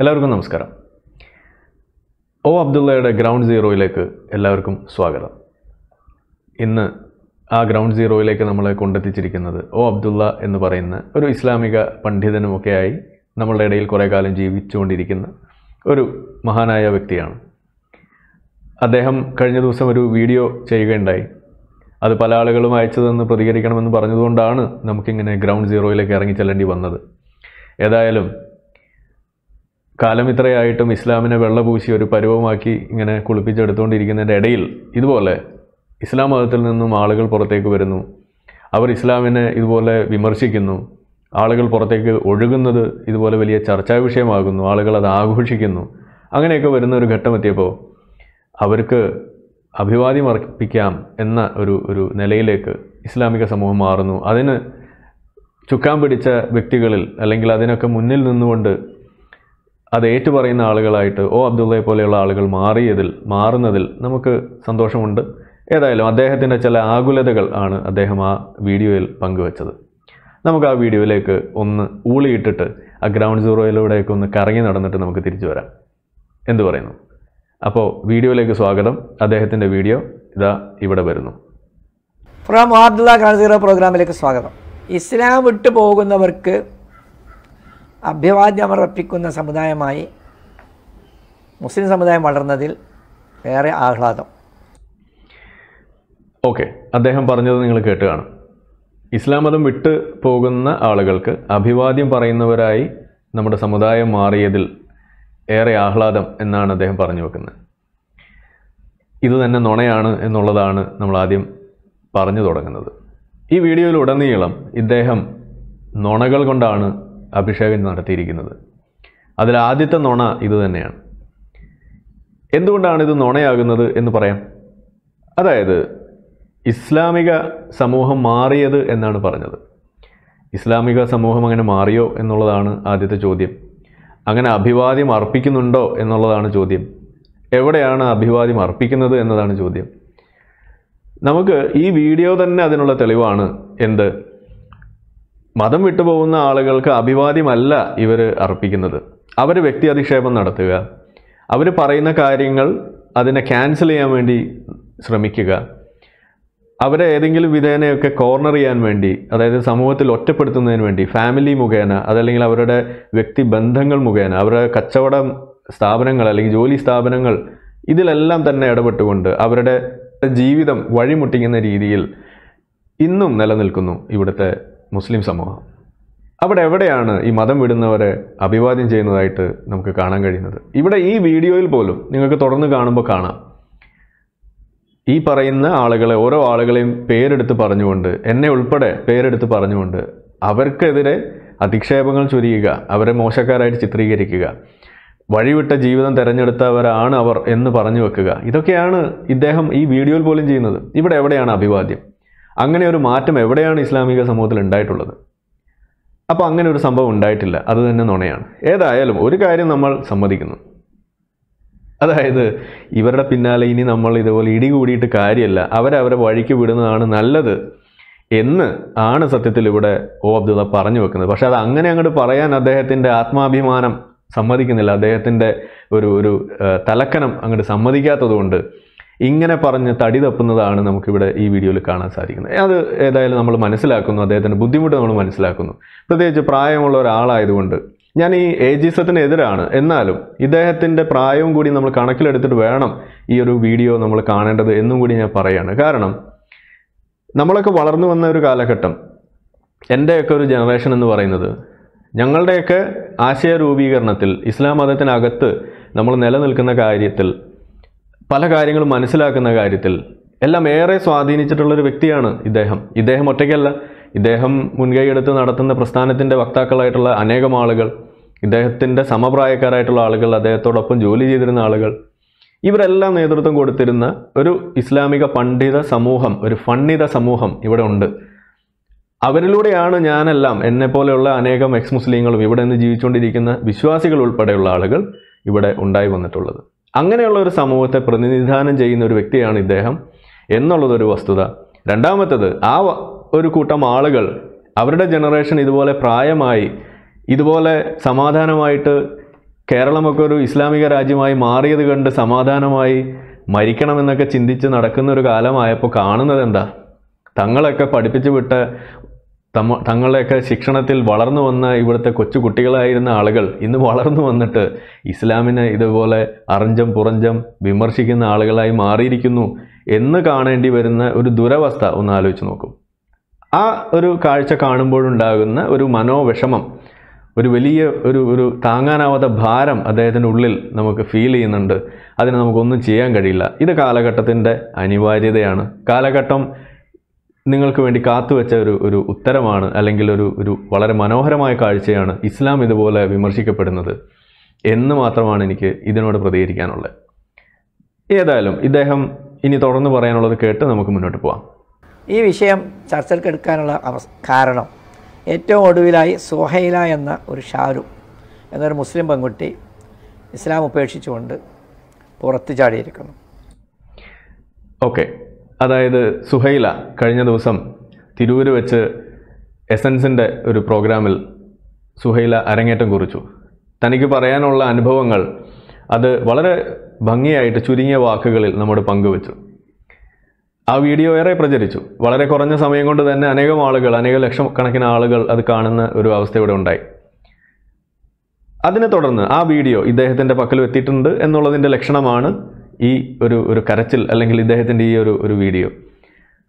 എല്ലാവർക്കും നമസ്കാരം O അബ്ദുള്ളയുടെ ground സീറോയിലേക്ക് എല്ലാവർക്കും സ്വാഗതം ഇന്ന് ആ ഗ്രൗണ്ട് സീറോയിലേക്ക് നമ്മളെ കൊണ്ടെത്തിച്ചിരിക്കുന്നത് ഒ അബ്ദുള്ള എന്ന് പറയുന്ന ഒരു ഇസ്ലാമിക പണ്ഡിതനുമൊക്കെയായി നമ്മളുടെ ഇടയിൽ കുറേ കാലം ജീവിച്ചുകൊണ്ടിരിക്കുന്ന ഒരു മഹാനായ വ്യക്തിയാണ് അദ്ദേഹം കഴിഞ്ഞ ദിവസം ഒരു വീഡിയോ ചെയ്യുകയുണ്ടായി അത് പല ആളുകളും അയച്ചതെന്ന് പ്രതികരിക്കണമെന്ന് പറഞ്ഞതുകൊണ്ടാണ് നമുക്കിങ്ങനെ ഗ്രൗണ്ട് സീറോയിലേക്ക് ഇറങ്ങി ചെല്ലേണ്ടി വന്നത് ഏതായാലും കാലം ഇത്രയായിട്ടും ഇസ്ലാമിനെ വെള്ളപൂശി ഒരു പരുവമാക്കി ഇങ്ങനെ കുളിപ്പിച്ചെടുത്തുകൊണ്ടിരിക്കുന്നതിൻ്റെ ഇടയിൽ ഇതുപോലെ ഇസ്ലാം മതത്തിൽ നിന്നും ആളുകൾ പുറത്തേക്ക് വരുന്നു അവർ ഇസ്ലാമിനെ ഇതുപോലെ വിമർശിക്കുന്നു ആളുകൾ പുറത്തേക്ക് ഒഴുകുന്നത് ഇതുപോലെ വലിയ ചർച്ചാ വിഷയമാകുന്നു ആളുകൾ അത് ആഘോഷിക്കുന്നു അങ്ങനെയൊക്കെ വരുന്ന ഒരു ഘട്ടം എത്തിയപ്പോൾ അവർക്ക് അഭിവാദ്യം അർപ്പിക്കാം എന്ന ഒരു ഒരു നിലയിലേക്ക് ഇസ്ലാമിക സമൂഹം മാറുന്നു അതിന് ചുക്കാൻ പിടിച്ച വ്യക്തികളിൽ അല്ലെങ്കിൽ അതിനൊക്കെ മുന്നിൽ നിന്നുകൊണ്ട് അത് ഏറ്റുപറയുന്ന ആളുകളായിട്ട് ഓ അബ്ദുള്ളയെ പോലെയുള്ള ആളുകൾ മാറിയതിൽ മാറുന്നതിൽ നമുക്ക് സന്തോഷമുണ്ട് ഏതായാലും അദ്ദേഹത്തിൻ്റെ ചില ആകുലതകൾ ആണ് അദ്ദേഹം ആ വീഡിയോയിൽ പങ്കുവച്ചത് നമുക്ക് ആ വീഡിയോയിലേക്ക് ഒന്ന് ഊളിയിട്ടിട്ട് ആ ഗ്രൗണ്ട് സീറോയിലൂടെയൊക്കെ ഒന്ന് കറങ്ങി നടന്നിട്ട് നമുക്ക് തിരിച്ചു വരാം എന്തു പറയുന്നു അപ്പോൾ വീഡിയോയിലേക്ക് സ്വാഗതം അദ്ദേഹത്തിൻ്റെ വീഡിയോ ഇതാ ഇവിടെ വരുന്നു ഫ്രം ഗ്രൗണ്ട് സീറോ പ്രോഗ്രാമിലേക്ക് സ്വാഗതം ഇസ്ലാം വിട്ടു പോകുന്നവർക്ക് അഭ്യവാദ്യമർപ്പിക്കുന്ന സമുദായമായി മുസ്ലിം സമുദായം വളർന്നതിൽ ഏറെ ആഹ്ലാദം ഓക്കെ അദ്ദേഹം പറഞ്ഞത് നിങ്ങൾ കേട്ടുകയാണ് ഇസ്ലാം മതം വിട്ട് പോകുന്ന ആളുകൾക്ക് അഭിവാദ്യം പറയുന്നവരായി നമ്മുടെ സമുദായം മാറിയതിൽ ഏറെ ആഹ്ലാദം എന്നാണ് അദ്ദേഹം പറഞ്ഞു വെക്കുന്നത് ഇത് തന്നെ നുണയാണ് എന്നുള്ളതാണ് നമ്മൾ ആദ്യം പറഞ്ഞു തുടങ്ങുന്നത് ഈ വീഡിയോയിലുടനീളം ഇദ്ദേഹം നുണകൾ കൊണ്ടാണ് അഭിഷേകം നടത്തിയിരിക്കുന്നത് അതിൽ ആദ്യത്തെ നുണ ഇതുതന്നെയാണ് എന്തുകൊണ്ടാണ് ഇത് നുണയാകുന്നത് എന്ന് പറയാം അതായത് ഇസ്ലാമിക സമൂഹം മാറിയത് എന്നാണ് പറഞ്ഞത് ഇസ്ലാമിക സമൂഹം അങ്ങനെ മാറിയോ എന്നുള്ളതാണ് ആദ്യത്തെ ചോദ്യം അങ്ങനെ അഭിവാദ്യം അർപ്പിക്കുന്നുണ്ടോ എന്നുള്ളതാണ് ചോദ്യം എവിടെയാണ് അഭിവാദ്യം അർപ്പിക്കുന്നത് എന്നതാണ് ചോദ്യം നമുക്ക് ഈ വീഡിയോ തന്നെ അതിനുള്ള തെളിവാണ് എന്ത് മതം വിട്ടുപോകുന്ന ആളുകൾക്ക് അഭിവാദ്യമല്ല ഇവർ അർപ്പിക്കുന്നത് അവർ വ്യക്തി അധിക്ഷേപം നടത്തുക അവർ പറയുന്ന കാര്യങ്ങൾ അതിനെ ക്യാൻസൽ ചെയ്യാൻ വേണ്ടി ശ്രമിക്കുക അവരെ ഏതെങ്കിലും വിധേനയൊക്കെ കോർണർ ചെയ്യാൻ വേണ്ടി അതായത് സമൂഹത്തിൽ ഒറ്റപ്പെടുത്തുന്നതിന് വേണ്ടി ഫാമിലി മുഖേന അതല്ലെങ്കിൽ അവരുടെ വ്യക്തി ബന്ധങ്ങൾ മുഖേന അവരുടെ കച്ചവട സ്ഥാപനങ്ങൾ അല്ലെങ്കിൽ ജോലി സ്ഥാപനങ്ങൾ ഇതിലെല്ലാം തന്നെ ഇടപെട്ടുകൊണ്ട് അവരുടെ ജീവിതം വഴിമുട്ടിക്കുന്ന രീതിയിൽ ഇന്നും നിലനിൽക്കുന്നു ഇവിടുത്തെ മുസ്ലിം സമൂഹം അവിടെ എവിടെയാണ് ഈ മതം വിടുന്നവരെ അഭിവാദ്യം ചെയ്യുന്നതായിട്ട് നമുക്ക് കാണാൻ കഴിയുന്നത് ഇവിടെ ഈ വീഡിയോയിൽ പോലും നിങ്ങൾക്ക് തുടർന്ന് കാണുമ്പോൾ കാണാം ഈ പറയുന്ന ആളുകളെ ഓരോ ആളുകളെയും പേരെടുത്ത് പറഞ്ഞുകൊണ്ട് എന്നെ ഉൾപ്പെടെ പേരെടുത്ത് പറഞ്ഞുകൊണ്ട് അവർക്കെതിരെ അധിക്ഷേപങ്ങൾ ചൊരിയുക അവരെ മോശക്കാരായിട്ട് ചിത്രീകരിക്കുക വഴിവിട്ട ജീവിതം തിരഞ്ഞെടുത്തവരാണ് അവർ എന്ന് പറഞ്ഞു വെക്കുക ഇതൊക്കെയാണ് ഇദ്ദേഹം ഈ വീഡിയോയിൽ പോലും ചെയ്യുന്നത് ഇവിടെ എവിടെയാണ് അഭിവാദ്യം അങ്ങനെ ഒരു മാറ്റം എവിടെയാണ് ഇസ്ലാമിക സമൂഹത്തിൽ ഉണ്ടായിട്ടുള്ളത് അപ്പോൾ അങ്ങനെ ഒരു സംഭവം ഉണ്ടായിട്ടില്ല അത് തന്നെ നുണയാണ് ഏതായാലും ഒരു കാര്യം നമ്മൾ സമ്മതിക്കുന്നു അതായത് ഇവരുടെ പിന്നാലെ ഇനി നമ്മൾ ഇതുപോലെ ഇടി കൂടിയിട്ട് കാര്യമല്ല അവരവരെ വഴിക്ക് വിടുന്നതാണ് നല്ലത് എന്ന് ആണ് സത്യത്തിൽ ഇവിടെ ഓ അബ്ദുള്ള പറഞ്ഞു വെക്കുന്നത് പക്ഷെ അത് അങ്ങനെ അങ്ങോട്ട് പറയാൻ അദ്ദേഹത്തിൻ്റെ ആത്മാഭിമാനം സമ്മതിക്കുന്നില്ല അദ്ദേഹത്തിൻ്റെ ഒരു ഒരു തലക്കനം അങ്ങോട്ട് കൊണ്ട് ഇങ്ങനെ പറഞ്ഞ് തടി തപ്പുന്നതാണ് നമുക്കിവിടെ ഈ വീഡിയോയിൽ കാണാൻ സാധിക്കുന്നത് അത് ഏതായാലും നമ്മൾ മനസ്സിലാക്കുന്നു അദ്ദേഹത്തിൻ്റെ ബുദ്ധിമുട്ട് നമ്മൾ മനസ്സിലാക്കുന്നു പ്രത്യേകിച്ച് പ്രായമുള്ള ഒരാളായതുകൊണ്ട് ഞാൻ ഈ ഏജിസത്തിന് എതിരാണ് എന്നാലും ഇദ്ദേഹത്തിൻ്റെ പ്രായവും കൂടി നമ്മൾ കണക്കിലെടുത്തിട്ട് വേണം ഈ ഒരു വീഡിയോ നമ്മൾ കാണേണ്ടത് എന്നും കൂടി ഞാൻ പറയാണ് കാരണം നമ്മളൊക്കെ വളർന്നു വന്ന ഒരു കാലഘട്ടം എൻ്റെയൊക്കെ ഒരു ജനറേഷൻ എന്ന് പറയുന്നത് ഞങ്ങളുടെയൊക്കെ ആശയ രൂപീകരണത്തിൽ ഇസ്ലാം മതത്തിനകത്ത് നമ്മൾ നിലനിൽക്കുന്ന കാര്യത്തിൽ പല കാര്യങ്ങളും മനസ്സിലാക്കുന്ന കാര്യത്തിൽ എല്ലാം ഏറെ സ്വാധീനിച്ചിട്ടുള്ള ഒരു വ്യക്തിയാണ് ഇദ്ദേഹം ഇദ്ദേഹം ഒറ്റയ്ക്കല്ല ഇദ്ദേഹം എടുത്ത് നടത്തുന്ന പ്രസ്ഥാനത്തിൻ്റെ വക്താക്കളായിട്ടുള്ള അനേകം ആളുകൾ ഇദ്ദേഹത്തിൻ്റെ സമപ്രായക്കാരായിട്ടുള്ള ആളുകൾ അദ്ദേഹത്തോടൊപ്പം ജോലി ചെയ്തിരുന്ന ആളുകൾ ഇവരെല്ലാം നേതൃത്വം കൊടുത്തിരുന്ന ഒരു ഇസ്ലാമിക പണ്ഡിത സമൂഹം ഒരു ഫണ്ഡിത സമൂഹം ഇവിടെ ഉണ്ട് അവരിലൂടെയാണ് ഞാനെല്ലാം എന്നെപ്പോലെയുള്ള അനേകം എക്സ് മുസ്ലിങ്ങളും ഇവിടെ നിന്ന് ജീവിച്ചുകൊണ്ടിരിക്കുന്ന വിശ്വാസികൾ ഉൾപ്പെടെയുള്ള ആളുകൾ ഇവിടെ ഉണ്ടായി വന്നിട്ടുള്ളത് അങ്ങനെയുള്ള ഒരു സമൂഹത്തെ പ്രതിനിധാനം ചെയ്യുന്ന ഒരു വ്യക്തിയാണ് ഇദ്ദേഹം എന്നുള്ളതൊരു വസ്തുത രണ്ടാമത്തത് ആ ഒരു കൂട്ടം ആളുകൾ അവരുടെ ജനറേഷൻ ഇതുപോലെ പ്രായമായി ഇതുപോലെ സമാധാനമായിട്ട് കേരളമൊക്കെ ഒരു ഇസ്ലാമിക രാജ്യമായി മാറിയത് കണ്ട് സമാധാനമായി മരിക്കണമെന്നൊക്കെ ചിന്തിച്ച് നടക്കുന്ന ഒരു കാലമായപ്പോൾ കാണുന്നത് എന്താ തങ്ങളൊക്കെ പഠിപ്പിച്ചു വിട്ട തമ തങ്ങളുടെയൊക്കെ ശിക്ഷണത്തിൽ വളർന്നു വന്ന ഇവിടുത്തെ കൊച്ചു കുട്ടികളായിരുന്ന ആളുകൾ ഇന്ന് വളർന്നു വന്നിട്ട് ഇസ്ലാമിനെ ഇതുപോലെ അറിഞ്ചം പുറഞ്ചം വിമർശിക്കുന്ന ആളുകളായി മാറിയിരിക്കുന്നു എന്ന് കാണേണ്ടി വരുന്ന ഒരു ദുരവസ്ഥ ഒന്ന് ആലോചിച്ച് നോക്കും ആ ഒരു കാഴ്ച കാണുമ്പോഴുണ്ടാകുന്ന ഒരു മനോവിഷമം ഒരു വലിയ ഒരു ഒരു താങ്ങാനാവാത്ത ഭാരം അദ്ദേഹത്തിൻ്റെ ഉള്ളിൽ നമുക്ക് ഫീൽ ചെയ്യുന്നുണ്ട് അതിന് നമുക്കൊന്നും ചെയ്യാൻ കഴിയില്ല ഇത് കാലഘട്ടത്തിൻ്റെ അനിവാര്യതയാണ് കാലഘട്ടം നിങ്ങൾക്ക് വേണ്ടി കാത്തുവെച്ച ഒരു ഒരു ഉത്തരമാണ് അല്ലെങ്കിൽ ഒരു ഒരു വളരെ മനോഹരമായ കാഴ്ചയാണ് ഇസ്ലാം ഇതുപോലെ വിമർശിക്കപ്പെടുന്നത് എന്ന് മാത്രമാണ് എനിക്ക് ഇതിനോട് പ്രതികരിക്കാനുള്ളത് ഏതായാലും ഇദ്ദേഹം ഇനി തുടർന്ന് പറയാനുള്ളത് കേട്ട് നമുക്ക് മുന്നോട്ട് പോവാം ഈ വിഷയം ചർച്ചയ്ക്കെടുക്കാനുള്ള കാരണം ഏറ്റവും ഒടുവിലായി സോഹൈല എന്ന ഒരു ഷാരു എന്നൊരു മുസ്ലിം പെൺകുട്ടി ഇസ്ലാം ഉപേക്ഷിച്ചുകൊണ്ട് പുറത്തു ചാടിയിരിക്കുന്നു ഓക്കെ അതായത് സുഹൈല കഴിഞ്ഞ ദിവസം തിരൂര് വെച്ച് എസൻസിൻ്റെ ഒരു പ്രോഗ്രാമിൽ സുഹൈല അരങ്ങേറ്റം കുറിച്ചു തനിക്ക് പറയാനുള്ള അനുഭവങ്ങൾ അത് വളരെ ഭംഗിയായിട്ട് ചുരുങ്ങിയ വാക്കുകളിൽ നമ്മോട് പങ്കുവച്ചു ആ വീഡിയോ ഏറെ പ്രചരിച്ചു വളരെ കുറഞ്ഞ സമയം കൊണ്ട് തന്നെ അനേകം ആളുകൾ ലക്ഷം കണക്കിന് ആളുകൾ അത് കാണുന്ന ഒരു അവസ്ഥ ഇവിടെ ഉണ്ടായി അതിനെ തുടർന്ന് ആ വീഡിയോ ഇദ്ദേഹത്തിൻ്റെ പക്കലും എത്തിയിട്ടുണ്ട് എന്നുള്ളതിൻ്റെ ലക്ഷണമാണ് ഈ ഒരു ഒരു കരച്ചിൽ അല്ലെങ്കിൽ ഇദ്ദേഹത്തിൻ്റെ ഈ ഒരു ഒരു വീഡിയോ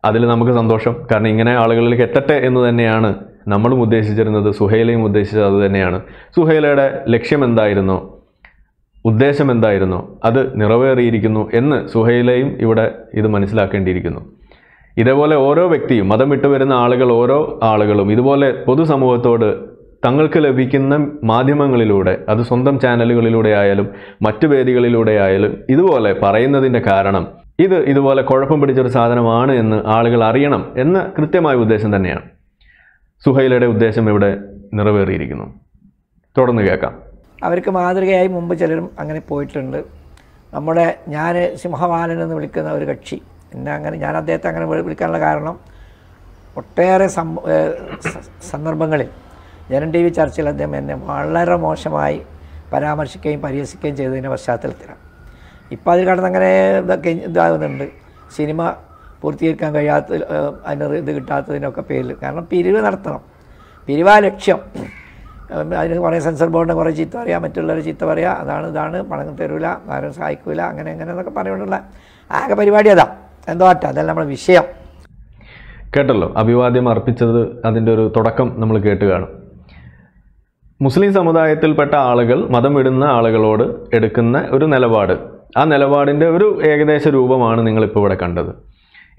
അതിൽ നമുക്ക് സന്തോഷം കാരണം ഇങ്ങനെ ആളുകളിലേക്ക് എത്തട്ടെ എന്ന് തന്നെയാണ് നമ്മളും ഉദ്ദേശിച്ചിരുന്നത് സുഹൈലയും ഉദ്ദേശിച്ചത് അത് തന്നെയാണ് സുഹൈലയുടെ ലക്ഷ്യം എന്തായിരുന്നു ഉദ്ദേശം എന്തായിരുന്നു അത് നിറവേറിയിരിക്കുന്നു എന്ന് സുഹൈലയും ഇവിടെ ഇത് മനസ്സിലാക്കേണ്ടിയിരിക്കുന്നു ഇതേപോലെ ഓരോ വ്യക്തിയും മതം വിട്ടുവരുന്ന ആളുകൾ ഓരോ ആളുകളും ഇതുപോലെ പൊതുസമൂഹത്തോട് തങ്ങൾക്ക് ലഭിക്കുന്ന മാധ്യമങ്ങളിലൂടെ അത് സ്വന്തം ചാനലുകളിലൂടെ ആയാലും മറ്റു വേദികളിലൂടെ ആയാലും ഇതുപോലെ പറയുന്നതിൻ്റെ കാരണം ഇത് ഇതുപോലെ കുഴപ്പം പിടിച്ചൊരു സാധനമാണ് എന്ന് ആളുകൾ അറിയണം എന്ന കൃത്യമായ ഉദ്ദേശം തന്നെയാണ് സുഹൈലയുടെ ഉദ്ദേശം ഇവിടെ നിറവേറിയിരിക്കുന്നു തുടർന്ന് കേൾക്കാം അവർക്ക് മാതൃകയായി മുമ്പ് ചിലരും അങ്ങനെ പോയിട്ടുണ്ട് നമ്മുടെ ഞാൻ സിംഹവാലൻ എന്ന് വിളിക്കുന്ന ഒരു കക്ഷി എന്നെ അങ്ങനെ ഞാൻ അദ്ദേഹത്തെ അങ്ങനെ വിളിക്കാനുള്ള കാരണം ഒട്ടേറെ സന്ദർഭങ്ങളിൽ ജനം ടി വി ചർച്ചയിൽ അദ്ദേഹം എന്നെ വളരെ മോശമായി പരാമർശിക്കുകയും പരിഹസിക്കുകയും ചെയ്തതിൻ്റെ പശ്ചാത്തലത്തിലാണ് ഇപ്പോൾ അതിൽ കടന്ന് അങ്ങനെ ഇതൊക്കെ ഇതാകുന്നുണ്ട് സിനിമ പൂർത്തീകരിക്കാൻ കഴിയാത്ത അതിന് ഇത് കിട്ടാത്തതിനൊക്കെ പേരിൽ കാരണം പിരിവ് നടത്തണം പിരിവാ ലക്ഷ്യം അതിന് കുറേ സെൻസർ ബോർഡിനെ കുറേ ചീത്ത പറയുക മറ്റുള്ളവരെ ചീത്ത പറയുക അതാണ് ഇതാണ് പണം തരൂല ആരും സഹായിക്കൂല അങ്ങനെ അങ്ങനെ എന്നൊക്കെ പറഞ്ഞുകൊണ്ടുള്ള ആകെ പരിപാടി അതാ എന്തോ ആട്ടെ അതല്ല നമ്മുടെ വിഷയം കേട്ടല്ലോ അഭിവാദ്യം അർപ്പിച്ചത് അതിൻ്റെ ഒരു തുടക്കം നമ്മൾ കേട്ട് കാണും മുസ്ലിം സമുദായത്തിൽപ്പെട്ട ആളുകൾ മതം ഇടുന്ന ആളുകളോട് എടുക്കുന്ന ഒരു നിലപാട് ആ നിലപാടിൻ്റെ ഒരു ഏകദേശ രൂപമാണ് നിങ്ങളിപ്പോൾ ഇവിടെ കണ്ടത്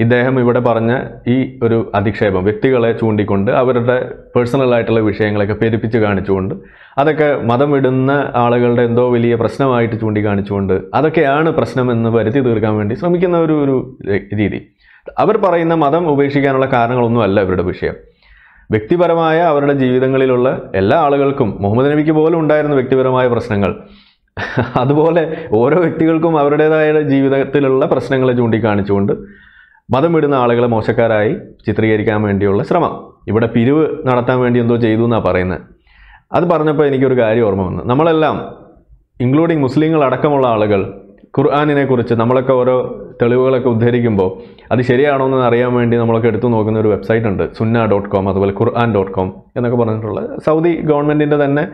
ഇദ്ദേഹം ഇവിടെ പറഞ്ഞ ഈ ഒരു അധിക്ഷേപം വ്യക്തികളെ ചൂണ്ടിക്കൊണ്ട് അവരുടെ പേഴ്സണലായിട്ടുള്ള വിഷയങ്ങളൊക്കെ പെരുപ്പിച്ച് കാണിച്ചുകൊണ്ട് അതൊക്കെ മതം ഇടുന്ന ആളുകളുടെ എന്തോ വലിയ പ്രശ്നമായിട്ട് ചൂണ്ടിക്കാണിച്ചുകൊണ്ട് അതൊക്കെയാണ് പ്രശ്നമെന്ന് വരുത്തി തീർക്കാൻ വേണ്ടി ശ്രമിക്കുന്ന ഒരു ഒരു രീതി അവർ പറയുന്ന മതം ഉപേക്ഷിക്കാനുള്ള കാരണങ്ങളൊന്നും അല്ല ഇവരുടെ വിഷയം വ്യക്തിപരമായ അവരുടെ ജീവിതങ്ങളിലുള്ള എല്ലാ ആളുകൾക്കും മുഹമ്മദ് നബിക്ക് പോലും ഉണ്ടായിരുന്ന വ്യക്തിപരമായ പ്രശ്നങ്ങൾ അതുപോലെ ഓരോ വ്യക്തികൾക്കും അവരുടേതായ ജീവിതത്തിലുള്ള പ്രശ്നങ്ങളെ ചൂണ്ടിക്കാണിച്ചുകൊണ്ട് മതം വിടുന്ന ആളുകളെ മോശക്കാരായി ചിത്രീകരിക്കാൻ വേണ്ടിയുള്ള ശ്രമം ഇവിടെ പിരിവ് നടത്താൻ വേണ്ടി എന്തോ ചെയ്തു എന്നാണ് പറയുന്നത് അത് പറഞ്ഞപ്പോൾ എനിക്കൊരു കാര്യം ഓർമ്മ വന്നു നമ്മളെല്ലാം ഇൻക്ലൂഡിങ് മുസ്ലിങ്ങൾ അടക്കമുള്ള ആളുകൾ ഖുർആാനിനെ കുറിച്ച് നമ്മളൊക്കെ ഓരോ തെളിവുകളൊക്കെ ഉദ്ധരിക്കുമ്പോൾ അത് ശരിയാണോ എന്ന് അറിയാൻ വേണ്ടി നമ്മളൊക്കെ എടുത്തു നോക്കുന്ന ഒരു വെബ്സൈറ്റ് ഉണ്ട് സുന്ന ഡോട്ട് കോം അതുപോലെ ഖുർആൻ ഡോട്ട് കോം എന്നൊക്കെ പറഞ്ഞിട്ടുള്ള സൗദി ഗവൺമെൻറ്റിൻ്റെ തന്നെ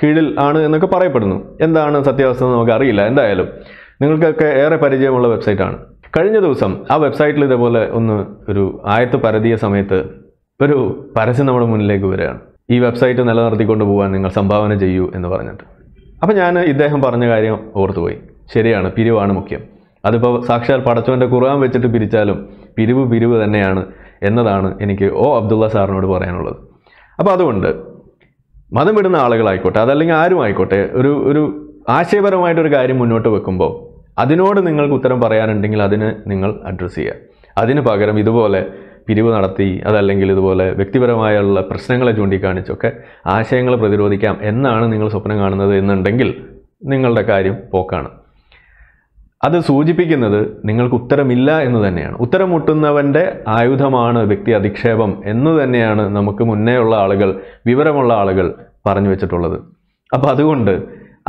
കീഴിൽ ആണ് എന്നൊക്കെ പറയപ്പെടുന്നു എന്താണ് സത്യാവസ്ഥ നമുക്ക് അറിയില്ല എന്തായാലും നിങ്ങൾക്കൊക്കെ ഏറെ പരിചയമുള്ള വെബ്സൈറ്റാണ് കഴിഞ്ഞ ദിവസം ആ വെബ്സൈറ്റിൽ ഇതേപോലെ ഒന്ന് ഒരു ആയത്ത് പരതിയ സമയത്ത് ഒരു പരസ്യം നമ്മുടെ മുന്നിലേക്ക് വരികയാണ് ഈ വെബ്സൈറ്റ് നിലനിർത്തിക്കൊണ്ട് പോകാൻ നിങ്ങൾ സംഭാവന ചെയ്യൂ എന്ന് പറഞ്ഞിട്ട് അപ്പോൾ ഞാൻ ഇദ്ദേഹം പറഞ്ഞ കാര്യം ഓർത്തുപോയി ശരിയാണ് പിരിവാണ് മുഖ്യം അതിപ്പോൾ സാക്ഷാൽ പടച്ചവൻ്റെ ഖുർആൻ വെച്ചിട്ട് പിരിച്ചാലും പിരിവ് പിരിവ് തന്നെയാണ് എന്നതാണ് എനിക്ക് ഓ അബ്ദുള്ള സാറിനോട് പറയാനുള്ളത് അപ്പോൾ അതുകൊണ്ട് മതം വിടുന്ന ആളുകളായിക്കോട്ടെ അതല്ലെങ്കിൽ ആരും ആയിക്കോട്ടെ ഒരു ഒരു ആശയപരമായിട്ടൊരു കാര്യം മുന്നോട്ട് വെക്കുമ്പോൾ അതിനോട് നിങ്ങൾക്ക് ഉത്തരം പറയാനുണ്ടെങ്കിൽ അതിന് നിങ്ങൾ അഡ്രസ്സ് ചെയ്യുക അതിന് പകരം ഇതുപോലെ പിരിവ് നടത്തി അതല്ലെങ്കിൽ ഇതുപോലെ വ്യക്തിപരമായുള്ള പ്രശ്നങ്ങളെ ചൂണ്ടിക്കാണിച്ചൊക്കെ ആശയങ്ങളെ പ്രതിരോധിക്കാം എന്നാണ് നിങ്ങൾ സ്വപ്നം കാണുന്നത് എന്നുണ്ടെങ്കിൽ നിങ്ങളുടെ കാര്യം പോക്കാണ് അത് സൂചിപ്പിക്കുന്നത് നിങ്ങൾക്ക് ഉത്തരമില്ല എന്ന് തന്നെയാണ് ഉത്തരം മുട്ടുന്നവൻ്റെ ആയുധമാണ് വ്യക്തി അധിക്ഷേപം എന്ന് തന്നെയാണ് നമുക്ക് മുന്നേ ഉള്ള ആളുകൾ വിവരമുള്ള ആളുകൾ പറഞ്ഞു വെച്ചിട്ടുള്ളത് അപ്പോൾ അതുകൊണ്ട്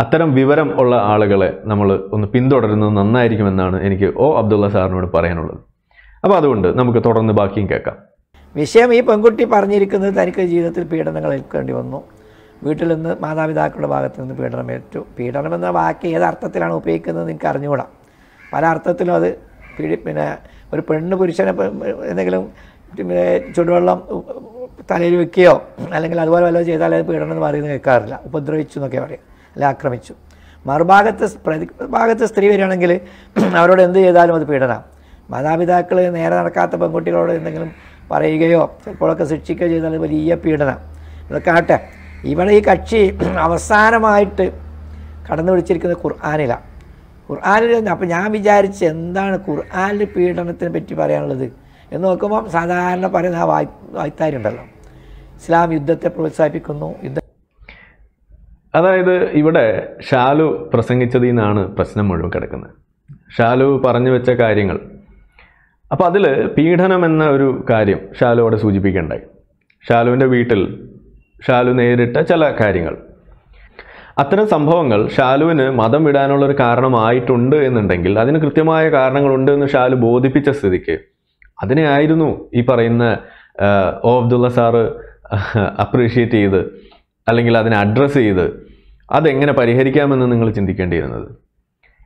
അത്തരം വിവരം ഉള്ള ആളുകളെ നമ്മൾ ഒന്ന് പിന്തുടരുന്നത് നന്നായിരിക്കുമെന്നാണ് എനിക്ക് ഒ അബ്ദുള്ള സാറിനോട് പറയാനുള്ളത് അപ്പോൾ അതുകൊണ്ട് നമുക്ക് തുടർന്ന് ബാക്കിയും കേൾക്കാം വിഷയം ഈ പെൺകുട്ടി പറഞ്ഞിരിക്കുന്നത് തനിക്ക് ജീവിതത്തിൽ പീഡനങ്ങൾ ഏൽക്കേണ്ടി വന്നു വീട്ടിൽ നിന്ന് മാതാപിതാക്കളുടെ ഭാഗത്ത് നിന്ന് ഏറ്റു പീഡനം എന്ന വാക്ക് ഏത് അർത്ഥത്തിലാണ് ഉപയോഗിക്കുന്നത് നിങ്ങൾക്ക് അറിഞ്ഞുകൂടാം പല അർത്ഥത്തിലും അത് പീഡി പിന്നെ ഒരു പെണ്ണ് പുരുഷനെ എന്തെങ്കിലും ചുടുവെള്ളം തലയിൽ വെക്കുകയോ അല്ലെങ്കിൽ അതുപോലെ വല്ലതും ചെയ്താൽ അത് പീഡനം എന്ന് പറയുന്നത് കേൾക്കാറില്ല ഉപദ്രവിച്ചു എന്നൊക്കെ പറയും അല്ലെ ആക്രമിച്ചു മറുഭാഗത്ത് പ്രതിഭാഗത്ത് സ്ത്രീ വരികയാണെങ്കിൽ അവരോട് എന്ത് ചെയ്താലും അത് പീഡനം മാതാപിതാക്കൾ നേരെ നടക്കാത്ത പെൺകുട്ടികളോട് എന്തെങ്കിലും പറയുകയോ ചിലപ്പോഴൊക്കെ ശിക്ഷിക്കുകയോ ചെയ്താൽ വലിയ പീഡനം ഇതൊക്കെ ആട്ടെ ഇവിടെ ഈ കക്ഷി അവസാനമായിട്ട് കടന്നു പിടിച്ചിരിക്കുന്നത് ഖുർആാനിലാണ് ഖുർആാനിൽ അപ്പം ഞാൻ വിചാരിച്ച് എന്താണ് ഖുർആാനിൽ പീഡനത്തിനെ പറ്റി പറയാനുള്ളത് എന്ന് നോക്കുമ്പോൾ സാധാരണ പറയുന്ന ആ വായ് വായ്ത്താരുണ്ടല്ലോ ഇസ്ലാം യുദ്ധത്തെ പ്രോത്സാഹിപ്പിക്കുന്നു യുദ്ധ അതായത് ഇവിടെ ഷാലു പ്രസംഗിച്ചതിൽ നിന്നാണ് പ്രശ്നം മുഴുവൻ കിടക്കുന്നത് ഷാലു പറഞ്ഞു വെച്ച കാര്യങ്ങൾ അപ്പോൾ അതിൽ പീഡനം എന്ന ഒരു കാര്യം ഷാലു അവിടെ സൂചിപ്പിക്കേണ്ടായി ഷാലുവിൻ്റെ വീട്ടിൽ ഷാലു നേരിട്ട ചില കാര്യങ്ങൾ അത്തരം സംഭവങ്ങൾ ഷാലുവിന് മതം വിടാനുള്ള ഒരു കാരണമായിട്ടുണ്ട് എന്നുണ്ടെങ്കിൽ അതിന് കൃത്യമായ കാരണങ്ങളുണ്ട് എന്ന് ഷാലു ബോധിപ്പിച്ച സ്ഥിതിക്ക് അതിനെ ആയിരുന്നു ഈ പറയുന്ന ഓ അബ്ദുള്ള സാറ് അപ്രീഷിയേറ്റ് ചെയ്ത് അല്ലെങ്കിൽ അതിനെ അഡ്രസ്സ് ചെയ്ത് അതെങ്ങനെ പരിഹരിക്കാമെന്ന് നിങ്ങൾ ചിന്തിക്കേണ്ടിയിരുന്നത്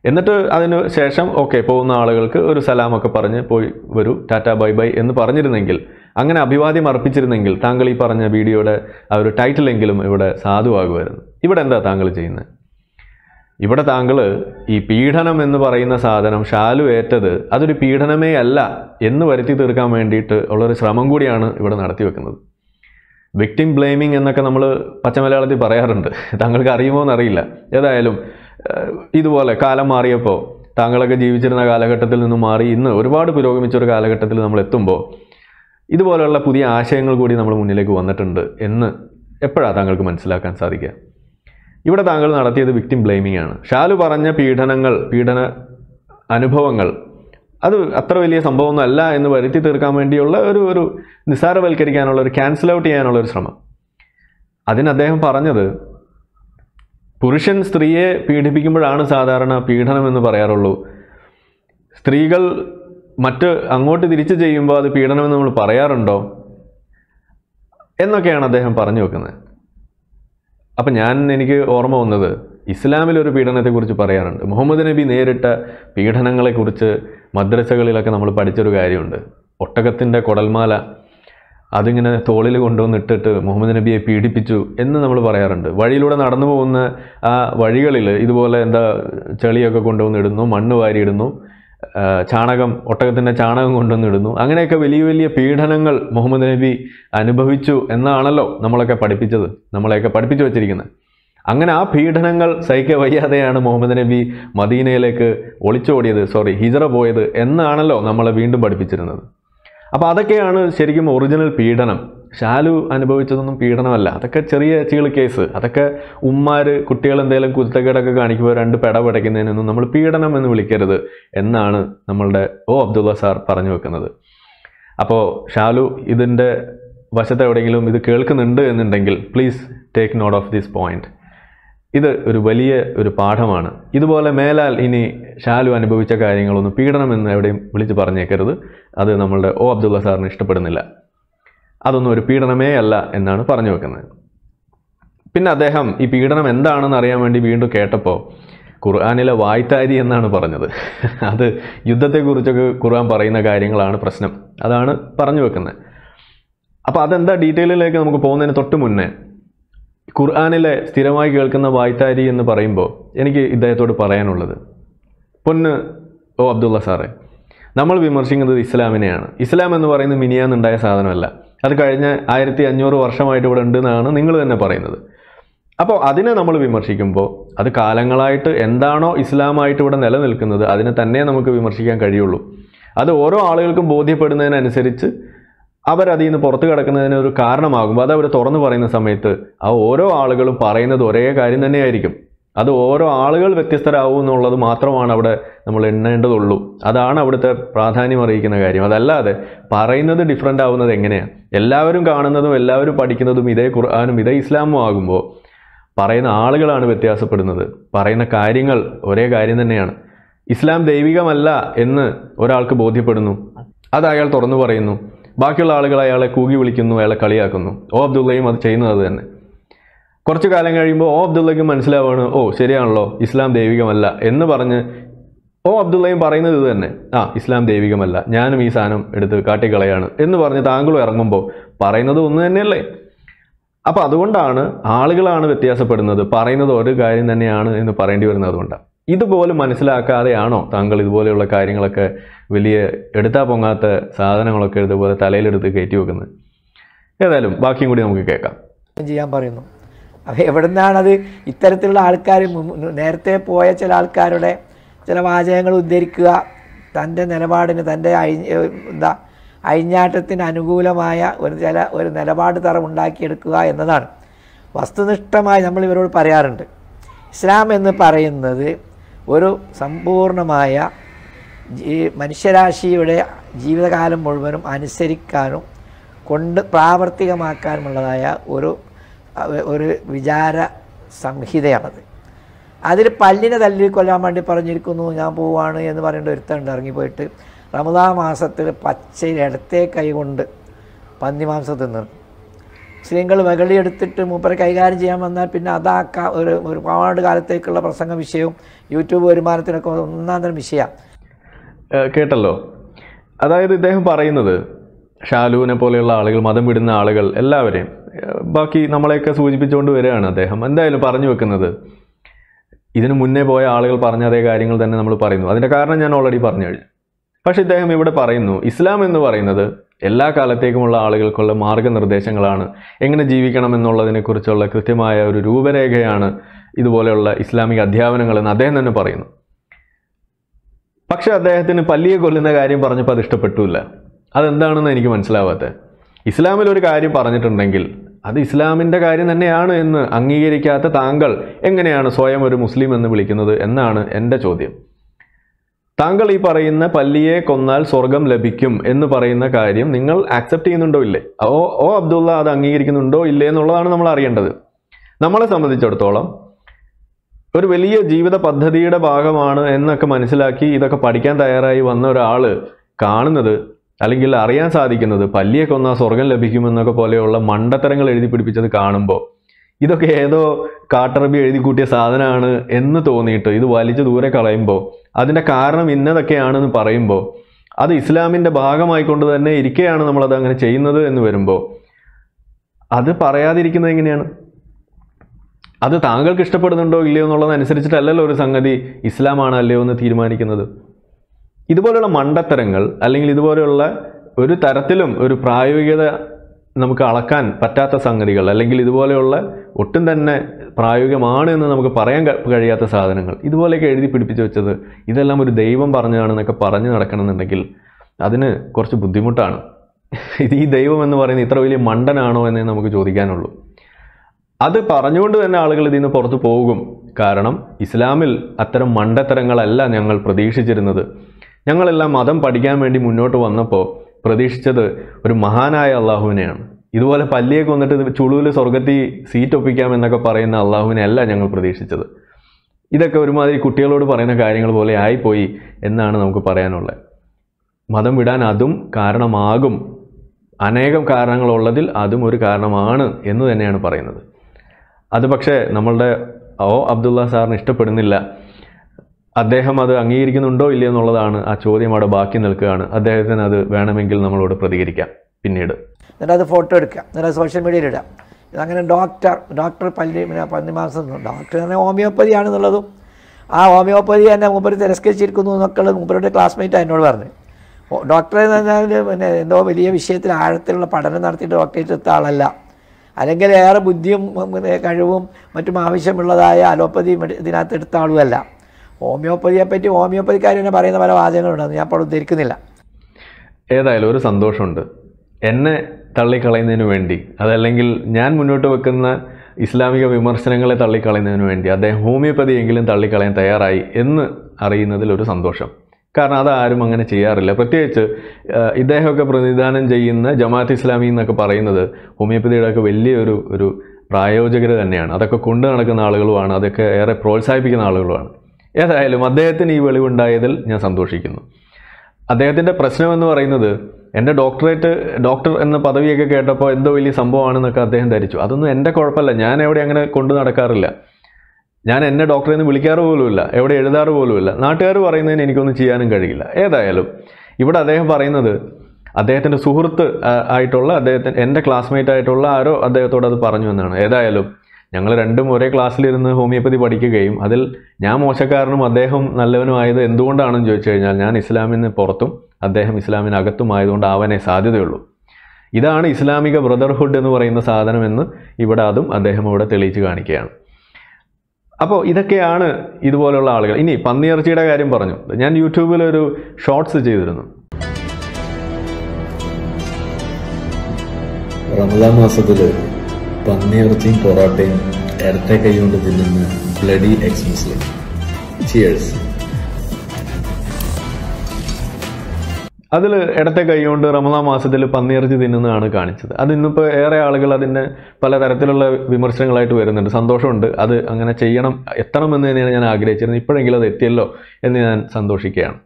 എന്നിട്ട് അതിന് ശേഷം ഓക്കെ പോകുന്ന ആളുകൾക്ക് ഒരു സലാമൊക്കെ പറഞ്ഞ് പോയി വരൂ ടാറ്റ ബൈ ബൈ എന്ന് പറഞ്ഞിരുന്നെങ്കിൽ അങ്ങനെ അഭിവാദ്യം അർപ്പിച്ചിരുന്നെങ്കിൽ താങ്കൾ ഈ പറഞ്ഞ വീഡിയോയുടെ ആ ഒരു ടൈറ്റിലെങ്കിലും ഇവിടെ സാധുവാകുമായിരുന്നു ഇവിടെ എന്താ താങ്കൾ ചെയ്യുന്നത് ഇവിടെ താങ്കൾ ഈ പീഡനം എന്ന് പറയുന്ന സാധനം ഷാലു ഏറ്റത് അതൊരു പീഡനമേ അല്ല എന്ന് വരുത്തി തീർക്കാൻ വേണ്ടിയിട്ട് ഉള്ളൊരു ശ്രമം കൂടിയാണ് ഇവിടെ നടത്തി വെക്കുന്നത് വിക്ടിം ബ്ലെയിമിംഗ് എന്നൊക്കെ നമ്മൾ പച്ചമലയാളത്തിൽ പറയാറുണ്ട് താങ്കൾക്ക് അറിയുമോ എന്നറിയില്ല ഏതായാലും ഇതുപോലെ കാലം മാറിയപ്പോൾ താങ്കളൊക്കെ ജീവിച്ചിരുന്ന കാലഘട്ടത്തിൽ നിന്ന് മാറി ഇന്ന് ഒരുപാട് പുരോഗമിച്ച ഒരു കാലഘട്ടത്തിൽ നമ്മൾ എത്തുമ്പോൾ ഇതുപോലെയുള്ള പുതിയ ആശയങ്ങൾ കൂടി നമ്മൾ മുന്നിലേക്ക് വന്നിട്ടുണ്ട് എന്ന് എപ്പോഴാണ് താങ്കൾക്ക് മനസ്സിലാക്കാൻ സാധിക്കുക ഇവിടെ താങ്കൾ നടത്തിയത് വിക്ടിം ബ്ലെയിമിംഗ് ആണ് ഷാലു പറഞ്ഞ പീഡനങ്ങൾ പീഡന അനുഭവങ്ങൾ അത് അത്ര വലിയ സംഭവമൊന്നും അല്ല എന്ന് വരുത്തി തീർക്കാൻ വേണ്ടിയുള്ള ഒരു ഒരു നിസ്സാരവൽക്കരിക്കാനുള്ള ഒരു ക്യാൻസൽ ഔട്ട് ചെയ്യാനുള്ള ഒരു ശ്രമം അതിന് അദ്ദേഹം പറഞ്ഞത് പുരുഷൻ സ്ത്രീയെ പീഡിപ്പിക്കുമ്പോഴാണ് സാധാരണ പീഡനം എന്ന് പറയാറുള്ളൂ സ്ത്രീകൾ മറ്റ് അങ്ങോട്ട് തിരിച്ചു ചെയ്യുമ്പോൾ അത് പീഡനമെന്ന് നമ്മൾ പറയാറുണ്ടോ എന്നൊക്കെയാണ് അദ്ദേഹം പറഞ്ഞു വെക്കുന്നത് അപ്പം ഞാൻ എനിക്ക് ഓർമ്മ വന്നത് ഇസ്ലാമിൽ ഒരു പീഡനത്തെക്കുറിച്ച് പറയാറുണ്ട് മുഹമ്മദ് നബി നേരിട്ട പീഡനങ്ങളെക്കുറിച്ച് മദ്രസകളിലൊക്കെ നമ്മൾ പഠിച്ചൊരു കാര്യമുണ്ട് ഒട്ടകത്തിൻ്റെ കുടൽമാല അതിങ്ങനെ തോളിൽ കൊണ്ടുവന്നിട്ടിട്ട് മുഹമ്മദ് നബിയെ പീഡിപ്പിച്ചു എന്ന് നമ്മൾ പറയാറുണ്ട് വഴിയിലൂടെ നടന്നു പോകുന്ന ആ വഴികളിൽ ഇതുപോലെ എന്താ ചെളിയൊക്കെ കൊണ്ടുവന്നിടുന്നു മണ്ണ് വാരിയിടുന്നു ചാണകം ഒട്ടകത്തിൻ്റെ ചാണകം ഇടുന്നു അങ്ങനെയൊക്കെ വലിയ വലിയ പീഡനങ്ങൾ മുഹമ്മദ് നബി അനുഭവിച്ചു എന്നാണല്ലോ നമ്മളൊക്കെ പഠിപ്പിച്ചത് നമ്മളെയൊക്കെ പഠിപ്പിച്ചു വച്ചിരിക്കുന്നത് അങ്ങനെ ആ പീഡനങ്ങൾ സഹിക്ക വയ്യാതെയാണ് മുഹമ്മദ് നബി മദീനയിലേക്ക് ഒളിച്ചോടിയത് സോറി ഹിജറ പോയത് എന്നാണല്ലോ നമ്മളെ വീണ്ടും പഠിപ്പിച്ചിരുന്നത് അപ്പോൾ അതൊക്കെയാണ് ശരിക്കും ഒറിജിനൽ പീഡനം ഷാലു അനുഭവിച്ചതൊന്നും പീഡനമല്ല അതൊക്കെ ചെറിയ ചീള് കേസ് അതൊക്കെ ഉമ്മാർ കുട്ടികൾ എന്തെങ്കിലും കുരുത്തക്കേടൊക്കെ കാണിക്കുമ്പോൾ രണ്ട് പെട പടയ്ക്കുന്നതിനൊന്നും നമ്മൾ പീഡനം എന്ന് വിളിക്കരുത് എന്നാണ് നമ്മളുടെ ഒ അബ്ദുള്ള സാർ പറഞ്ഞു വെക്കുന്നത് അപ്പോൾ ഷാലു ഇതിൻ്റെ വശത്ത് എവിടെയെങ്കിലും ഇത് കേൾക്കുന്നുണ്ട് എന്നുണ്ടെങ്കിൽ please take note of this point ഇത് ഒരു വലിയ ഒരു പാഠമാണ് ഇതുപോലെ മേലാൽ ഇനി ഷാലു അനുഭവിച്ച കാര്യങ്ങളൊന്നും പീഡനം എന്ന് എവിടെയും വിളിച്ച് പറഞ്ഞേക്കരുത് അത് നമ്മളുടെ ഒ അബ്ദുള്ള സാറിന് ഇഷ്ടപ്പെടുന്നില്ല അതൊന്നും ഒരു പീഡനമേ അല്ല എന്നാണ് പറഞ്ഞു വെക്കുന്നത് പിന്നെ അദ്ദേഹം ഈ പീഡനം എന്താണെന്ന് അറിയാൻ വേണ്ടി വീണ്ടും കേട്ടപ്പോൾ ഖുർആാനിലെ വായ്ത്താരി എന്നാണ് പറഞ്ഞത് അത് യുദ്ധത്തെക്കുറിച്ചൊക്കെ ഖുർആൻ പറയുന്ന കാര്യങ്ങളാണ് പ്രശ്നം അതാണ് പറഞ്ഞു വെക്കുന്നത് അപ്പോൾ അതെന്താ ഡീറ്റെയിലേക്ക് നമുക്ക് പോകുന്നതിന് തൊട്ട് മുന്നേ ഖുർആാനിലെ സ്ഥിരമായി കേൾക്കുന്ന വായ്ത്താരി എന്ന് പറയുമ്പോൾ എനിക്ക് ഇദ്ദേഹത്തോട് പറയാനുള്ളത് പൊന്ന് ഓ അബ്ദുള്ള സാറേ നമ്മൾ വിമർശിക്കുന്നത് ഇസ്ലാമിനെയാണ് ഇസ്ലാം എന്ന് പറയുന്നത് മിനിയാന്നുണ്ടായ സാധനമല്ല അത് കഴിഞ്ഞ ആയിരത്തി അഞ്ഞൂറ് വർഷമായിട്ട് ഇവിടെ ഉണ്ടെന്നാണ് നിങ്ങൾ തന്നെ പറയുന്നത് അപ്പോൾ അതിനെ നമ്മൾ വിമർശിക്കുമ്പോൾ അത് കാലങ്ങളായിട്ട് എന്താണോ ഇസ്ലാമായിട്ട് ഇവിടെ നിലനിൽക്കുന്നത് അതിനെ തന്നെ നമുക്ക് വിമർശിക്കാൻ കഴിയുള്ളൂ അത് ഓരോ ആളുകൾക്കും ബോധ്യപ്പെടുന്നതിനനുസരിച്ച് അവരതിൽ നിന്ന് പുറത്തു കിടക്കുന്നതിന് ഒരു കാരണമാകുമ്പോൾ അത് അവർ തുറന്നു പറയുന്ന സമയത്ത് ആ ഓരോ ആളുകളും പറയുന്നത് ഒരേ കാര്യം തന്നെയായിരിക്കും അത് ഓരോ ആളുകൾ വ്യത്യസ്തരാകും എന്നുള്ളത് മാത്രമാണ് അവിടെ നമ്മൾ എണ്ണേണ്ടതുള്ളൂ അതാണ് അവിടുത്തെ പ്രാധാന്യം അറിയിക്കുന്ന കാര്യം അതല്ലാതെ പറയുന്നത് ഡിഫറെൻ്റ് ആവുന്നത് എങ്ങനെയാണ് എല്ലാവരും കാണുന്നതും എല്ലാവരും പഠിക്കുന്നതും ഇതേ ഖുർആാനും ഇതേ ഇസ്ലാമും ആകുമ്പോൾ പറയുന്ന ആളുകളാണ് വ്യത്യാസപ്പെടുന്നത് പറയുന്ന കാര്യങ്ങൾ ഒരേ കാര്യം തന്നെയാണ് ഇസ്ലാം ദൈവികമല്ല എന്ന് ഒരാൾക്ക് ബോധ്യപ്പെടുന്നു അത് അയാൾ തുറന്നു പറയുന്നു ബാക്കിയുള്ള ആളുകൾ അയാളെ കൂകി വിളിക്കുന്നു അയാളെ കളിയാക്കുന്നു ഓ അബ്ദുള്ളയും അത് ചെയ്യുന്നത് തന്നെ കുറച്ച് കാലം കഴിയുമ്പോൾ ഓ അബ്ദുള്ളയ്ക്ക് മനസ്സിലാവുകയാണ് ഓ ശരിയാണല്ലോ ഇസ്ലാം ദൈവികമല്ല എന്ന് പറഞ്ഞ് ഓ അബ്ദുള്ളയും പറയുന്നത് ഇത് തന്നെ ആ ഇസ്ലാം ദൈവികമല്ല ഞാനും ഈ സാധനം എടുത്ത് കാട്ടിക്കളയാണ് എന്ന് പറഞ്ഞ് താങ്കളും ഇറങ്ങുമ്പോൾ പറയുന്നത് ഒന്ന് തന്നെയല്ലേ അപ്പോൾ അതുകൊണ്ടാണ് ആളുകളാണ് വ്യത്യാസപ്പെടുന്നത് പറയുന്നത് ഒരു കാര്യം തന്നെയാണ് എന്ന് പറയേണ്ടി വരുന്നത് അതുകൊണ്ടാണ് ഇതുപോലെ മനസ്സിലാക്കാതെയാണോ താങ്കൾ ഇതുപോലെയുള്ള കാര്യങ്ങളൊക്കെ വലിയ എടുത്താൽ പൊങ്ങാത്ത സാധനങ്ങളൊക്കെ ഇതുപോലെ തലയിലെടുത്ത് കയറ്റി വെക്കുന്നത് ഏതായാലും ബാക്കിയും കൂടി നമുക്ക് കേൾക്കാം ചെയ്യാൻ പറയുന്നു അപ്പം എവിടെ നിന്നാണത് ഇത്തരത്തിലുള്ള ആൾക്കാർ നേരത്തെ പോയ ചില ആൾക്കാരുടെ ചില വാചകങ്ങൾ ഉദ്ധരിക്കുക തൻ്റെ നിലപാടിന് തൻ്റെ അഴി എന്താ അഴിഞ്ഞാട്ടത്തിന് അനുകൂലമായ ഒരു ചില ഒരു നിലപാട് തറ ഉണ്ടാക്കിയെടുക്കുക എന്നതാണ് വസ്തുനിഷ്ഠമായി നമ്മൾ ഇവരോട് പറയാറുണ്ട് ഇസ്ലാം എന്ന് പറയുന്നത് ഒരു സമ്പൂർണമായ മനുഷ്യരാശിയുടെ ജീവിതകാലം മുഴുവനും അനുസരിക്കാനും കൊണ്ട് പ്രാവർത്തികമാക്കാനുമുള്ളതായ ഒരു ഒരു വിചാര സംഹിതയാണത് അതിൽ പല്ലിനെ തല്ലി കൊല്ലാൻ വേണ്ടി പറഞ്ഞിരിക്കുന്നു ഞാൻ പോവാണ് എന്ന് പറയേണ്ട ഒരുത്തുണ്ട് ഇറങ്ങിപ്പോയിട്ട് റമദാ മാസത്തിൽ പച്ചയിൽ ഇടത്തെ കൈകൊണ്ട് പന്നിമാംസം തിന്നിരുന്നു സ്ത്രീകൾ എടുത്തിട്ട് മൂപ്പരെ കൈകാര്യം ചെയ്യാൻ വന്നാൽ പിന്നെ അതാക്കാ ഒരു ഒരുപാട് കാലത്തേക്കുള്ള പ്രസംഗ വിഷയവും യൂട്യൂബ് വരുമാനത്തിനൊക്കെ ഒന്നാം തരം വിഷയമാണ് കേട്ടല്ലോ അതായത് ഇദ്ദേഹം പറയുന്നത് ഷാലുവിനെ പോലെയുള്ള ആളുകൾ മതം വിടുന്ന ആളുകൾ എല്ലാവരെയും ബാക്കി നമ്മളെയൊക്കെ സൂചിപ്പിച്ചുകൊണ്ട് വരികയാണ് അദ്ദേഹം എന്തായാലും പറഞ്ഞു വെക്കുന്നത് ഇതിനു മുന്നേ പോയ ആളുകൾ പറഞ്ഞ അതേ കാര്യങ്ങൾ തന്നെ നമ്മൾ പറയുന്നു അതിൻ്റെ കാരണം ഞാൻ ഓൾറെഡി പറഞ്ഞു കഴിഞ്ഞു പക്ഷേ ഇദ്ദേഹം ഇവിടെ പറയുന്നു ഇസ്ലാം എന്ന് പറയുന്നത് എല്ലാ കാലത്തേക്കുമുള്ള ആളുകൾക്കുള്ള മാർഗനിർദ്ദേശങ്ങളാണ് എങ്ങനെ ജീവിക്കണം എന്നുള്ളതിനെക്കുറിച്ചുള്ള കൃത്യമായ ഒരു രൂപരേഖയാണ് ഇതുപോലെയുള്ള ഇസ്ലാമിക അധ്യാപനങ്ങൾ എന്ന് അദ്ദേഹം തന്നെ പറയുന്നു പക്ഷേ അദ്ദേഹത്തിന് പല്ലിയെ കൊല്ലുന്ന കാര്യം പറഞ്ഞപ്പോൾ അത് ഇഷ്ടപ്പെട്ടില്ല അതെന്താണെന്ന് എനിക്ക് മനസ്സിലാവാത്തത് ഇസ്ലാമിൽ ഒരു കാര്യം പറഞ്ഞിട്ടുണ്ടെങ്കിൽ അത് ഇസ്ലാമിൻ്റെ കാര്യം തന്നെയാണ് എന്ന് അംഗീകരിക്കാത്ത താങ്കൾ എങ്ങനെയാണ് സ്വയം ഒരു മുസ്ലിം എന്ന് വിളിക്കുന്നത് എന്നാണ് എൻ്റെ ചോദ്യം താങ്കൾ ഈ പറയുന്ന പല്ലിയെ കൊന്നാൽ സ്വർഗം ലഭിക്കും എന്ന് പറയുന്ന കാര്യം നിങ്ങൾ ആക്സെപ്റ്റ് ചെയ്യുന്നുണ്ടോ ഇല്ലേ ഓ ഓ അബ്ദുള്ള അത് അംഗീകരിക്കുന്നുണ്ടോ ഇല്ലേ എന്നുള്ളതാണ് നമ്മൾ അറിയേണ്ടത് നമ്മളെ സംബന്ധിച്ചിടത്തോളം ഒരു വലിയ ജീവിത പദ്ധതിയുടെ ഭാഗമാണ് എന്നൊക്കെ മനസ്സിലാക്കി ഇതൊക്കെ പഠിക്കാൻ തയ്യാറായി വന്ന ഒരാൾ കാണുന്നത് അല്ലെങ്കിൽ അറിയാൻ സാധിക്കുന്നത് പല്ലിയെ കൊന്നാൽ സ്വർഗം ലഭിക്കുമെന്നൊക്കെ പോലെയുള്ള മണ്ടത്തരങ്ങൾ എഴുതി പിടിപ്പിച്ചത് കാണുമ്പോൾ ഇതൊക്കെ ഏതോ കാട്ടറബി എഴുതി കൂട്ടിയ സാധനമാണ് എന്ന് തോന്നിയിട്ട് ഇത് വലിച്ചു ദൂരെ കളയുമ്പോൾ അതിൻ്റെ കാരണം ഇന്നതൊക്കെയാണെന്ന് പറയുമ്പോൾ അത് ഇസ്ലാമിൻ്റെ ഭാഗമായിക്കൊണ്ട് തന്നെ ഇരിക്കെയാണ് നമ്മളത് അങ്ങനെ ചെയ്യുന്നത് എന്ന് വരുമ്പോൾ അത് പറയാതിരിക്കുന്നത് എങ്ങനെയാണ് അത് താങ്കൾക്ക് ഇഷ്ടപ്പെടുന്നുണ്ടോ ഇല്ലയോ അനുസരിച്ചിട്ടല്ലല്ലോ ഒരു സംഗതി ഇസ്ലാമാണ് അല്ലയോ എന്ന് തീരുമാനിക്കുന്നത് ഇതുപോലെയുള്ള മണ്ടത്തരങ്ങൾ അല്ലെങ്കിൽ ഇതുപോലെയുള്ള ഒരു തരത്തിലും ഒരു പ്രായോഗികത നമുക്ക് അളക്കാൻ പറ്റാത്ത സംഗതികൾ അല്ലെങ്കിൽ ഇതുപോലെയുള്ള ഒട്ടും തന്നെ പ്രായോഗികമാണ് എന്ന് നമുക്ക് പറയാൻ കഴിയാത്ത സാധനങ്ങൾ ഇതുപോലെയൊക്കെ എഴുതി പിടിപ്പിച്ച് വെച്ചത് ഇതെല്ലാം ഒരു ദൈവം പറഞ്ഞതാണെന്നൊക്കെ പറഞ്ഞു നടക്കണമെന്നുണ്ടെങ്കിൽ അതിന് കുറച്ച് ബുദ്ധിമുട്ടാണ് ഇത് ഈ ദൈവം എന്ന് പറയുന്നത് ഇത്ര വലിയ മണ്ടനാണോ എന്നേ നമുക്ക് ചോദിക്കാനുള്ളൂ അത് പറഞ്ഞുകൊണ്ട് തന്നെ ആളുകൾ ഇതിൽ നിന്ന് പുറത്തു പോകും കാരണം ഇസ്ലാമിൽ അത്തരം മണ്ടത്തരങ്ങളല്ല ഞങ്ങൾ പ്രതീക്ഷിച്ചിരുന്നത് ഞങ്ങളെല്ലാം മതം പഠിക്കാൻ വേണ്ടി മുന്നോട്ട് വന്നപ്പോൾ പ്രതീക്ഷിച്ചത് ഒരു മഹാനായ അള്ളാഹുവിനെയാണ് ഇതുപോലെ പല്ലിയെ കൊന്നിട്ട് ചുളുവിൽ സ്വർഗത്തിൽ സീറ്റ് ഒപ്പിക്കാം എന്നൊക്കെ പറയുന്ന അള്ളാഹുവിനെ അല്ല ഞങ്ങൾ പ്രതീക്ഷിച്ചത് ഇതൊക്കെ ഒരുമാതിരി കുട്ടികളോട് പറയുന്ന കാര്യങ്ങൾ പോലെ ആയിപ്പോയി എന്നാണ് നമുക്ക് പറയാനുള്ളത് മതം വിടാൻ അതും കാരണമാകും അനേകം കാരണങ്ങളുള്ളതിൽ അതും ഒരു കാരണമാണ് എന്ന് തന്നെയാണ് പറയുന്നത് അത് പക്ഷേ നമ്മളുടെ ഓ അബ്ദുള്ള സാറിന് ഇഷ്ടപ്പെടുന്നില്ല അദ്ദേഹം അത് അംഗീകരിക്കുന്നുണ്ടോ ഇല്ലയോ എന്നുള്ളതാണ് ആ ചോദ്യം അവിടെ ബാക്കി നിൽക്കുകയാണ് അദ്ദേഹത്തിന് അത് വേണമെങ്കിൽ നമ്മളോട് പ്രതികരിക്കാം പിന്നീട് എന്നിട്ട് അത് ഫോട്ടോ എടുക്കുക എന്നിട്ട് സോഷ്യൽ മീഡിയയിൽ ഇടാം ഇതങ്ങനെ ഡോക്ടർ ഡോക്ടർ പല്ലി പിന്നെ പന്നിമാസം ഡോക്ടർ തന്നെ ആണെന്നുള്ളതും ആ ഹോമിയോപ്പതി തന്നെ മുമ്പ് തിരസ്കരിച്ചിരിക്കുന്നു എന്നൊക്കെയുള്ള മുമ്പരുടെ ക്ലാസ്മേറ്റ് എന്നോട് പറഞ്ഞു ഡോക്ടറെ എന്ന് പറഞ്ഞാൽ പിന്നെ എന്തോ വലിയ വിഷയത്തിൽ ആഴത്തിലുള്ള പഠനം നടത്തിയിട്ട് ഡോക്ടറേറ്റ് എടുത്ത ആളല്ല അല്ലെങ്കിൽ ഏറെ ബുദ്ധിയും കഴിവും മറ്റും ആവശ്യമുള്ളതായ അലോപ്പതി ഇതിനകത്ത് എടുത്ത ആളുമല്ല പറ്റി ഹോമിയോപ്പതിക്കാർ തന്നെ പറയുന്ന പല വാചകങ്ങളുണ്ട് അത് ഞാൻ അപ്പോൾ ഉദ്ധരിക്കുന്നില്ല ഏതായാലും ഒരു സന്തോഷമുണ്ട് എന്നെ തള്ളിക്കളയുന്നതിന് വേണ്ടി അതല്ലെങ്കിൽ ഞാൻ മുന്നോട്ട് വെക്കുന്ന ഇസ്ലാമിക വിമർശനങ്ങളെ തള്ളിക്കളയുന്നതിന് വേണ്ടി അദ്ദേഹം എങ്കിലും തള്ളിക്കളയാൻ തയ്യാറായി എന്ന് അറിയുന്നതിൽ ഒരു സന്തോഷം കാരണം അതാരും അങ്ങനെ ചെയ്യാറില്ല പ്രത്യേകിച്ച് ഇദ്ദേഹമൊക്കെ പ്രതിനിധാനം ചെയ്യുന്ന ജമാഅത്ത് ഇസ്ലാമി എന്നൊക്കെ പറയുന്നത് ഹോമിയോപ്പതിയുടെ ഒക്കെ വലിയൊരു ഒരു പ്രായോജകർ തന്നെയാണ് അതൊക്കെ കൊണ്ടു നടക്കുന്ന ആളുകളുമാണ് അതൊക്കെ ഏറെ പ്രോത്സാഹിപ്പിക്കുന്ന ആളുകളുമാണ് ഏതായാലും അദ്ദേഹത്തിന് ഈ വെളിവുണ്ടായതിൽ ഞാൻ സന്തോഷിക്കുന്നു അദ്ദേഹത്തിൻ്റെ പ്രശ്നമെന്ന് പറയുന്നത് എൻ്റെ ഡോക്ടറേറ്റ് ഡോക്ടർ എന്ന പദവിയൊക്കെ കേട്ടപ്പോൾ എന്തോ വലിയ സംഭവമാണെന്നൊക്കെ അദ്ദേഹം ധരിച്ചു അതൊന്നും എൻ്റെ കുഴപ്പമല്ല ഞാൻ എവിടെ അങ്ങനെ കൊണ്ടു നടക്കാറില്ല ഞാൻ എന്നെ ഡോക്ടറെ നിന്ന് വിളിക്കാറ് പോലുമില്ല എവിടെ എഴുതാറ് പോലുമില്ല നാട്ടുകാർ പറയുന്നതിന് എനിക്കൊന്നും ചെയ്യാനും കഴിയില്ല ഏതായാലും ഇവിടെ അദ്ദേഹം പറയുന്നത് അദ്ദേഹത്തിൻ്റെ സുഹൃത്ത് ആയിട്ടുള്ള അദ്ദേഹത്തിൻ്റെ എൻ്റെ ക്ലാസ്മേറ്റ് ആയിട്ടുള്ള ആരോ അദ്ദേഹത്തോട് അത് പറഞ്ഞു എന്നാണ് ഏതായാലും ഞങ്ങൾ രണ്ടും ഒരേ ക്ലാസ്സിലിരുന്ന് ഹോമിയോപ്പതി പഠിക്കുകയും അതിൽ ഞാൻ മോശക്കാരനും അദ്ദേഹം നല്ലവനുമായത് എന്തുകൊണ്ടാണെന്ന് ചോദിച്ചു കഴിഞ്ഞാൽ ഞാൻ ഇസ്ലാമിന് പുറത്തും അദ്ദേഹം ഇസ്ലാമിനകത്തും ആയതുകൊണ്ട് ആവനെ സാധ്യതയുള്ളൂ ഇതാണ് ഇസ്ലാമിക ബ്രദർഹുഡ് എന്ന് പറയുന്ന സാധനമെന്ന് ഇവിടെ അതും അദ്ദേഹം ഇവിടെ തെളിയിച്ച് കാണിക്കുകയാണ് അപ്പോൾ ഇതൊക്കെയാണ് ഇതുപോലുള്ള ആളുകൾ ഇനി പന്നിയിറച്ചിയുടെ കാര്യം പറഞ്ഞു ഞാൻ യൂട്യൂബിൽ ഒരു ഷോർട്സ് ചെയ്തിരുന്നു റമദാൻ മാസത്തിൽ പന്നിയിറച്ചിയും പൊറോട്ടയും ഇരട്ട കൈ കൊണ്ട് തിന്നുന്ന ബ്ലഡി എക്സ് ചിയേഴ്സ് അതിൽ ഇടത്തെ കൈകൊണ്ട് റമദാ മാസത്തിൽ പന്നിയിറച്ചി തിന്നുന്നതാണ് കാണിച്ചത് അത് ഇന്നിപ്പോൾ ഏറെ ആളുകൾ അതിൻ്റെ പലതരത്തിലുള്ള വിമർശനങ്ങളായിട്ട് വരുന്നുണ്ട് സന്തോഷമുണ്ട് അത് അങ്ങനെ ചെയ്യണം എത്തണമെന്ന് തന്നെയാണ് ഞാൻ ആഗ്രഹിച്ചിരുന്നത് ഇപ്പോഴെങ്കിലും അത് എത്തിയല്ലോ എന്ന് ഞാൻ സന്തോഷിക്കുകയാണ്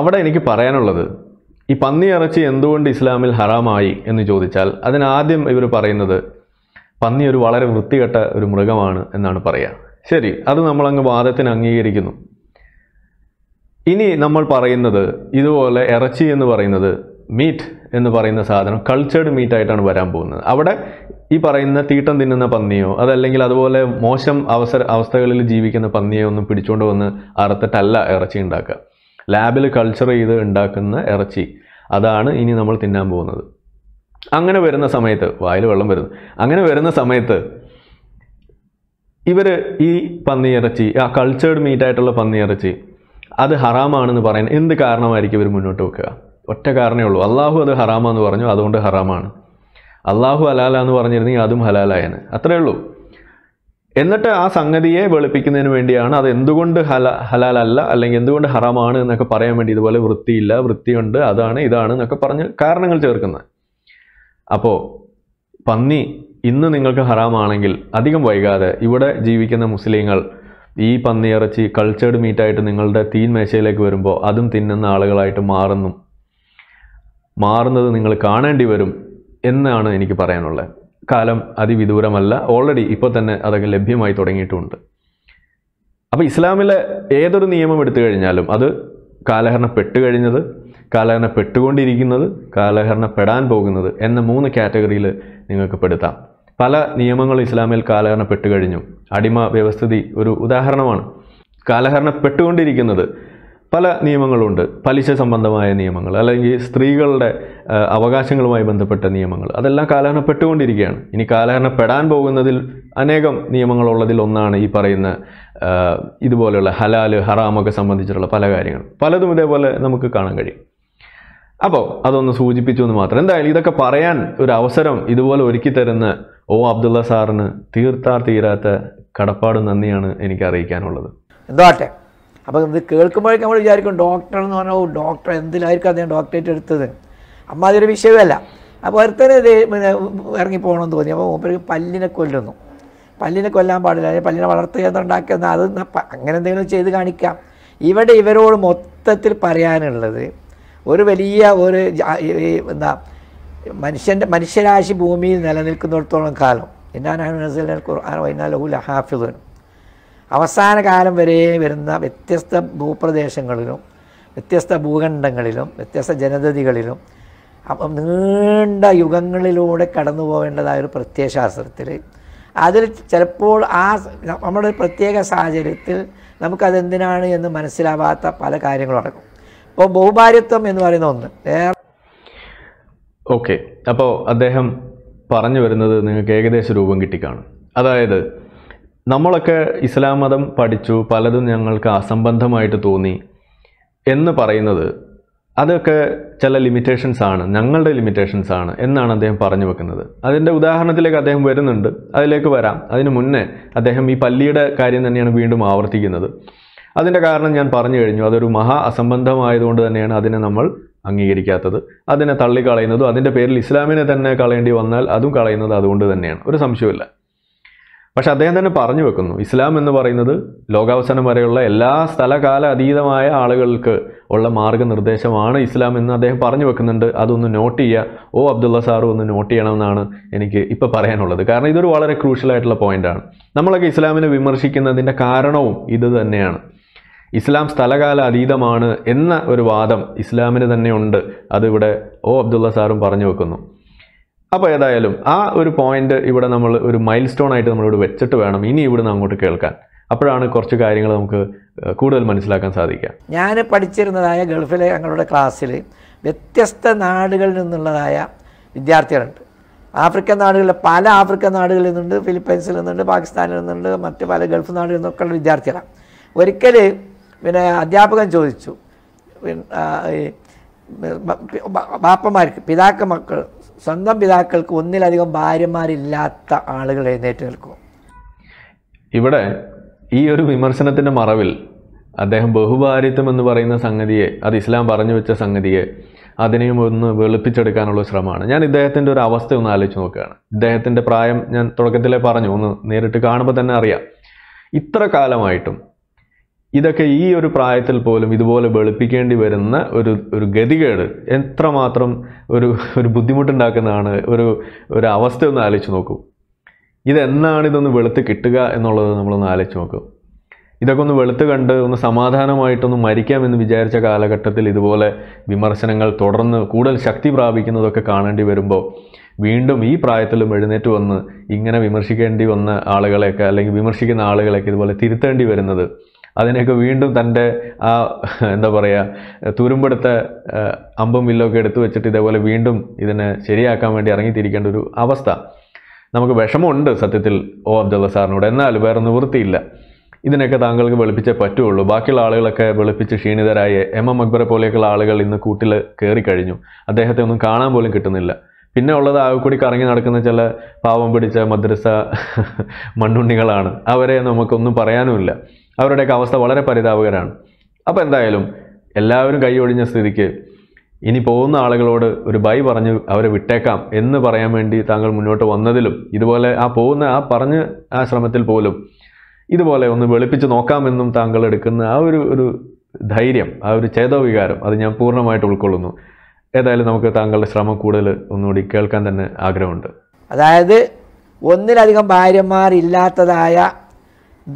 അവിടെ എനിക്ക് പറയാനുള്ളത് ഈ പന്നി ഇറച്ചി എന്തുകൊണ്ട് ഇസ്ലാമിൽ ഹറാമായി എന്ന് ചോദിച്ചാൽ അതിനാദ്യം ഇവർ പറയുന്നത് പന്നി ഒരു വളരെ വൃത്തികെട്ട ഒരു മൃഗമാണ് എന്നാണ് പറയുക ശരി അത് നമ്മളങ്ങ് വാദത്തിന് അംഗീകരിക്കുന്നു ഇനി നമ്മൾ പറയുന്നത് ഇതുപോലെ ഇറച്ചി എന്ന് പറയുന്നത് മീറ്റ് എന്ന് പറയുന്ന സാധനം കൾച്ചേർഡ് മീറ്റ് ആയിട്ടാണ് വരാൻ പോകുന്നത് അവിടെ ഈ പറയുന്ന തീട്ടം തിന്നുന്ന പന്നിയോ അതല്ലെങ്കിൽ അതുപോലെ മോശം അവസര അവസ്ഥകളിൽ ജീവിക്കുന്ന പന്നിയോ ഒന്നും പിടിച്ചുകൊണ്ട് വന്ന് അറുത്തിട്ടല്ല ഇറച്ചി ഉണ്ടാക്കുക ലാബിൽ കൾച്ചർ ചെയ്ത് ഉണ്ടാക്കുന്ന ഇറച്ചി അതാണ് ഇനി നമ്മൾ തിന്നാൻ പോകുന്നത് അങ്ങനെ വരുന്ന സമയത്ത് വായിൽ വെള്ളം വരുന്നു അങ്ങനെ വരുന്ന സമയത്ത് ഇവർ ഈ ഇറച്ചി ആ കൾച്ചേർഡ് മീറ്റായിട്ടുള്ള ഇറച്ചി അത് ഹറാമാണെന്ന് പറയുന്നത് എന്ത് കാരണമായിരിക്കും ഇവർ മുന്നോട്ട് വെക്കുക ഒറ്റ കാരണമേ ഉള്ളൂ അള്ളാഹു അത് ഹറാമാന്ന് പറഞ്ഞു അതുകൊണ്ട് ഹറാമാണ് അള്ളാഹു ഹലാല എന്ന് പറഞ്ഞിരുന്നെങ്കിൽ അതും ഹലാലായെന്ന് അത്രയേ ഉള്ളൂ എന്നിട്ട് ആ സംഗതിയെ വെളുപ്പിക്കുന്നതിന് വേണ്ടിയാണ് അത് എന്തുകൊണ്ട് ഹല ഹലാലല്ല അല്ലെങ്കിൽ എന്തുകൊണ്ട് ഹറാമാണ് എന്നൊക്കെ പറയാൻ വേണ്ടി ഇതുപോലെ വൃത്തിയില്ല വൃത്തിയുണ്ട് അതാണ് ഇതാണ് എന്നൊക്കെ പറഞ്ഞ് കാരണങ്ങൾ ചേർക്കുന്നത് അപ്പോൾ പന്നി ഇന്ന് നിങ്ങൾക്ക് ഹറാമാണെങ്കിൽ അധികം വൈകാതെ ഇവിടെ ജീവിക്കുന്ന മുസ്ലിങ്ങൾ ഈ പന്നിയിറച്ചി കൾച്ചേർഡ് മീറ്റായിട്ട് നിങ്ങളുടെ തീൻ മേശയിലേക്ക് വരുമ്പോൾ അതും തിന്നുന്ന ആളുകളായിട്ട് മാറുന്നു മാറുന്നത് നിങ്ങൾ കാണേണ്ടി വരും എന്നാണ് എനിക്ക് പറയാനുള്ളത് കാലം അതിവിദൂരമല്ല ഓൾറെഡി ഇപ്പോൾ തന്നെ അതൊക്കെ ലഭ്യമായി തുടങ്ങിയിട്ടുണ്ട് അപ്പോൾ ഇസ്ലാമിലെ ഏതൊരു നിയമം എടുത്തു കഴിഞ്ഞാലും അത് കാലഹരണപ്പെട്ട് കഴിഞ്ഞത് കാലഹരണപ്പെട്ടുകൊണ്ടിരിക്കുന്നത് കാലഹരണപ്പെടാൻ പോകുന്നത് എന്ന മൂന്ന് കാറ്റഗറിയിൽ നിങ്ങൾക്ക് പെടുത്താം പല നിയമങ്ങളും ഇസ്ലാമിൽ കാലഹരണപ്പെട്ട് കഴിഞ്ഞു അടിമ വ്യവസ്ഥിതി ഒരു ഉദാഹരണമാണ് കാലഹരണപ്പെട്ടുകൊണ്ടിരിക്കുന്നത് പല നിയമങ്ങളുണ്ട് പലിശ സംബന്ധമായ നിയമങ്ങൾ അല്ലെങ്കിൽ സ്ത്രീകളുടെ അവകാശങ്ങളുമായി ബന്ധപ്പെട്ട നിയമങ്ങൾ അതെല്ലാം കാലഹരണപ്പെട്ടുകൊണ്ടിരിക്കുകയാണ് ഇനി കാലഹരണപ്പെടാൻ പോകുന്നതിൽ അനേകം നിയമങ്ങളുള്ളതിൽ ഒന്നാണ് ഈ പറയുന്ന ഇതുപോലെയുള്ള ഹലാല് ഹറാമൊക്കെ സംബന്ധിച്ചിട്ടുള്ള പല കാര്യങ്ങൾ പലതും ഇതേപോലെ നമുക്ക് കാണാൻ കഴിയും അപ്പോൾ അതൊന്ന് സൂചിപ്പിച്ചു എന്ന് മാത്രം എന്തായാലും ഇതൊക്കെ പറയാൻ ഒരു അവസരം ഇതുപോലെ ഒരുക്കി തരുന്ന ഓ അബ്ദുള്ള സാറിന് തീർത്താർ തീരാത്ത കടപ്പാട് നന്ദിയാണ് എനിക്ക് അറിയിക്കാനുള്ളത് എന്താട്ടെ അപ്പോൾ ഇത് കേൾക്കുമ്പോഴേക്കും നമ്മൾ വിചാരിക്കും ഡോക്ടർ എന്ന് പറഞ്ഞാൽ ഓ ഡോക്ടർ എന്തിലായിരിക്കും അദ്ദേഹം ഡോക്ടറേറ്റ് എടുത്തത് അമ്മ അതൊരു വിഷയമല്ല അപ്പോൾ ഒരുത്തനെ ഇത് ഇറങ്ങിപ്പോകണമെന്ന് തോന്നി അപ്പോൾ മൂപ്പർക്ക് പല്ലിനെ കൊല്ലുന്നു പല്ലിനെ കൊല്ലാൻ പാടില്ല അല്ലെങ്കിൽ പല്ലിനെ വളർത്തുക ഉണ്ടാക്കുന്ന അത് അങ്ങനെ എന്തെങ്കിലും ചെയ്ത് കാണിക്കാം ഇവിടെ ഇവരോട് മൊത്തത്തിൽ പറയാനുള്ളത് ഒരു വലിയ ഒരു എന്താ മനുഷ്യൻ്റെ മനുഷ്യരാശി ഭൂമിയിൽ നിലനിൽക്കുന്നിടത്തോളം കാലം എന്നാണ് ഖുർആൻ ഹാഫിദുൻ അവസാന കാലം വരെ വരുന്ന വ്യത്യസ്ത ഭൂപ്രദേശങ്ങളിലും വ്യത്യസ്ത ഭൂഖണ്ഡങ്ങളിലും വ്യത്യസ്ത ജനതതികളിലും അപ്പം നീണ്ട യുഗങ്ങളിലൂടെ കടന്നു പോകേണ്ടതായ ഒരു പ്രത്യയശാസ്ത്രത്തിൽ അതിൽ ചിലപ്പോൾ ആ നമ്മുടെ പ്രത്യേക സാഹചര്യത്തിൽ നമുക്കതെന്തിനാണ് എന്ന് മനസ്സിലാവാത്ത പല കാര്യങ്ങളും അടക്കും അപ്പോൾ ബഹുഭാര്യത്വം എന്ന് പറയുന്ന ഒന്ന് വേറെ ഓക്കെ അപ്പോൾ അദ്ദേഹം പറഞ്ഞു വരുന്നത് നിങ്ങൾക്ക് ഏകദേശ രൂപം കിട്ടിക്കാണും അതായത് നമ്മളൊക്കെ ഇസ്ലാം മതം പഠിച്ചു പലതും ഞങ്ങൾക്ക് അസംബന്ധമായിട്ട് തോന്നി എന്ന് പറയുന്നത് അതൊക്കെ ചില ലിമിറ്റേഷൻസ് ആണ് ഞങ്ങളുടെ ലിമിറ്റേഷൻസ് ആണ് എന്നാണ് അദ്ദേഹം പറഞ്ഞു വെക്കുന്നത് അതിൻ്റെ ഉദാഹരണത്തിലേക്ക് അദ്ദേഹം വരുന്നുണ്ട് അതിലേക്ക് വരാം അതിന് മുന്നേ അദ്ദേഹം ഈ പള്ളിയുടെ കാര്യം തന്നെയാണ് വീണ്ടും ആവർത്തിക്കുന്നത് അതിൻ്റെ കാരണം ഞാൻ പറഞ്ഞു കഴിഞ്ഞു അതൊരു മഹാ അസംബന്ധമായതുകൊണ്ട് തന്നെയാണ് അതിനെ നമ്മൾ അംഗീകരിക്കാത്തത് അതിനെ തള്ളിക്കളയുന്നതും അതിൻ്റെ പേരിൽ ഇസ്ലാമിനെ തന്നെ കളയേണ്ടി വന്നാൽ അതും കളയുന്നത് അതുകൊണ്ട് തന്നെയാണ് ഒരു സംശയമില്ല പക്ഷെ അദ്ദേഹം തന്നെ പറഞ്ഞു വെക്കുന്നു ഇസ്ലാം എന്ന് പറയുന്നത് ലോകാവസാനം വരെയുള്ള എല്ലാ സ്ഥലകാല അതീതമായ ആളുകൾക്ക് ഉള്ള മാർഗനിർദ്ദേശമാണ് ഇസ്ലാം എന്ന് അദ്ദേഹം പറഞ്ഞു വെക്കുന്നുണ്ട് അതൊന്ന് നോട്ട് ചെയ്യുക ഓ അബ്ദുള്ള സാറും ഒന്ന് നോട്ട് ചെയ്യണമെന്നാണ് എനിക്ക് ഇപ്പോൾ പറയാനുള്ളത് കാരണം ഇതൊരു വളരെ ക്രൂഷ്യലായിട്ടുള്ള പോയിൻ്റാണ് നമ്മളൊക്കെ ഇസ്ലാമിനെ വിമർശിക്കുന്നതിൻ്റെ കാരണവും ഇത് തന്നെയാണ് ഇസ്ലാം സ്ഥലകാല അതീതമാണ് എന്ന ഒരു വാദം ഇസ്ലാമിന് തന്നെ ഉണ്ട് അതിവിടെ ഓ അബ്ദുള്ള സാറും പറഞ്ഞു വെക്കുന്നു അപ്പോൾ ഏതായാലും ആ ഒരു പോയിന്റ് ഇവിടെ നമ്മൾ ഒരു മൈൽ സ്റ്റോൺ ആയിട്ട് നമ്മളിവിടെ വെച്ചിട്ട് വേണം ഇനി ഇവിടുന്ന് അങ്ങോട്ട് കേൾക്കാൻ അപ്പോഴാണ് കുറച്ച് കാര്യങ്ങൾ നമുക്ക് കൂടുതൽ മനസ്സിലാക്കാൻ സാധിക്കുക ഞാൻ പഠിച്ചിരുന്നതായ ഗൾഫിലെ ഞങ്ങളുടെ ക്ലാസ്സിൽ വ്യത്യസ്ത നാടുകളിൽ നിന്നുള്ളതായ വിദ്യാർത്ഥികളുണ്ട് ആഫ്രിക്കൻ നാടുകളിലെ പല ആഫ്രിക്കൻ നാടുകളിൽ നിന്നുണ്ട് ഫിലിപ്പൈൻസിൽ നിന്നുണ്ട് പാകിസ്ഥാനിൽ നിന്നുണ്ട് മറ്റ് പല ഗൾഫ് നാടുകളിൽ ഉള്ള വിദ്യാർത്ഥികളാണ് ഒരിക്കൽ പിന്നെ അധ്യാപകൻ ചോദിച്ചു ബാപ്പമാർക്ക് പിതാക്ക മക്കൾ സ്വന്തം പിതാക്കൾക്ക് ഒന്നിലധികം ഭാര്യമാരില്ലാത്ത ആളുകൾ എഴുന്നേറ്റ് നിൽക്കും ഇവിടെ ഈ ഒരു വിമർശനത്തിൻ്റെ മറവിൽ അദ്ദേഹം ബഹുഭാരിത്വം എന്ന് പറയുന്ന സംഗതിയെ അത് ഇസ്ലാം പറഞ്ഞു വെച്ച സംഗതിയെ അതിനെയും ഒന്ന് വെളുപ്പിച്ചെടുക്കാനുള്ള ശ്രമമാണ് ഞാൻ ഇദ്ദേഹത്തിൻ്റെ ഒരു അവസ്ഥ ഒന്ന് ആലോചിച്ച് നോക്കുകയാണ് ഇദ്ദേഹത്തിൻ്റെ പ്രായം ഞാൻ തുടക്കത്തിലേ പറഞ്ഞു ഒന്ന് നേരിട്ട് കാണുമ്പോൾ തന്നെ അറിയാം ഇത്ര കാലമായിട്ടും ഇതൊക്കെ ഈ ഒരു പ്രായത്തിൽ പോലും ഇതുപോലെ വെളുപ്പിക്കേണ്ടി വരുന്ന ഒരു ഒരു ഗതികേട് എത്രമാത്രം ഒരു ഒരു ബുദ്ധിമുട്ടുണ്ടാക്കുന്നതാണ് ഒരു ഒരു അവസ്ഥ ഒന്ന് ആലോചിച്ച് നോക്കൂ ഇതെന്നാണ് ഇതൊന്ന് വെളുത്ത് കിട്ടുക എന്നുള്ളത് നമ്മളൊന്ന് ആലോചിച്ച് നോക്കും ഇതൊക്കെ ഒന്ന് വെളുത്ത് കണ്ട് ഒന്ന് സമാധാനമായിട്ടൊന്ന് മരിക്കാമെന്ന് വിചാരിച്ച കാലഘട്ടത്തിൽ ഇതുപോലെ വിമർശനങ്ങൾ തുടർന്ന് കൂടുതൽ ശക്തി പ്രാപിക്കുന്നതൊക്കെ കാണേണ്ടി വരുമ്പോൾ വീണ്ടും ഈ പ്രായത്തിലും എഴുന്നേറ്റ് വന്ന് ഇങ്ങനെ വിമർശിക്കേണ്ടി വന്ന ആളുകളെയൊക്കെ അല്ലെങ്കിൽ വിമർശിക്കുന്ന ആളുകളെയൊക്കെ ഇതുപോലെ തിരുത്തേണ്ടി വരുന്നത് അതിനെയൊക്കെ വീണ്ടും തൻ്റെ ആ എന്താ പറയുക തുരുമ്പെടുത്ത അമ്പും വില്ലൊക്കെ എടുത്തു വെച്ചിട്ട് ഇതേപോലെ വീണ്ടും ഇതിനെ ശരിയാക്കാൻ വേണ്ടി ഇറങ്ങിത്തിരിക്കേണ്ട ഒരു അവസ്ഥ നമുക്ക് വിഷമമുണ്ട് സത്യത്തിൽ ഓ അബ്ദുള്ള സാറിനോട് എന്നാൽ വേറെ നിവൃത്തിയില്ല ഇതിനൊക്കെ താങ്കൾക്ക് വെളുപ്പിച്ചേ പറ്റുള്ളൂ ബാക്കിയുള്ള ആളുകളൊക്കെ വെളുപ്പിച്ച് ക്ഷീണിതരായ എം എം അക്ബറെ പോലെയൊക്കെയുള്ള ആളുകൾ ഇന്ന് കൂട്ടിൽ കയറി കഴിഞ്ഞു അദ്ദേഹത്തെ ഒന്നും കാണാൻ പോലും കിട്ടുന്നില്ല പിന്നെ ഉള്ളത് ആകെ കൂടി കറങ്ങി നടക്കുന്ന ചില പാവം പിടിച്ച മദ്രസ മണ്ണുണ്ണികളാണ് അവരെ നമുക്കൊന്നും പറയാനുമില്ല അവരുടെയൊക്കെ അവസ്ഥ വളരെ പരിതാപകരമാണ് അപ്പോൾ എന്തായാലും എല്ലാവരും കൈ ഒഴിഞ്ഞ സ്ഥിതിക്ക് ഇനി പോകുന്ന ആളുകളോട് ഒരു ബൈ പറഞ്ഞ് അവരെ വിട്ടേക്കാം എന്ന് പറയാൻ വേണ്ടി താങ്കൾ മുന്നോട്ട് വന്നതിലും ഇതുപോലെ ആ പോകുന്ന ആ പറഞ്ഞ ആ ശ്രമത്തിൽ പോലും ഇതുപോലെ ഒന്ന് വെളുപ്പിച്ച് നോക്കാമെന്നും താങ്കൾ എടുക്കുന്ന ആ ഒരു ഒരു ധൈര്യം ആ ഒരു ചേതോവികാരം അത് ഞാൻ പൂർണ്ണമായിട്ട് ഉൾക്കൊള്ളുന്നു ഏതായാലും നമുക്ക് താങ്കളുടെ ശ്രമം കൂടുതൽ ഒന്നുകൂടി കേൾക്കാൻ തന്നെ ആഗ്രഹമുണ്ട് അതായത് ഒന്നിലധികം ഭാര്യമാരില്ലാത്തതായ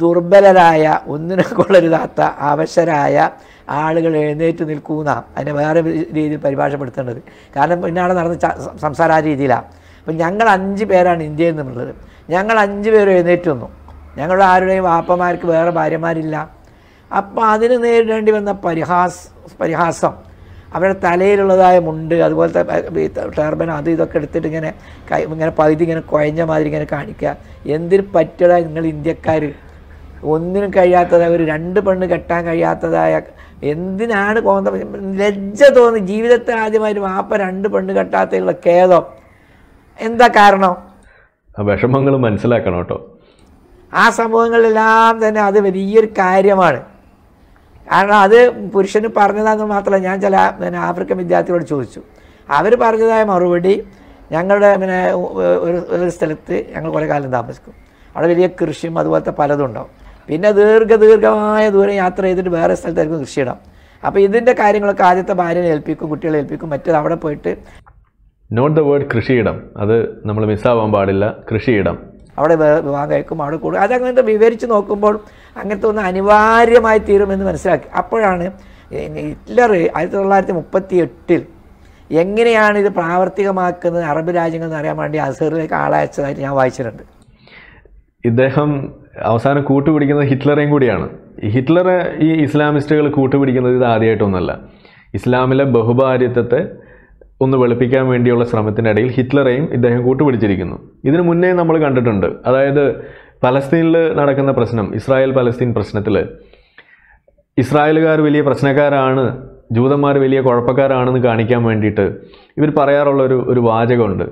ദുർബലരായ ഒന്നിനെ കൊള്ളരുതാത്ത അവശരായ ആളുകൾ എഴുന്നേറ്റ് നിൽക്കുന്ന അതിനെ വേറെ രീതിയിൽ പരിഭാഷപ്പെടുത്തേണ്ടത് കാരണം പിന്നാളെ നടന്ന സംസാര ആ രീതിയിലാണ് അപ്പം ഞങ്ങൾ അഞ്ച് പേരാണ് ഇന്ത്യയിൽ നിന്നുള്ളത് ഞങ്ങൾ അഞ്ച് പേരും എഴുന്നേറ്റ് വന്നു ഞങ്ങളുടെ ആരുടെയും വാപ്പമാർക്ക് വേറെ ഭാര്യമാരില്ല അപ്പോൾ അതിന് നേരിടേണ്ടി വന്ന പരിഹാസ പരിഹാസം അവരുടെ തലയിലുള്ളതായ മുണ്ട് അതുപോലത്തെ ടർബൻ അത് ഇതൊക്കെ എടുത്തിട്ട് ഇങ്ങനെ ഇങ്ങനെ പകുതി ഇങ്ങനെ കുഴഞ്ഞ മാതിരി ഇങ്ങനെ കാണിക്കുക എന്തിന് പറ്റടാ നിങ്ങൾ ഇന്ത്യക്കാർ ഒന്നിനും കഴിയാത്തതായ ഒരു രണ്ട് പെണ്ണ് കെട്ടാൻ കഴിയാത്തതായ എന്തിനാണ് കോന്ത ലജ്ജ തോന്നി ജീവിതത്തിൽ ആദ്യമായിട്ട് വാപ്പ രണ്ട് പെണ്ണ് കെട്ടാത്തതിലുള്ള ഖേദം എന്താ കാരണം വിഷമങ്ങൾ മനസ്സിലാക്കണം കേട്ടോ ആ സംഭവങ്ങളിലെല്ലാം തന്നെ അത് വലിയൊരു കാര്യമാണ് കാരണം അത് പുരുഷന് പറഞ്ഞതാന്ന് മാത്രമല്ല ഞാൻ ചില പിന്നെ ആഫ്രിക്കൻ വിദ്യാർത്ഥികളോട് ചോദിച്ചു അവർ പറഞ്ഞതായ മറുപടി ഞങ്ങളുടെ പിന്നെ ഒരു ഒരു സ്ഥലത്ത് ഞങ്ങൾ കുറേ കാലം താമസിക്കും അവിടെ വലിയ കൃഷിയും അതുപോലത്തെ പലതും ഉണ്ടാവും പിന്നെ ദീർഘ ദീർഘമായ ദൂരം യാത്ര ചെയ്തിട്ട് വേറെ സ്ഥലത്തായിരിക്കും കൃഷിയിടം അപ്പോൾ ഇതിൻ്റെ കാര്യങ്ങളൊക്കെ ആദ്യത്തെ ഭാര്യനെ ഏൽപ്പിക്കും കുട്ടികളെ ഏൽപ്പിക്കും മറ്റേ അവിടെ പോയിട്ട് നോട്ട് ദ വേർഡ് കൃഷിയിടം അത് നമ്മൾ മിസ്സാവാൻ പാടില്ല കൃഷിയിടം അവിടെ വിവാഹം കഴിക്കും അവിടെ കൂടും അതങ്ങനെ വിവരിച്ച് നോക്കുമ്പോൾ അങ്ങനത്തെ ഒന്ന് അനിവാര്യമായി തീരുമെന്ന് മനസ്സിലാക്കി അപ്പോഴാണ് ഹിറ്റ്ലർ ആയിരത്തി തൊള്ളായിരത്തി മുപ്പത്തി എട്ടിൽ എങ്ങനെയാണ് ഇത് പ്രാവർത്തികമാക്കുന്നത് അറബ് രാജ്യങ്ങൾ എന്ന് അറിയാൻ വേണ്ടി അസറിലേക്ക് ആളയച്ചതായിട്ട് ഞാൻ വായിച്ചിട്ടുണ്ട് ഇദ്ദേഹം അവസാനം കൂട്ടുപിടിക്കുന്നത് ഹിറ്റ്ലറേയും കൂടിയാണ് ഹിറ്റ്ലറെ ഈ ഇസ്ലാമിസ്റ്റുകൾ കൂട്ടുപിടിക്കുന്നത് ഇത് ആദ്യമായിട്ടൊന്നുമല്ല ഇസ്ലാമിലെ ബഹുഭാരിത്വത്തെ ഒന്ന് വെളുപ്പിക്കാൻ വേണ്ടിയുള്ള ശ്രമത്തിനിടയിൽ ഹിറ്റ്ലറേയും ഇദ്ദേഹം കൂട്ടുപിടിച്ചിരിക്കുന്നു ഇതിനു മുന്നേ നമ്മൾ കണ്ടിട്ടുണ്ട് അതായത് പലസ്തീനിൽ നടക്കുന്ന പ്രശ്നം ഇസ്രായേൽ പലസ്തീൻ പ്രശ്നത്തിൽ ഇസ്രായേലുകാർ വലിയ പ്രശ്നക്കാരാണ് ജൂതന്മാർ വലിയ കുഴപ്പക്കാരാണെന്ന് കാണിക്കാൻ വേണ്ടിയിട്ട് ഇവർ പറയാറുള്ള ഒരു ഒരു വാചകമുണ്ട്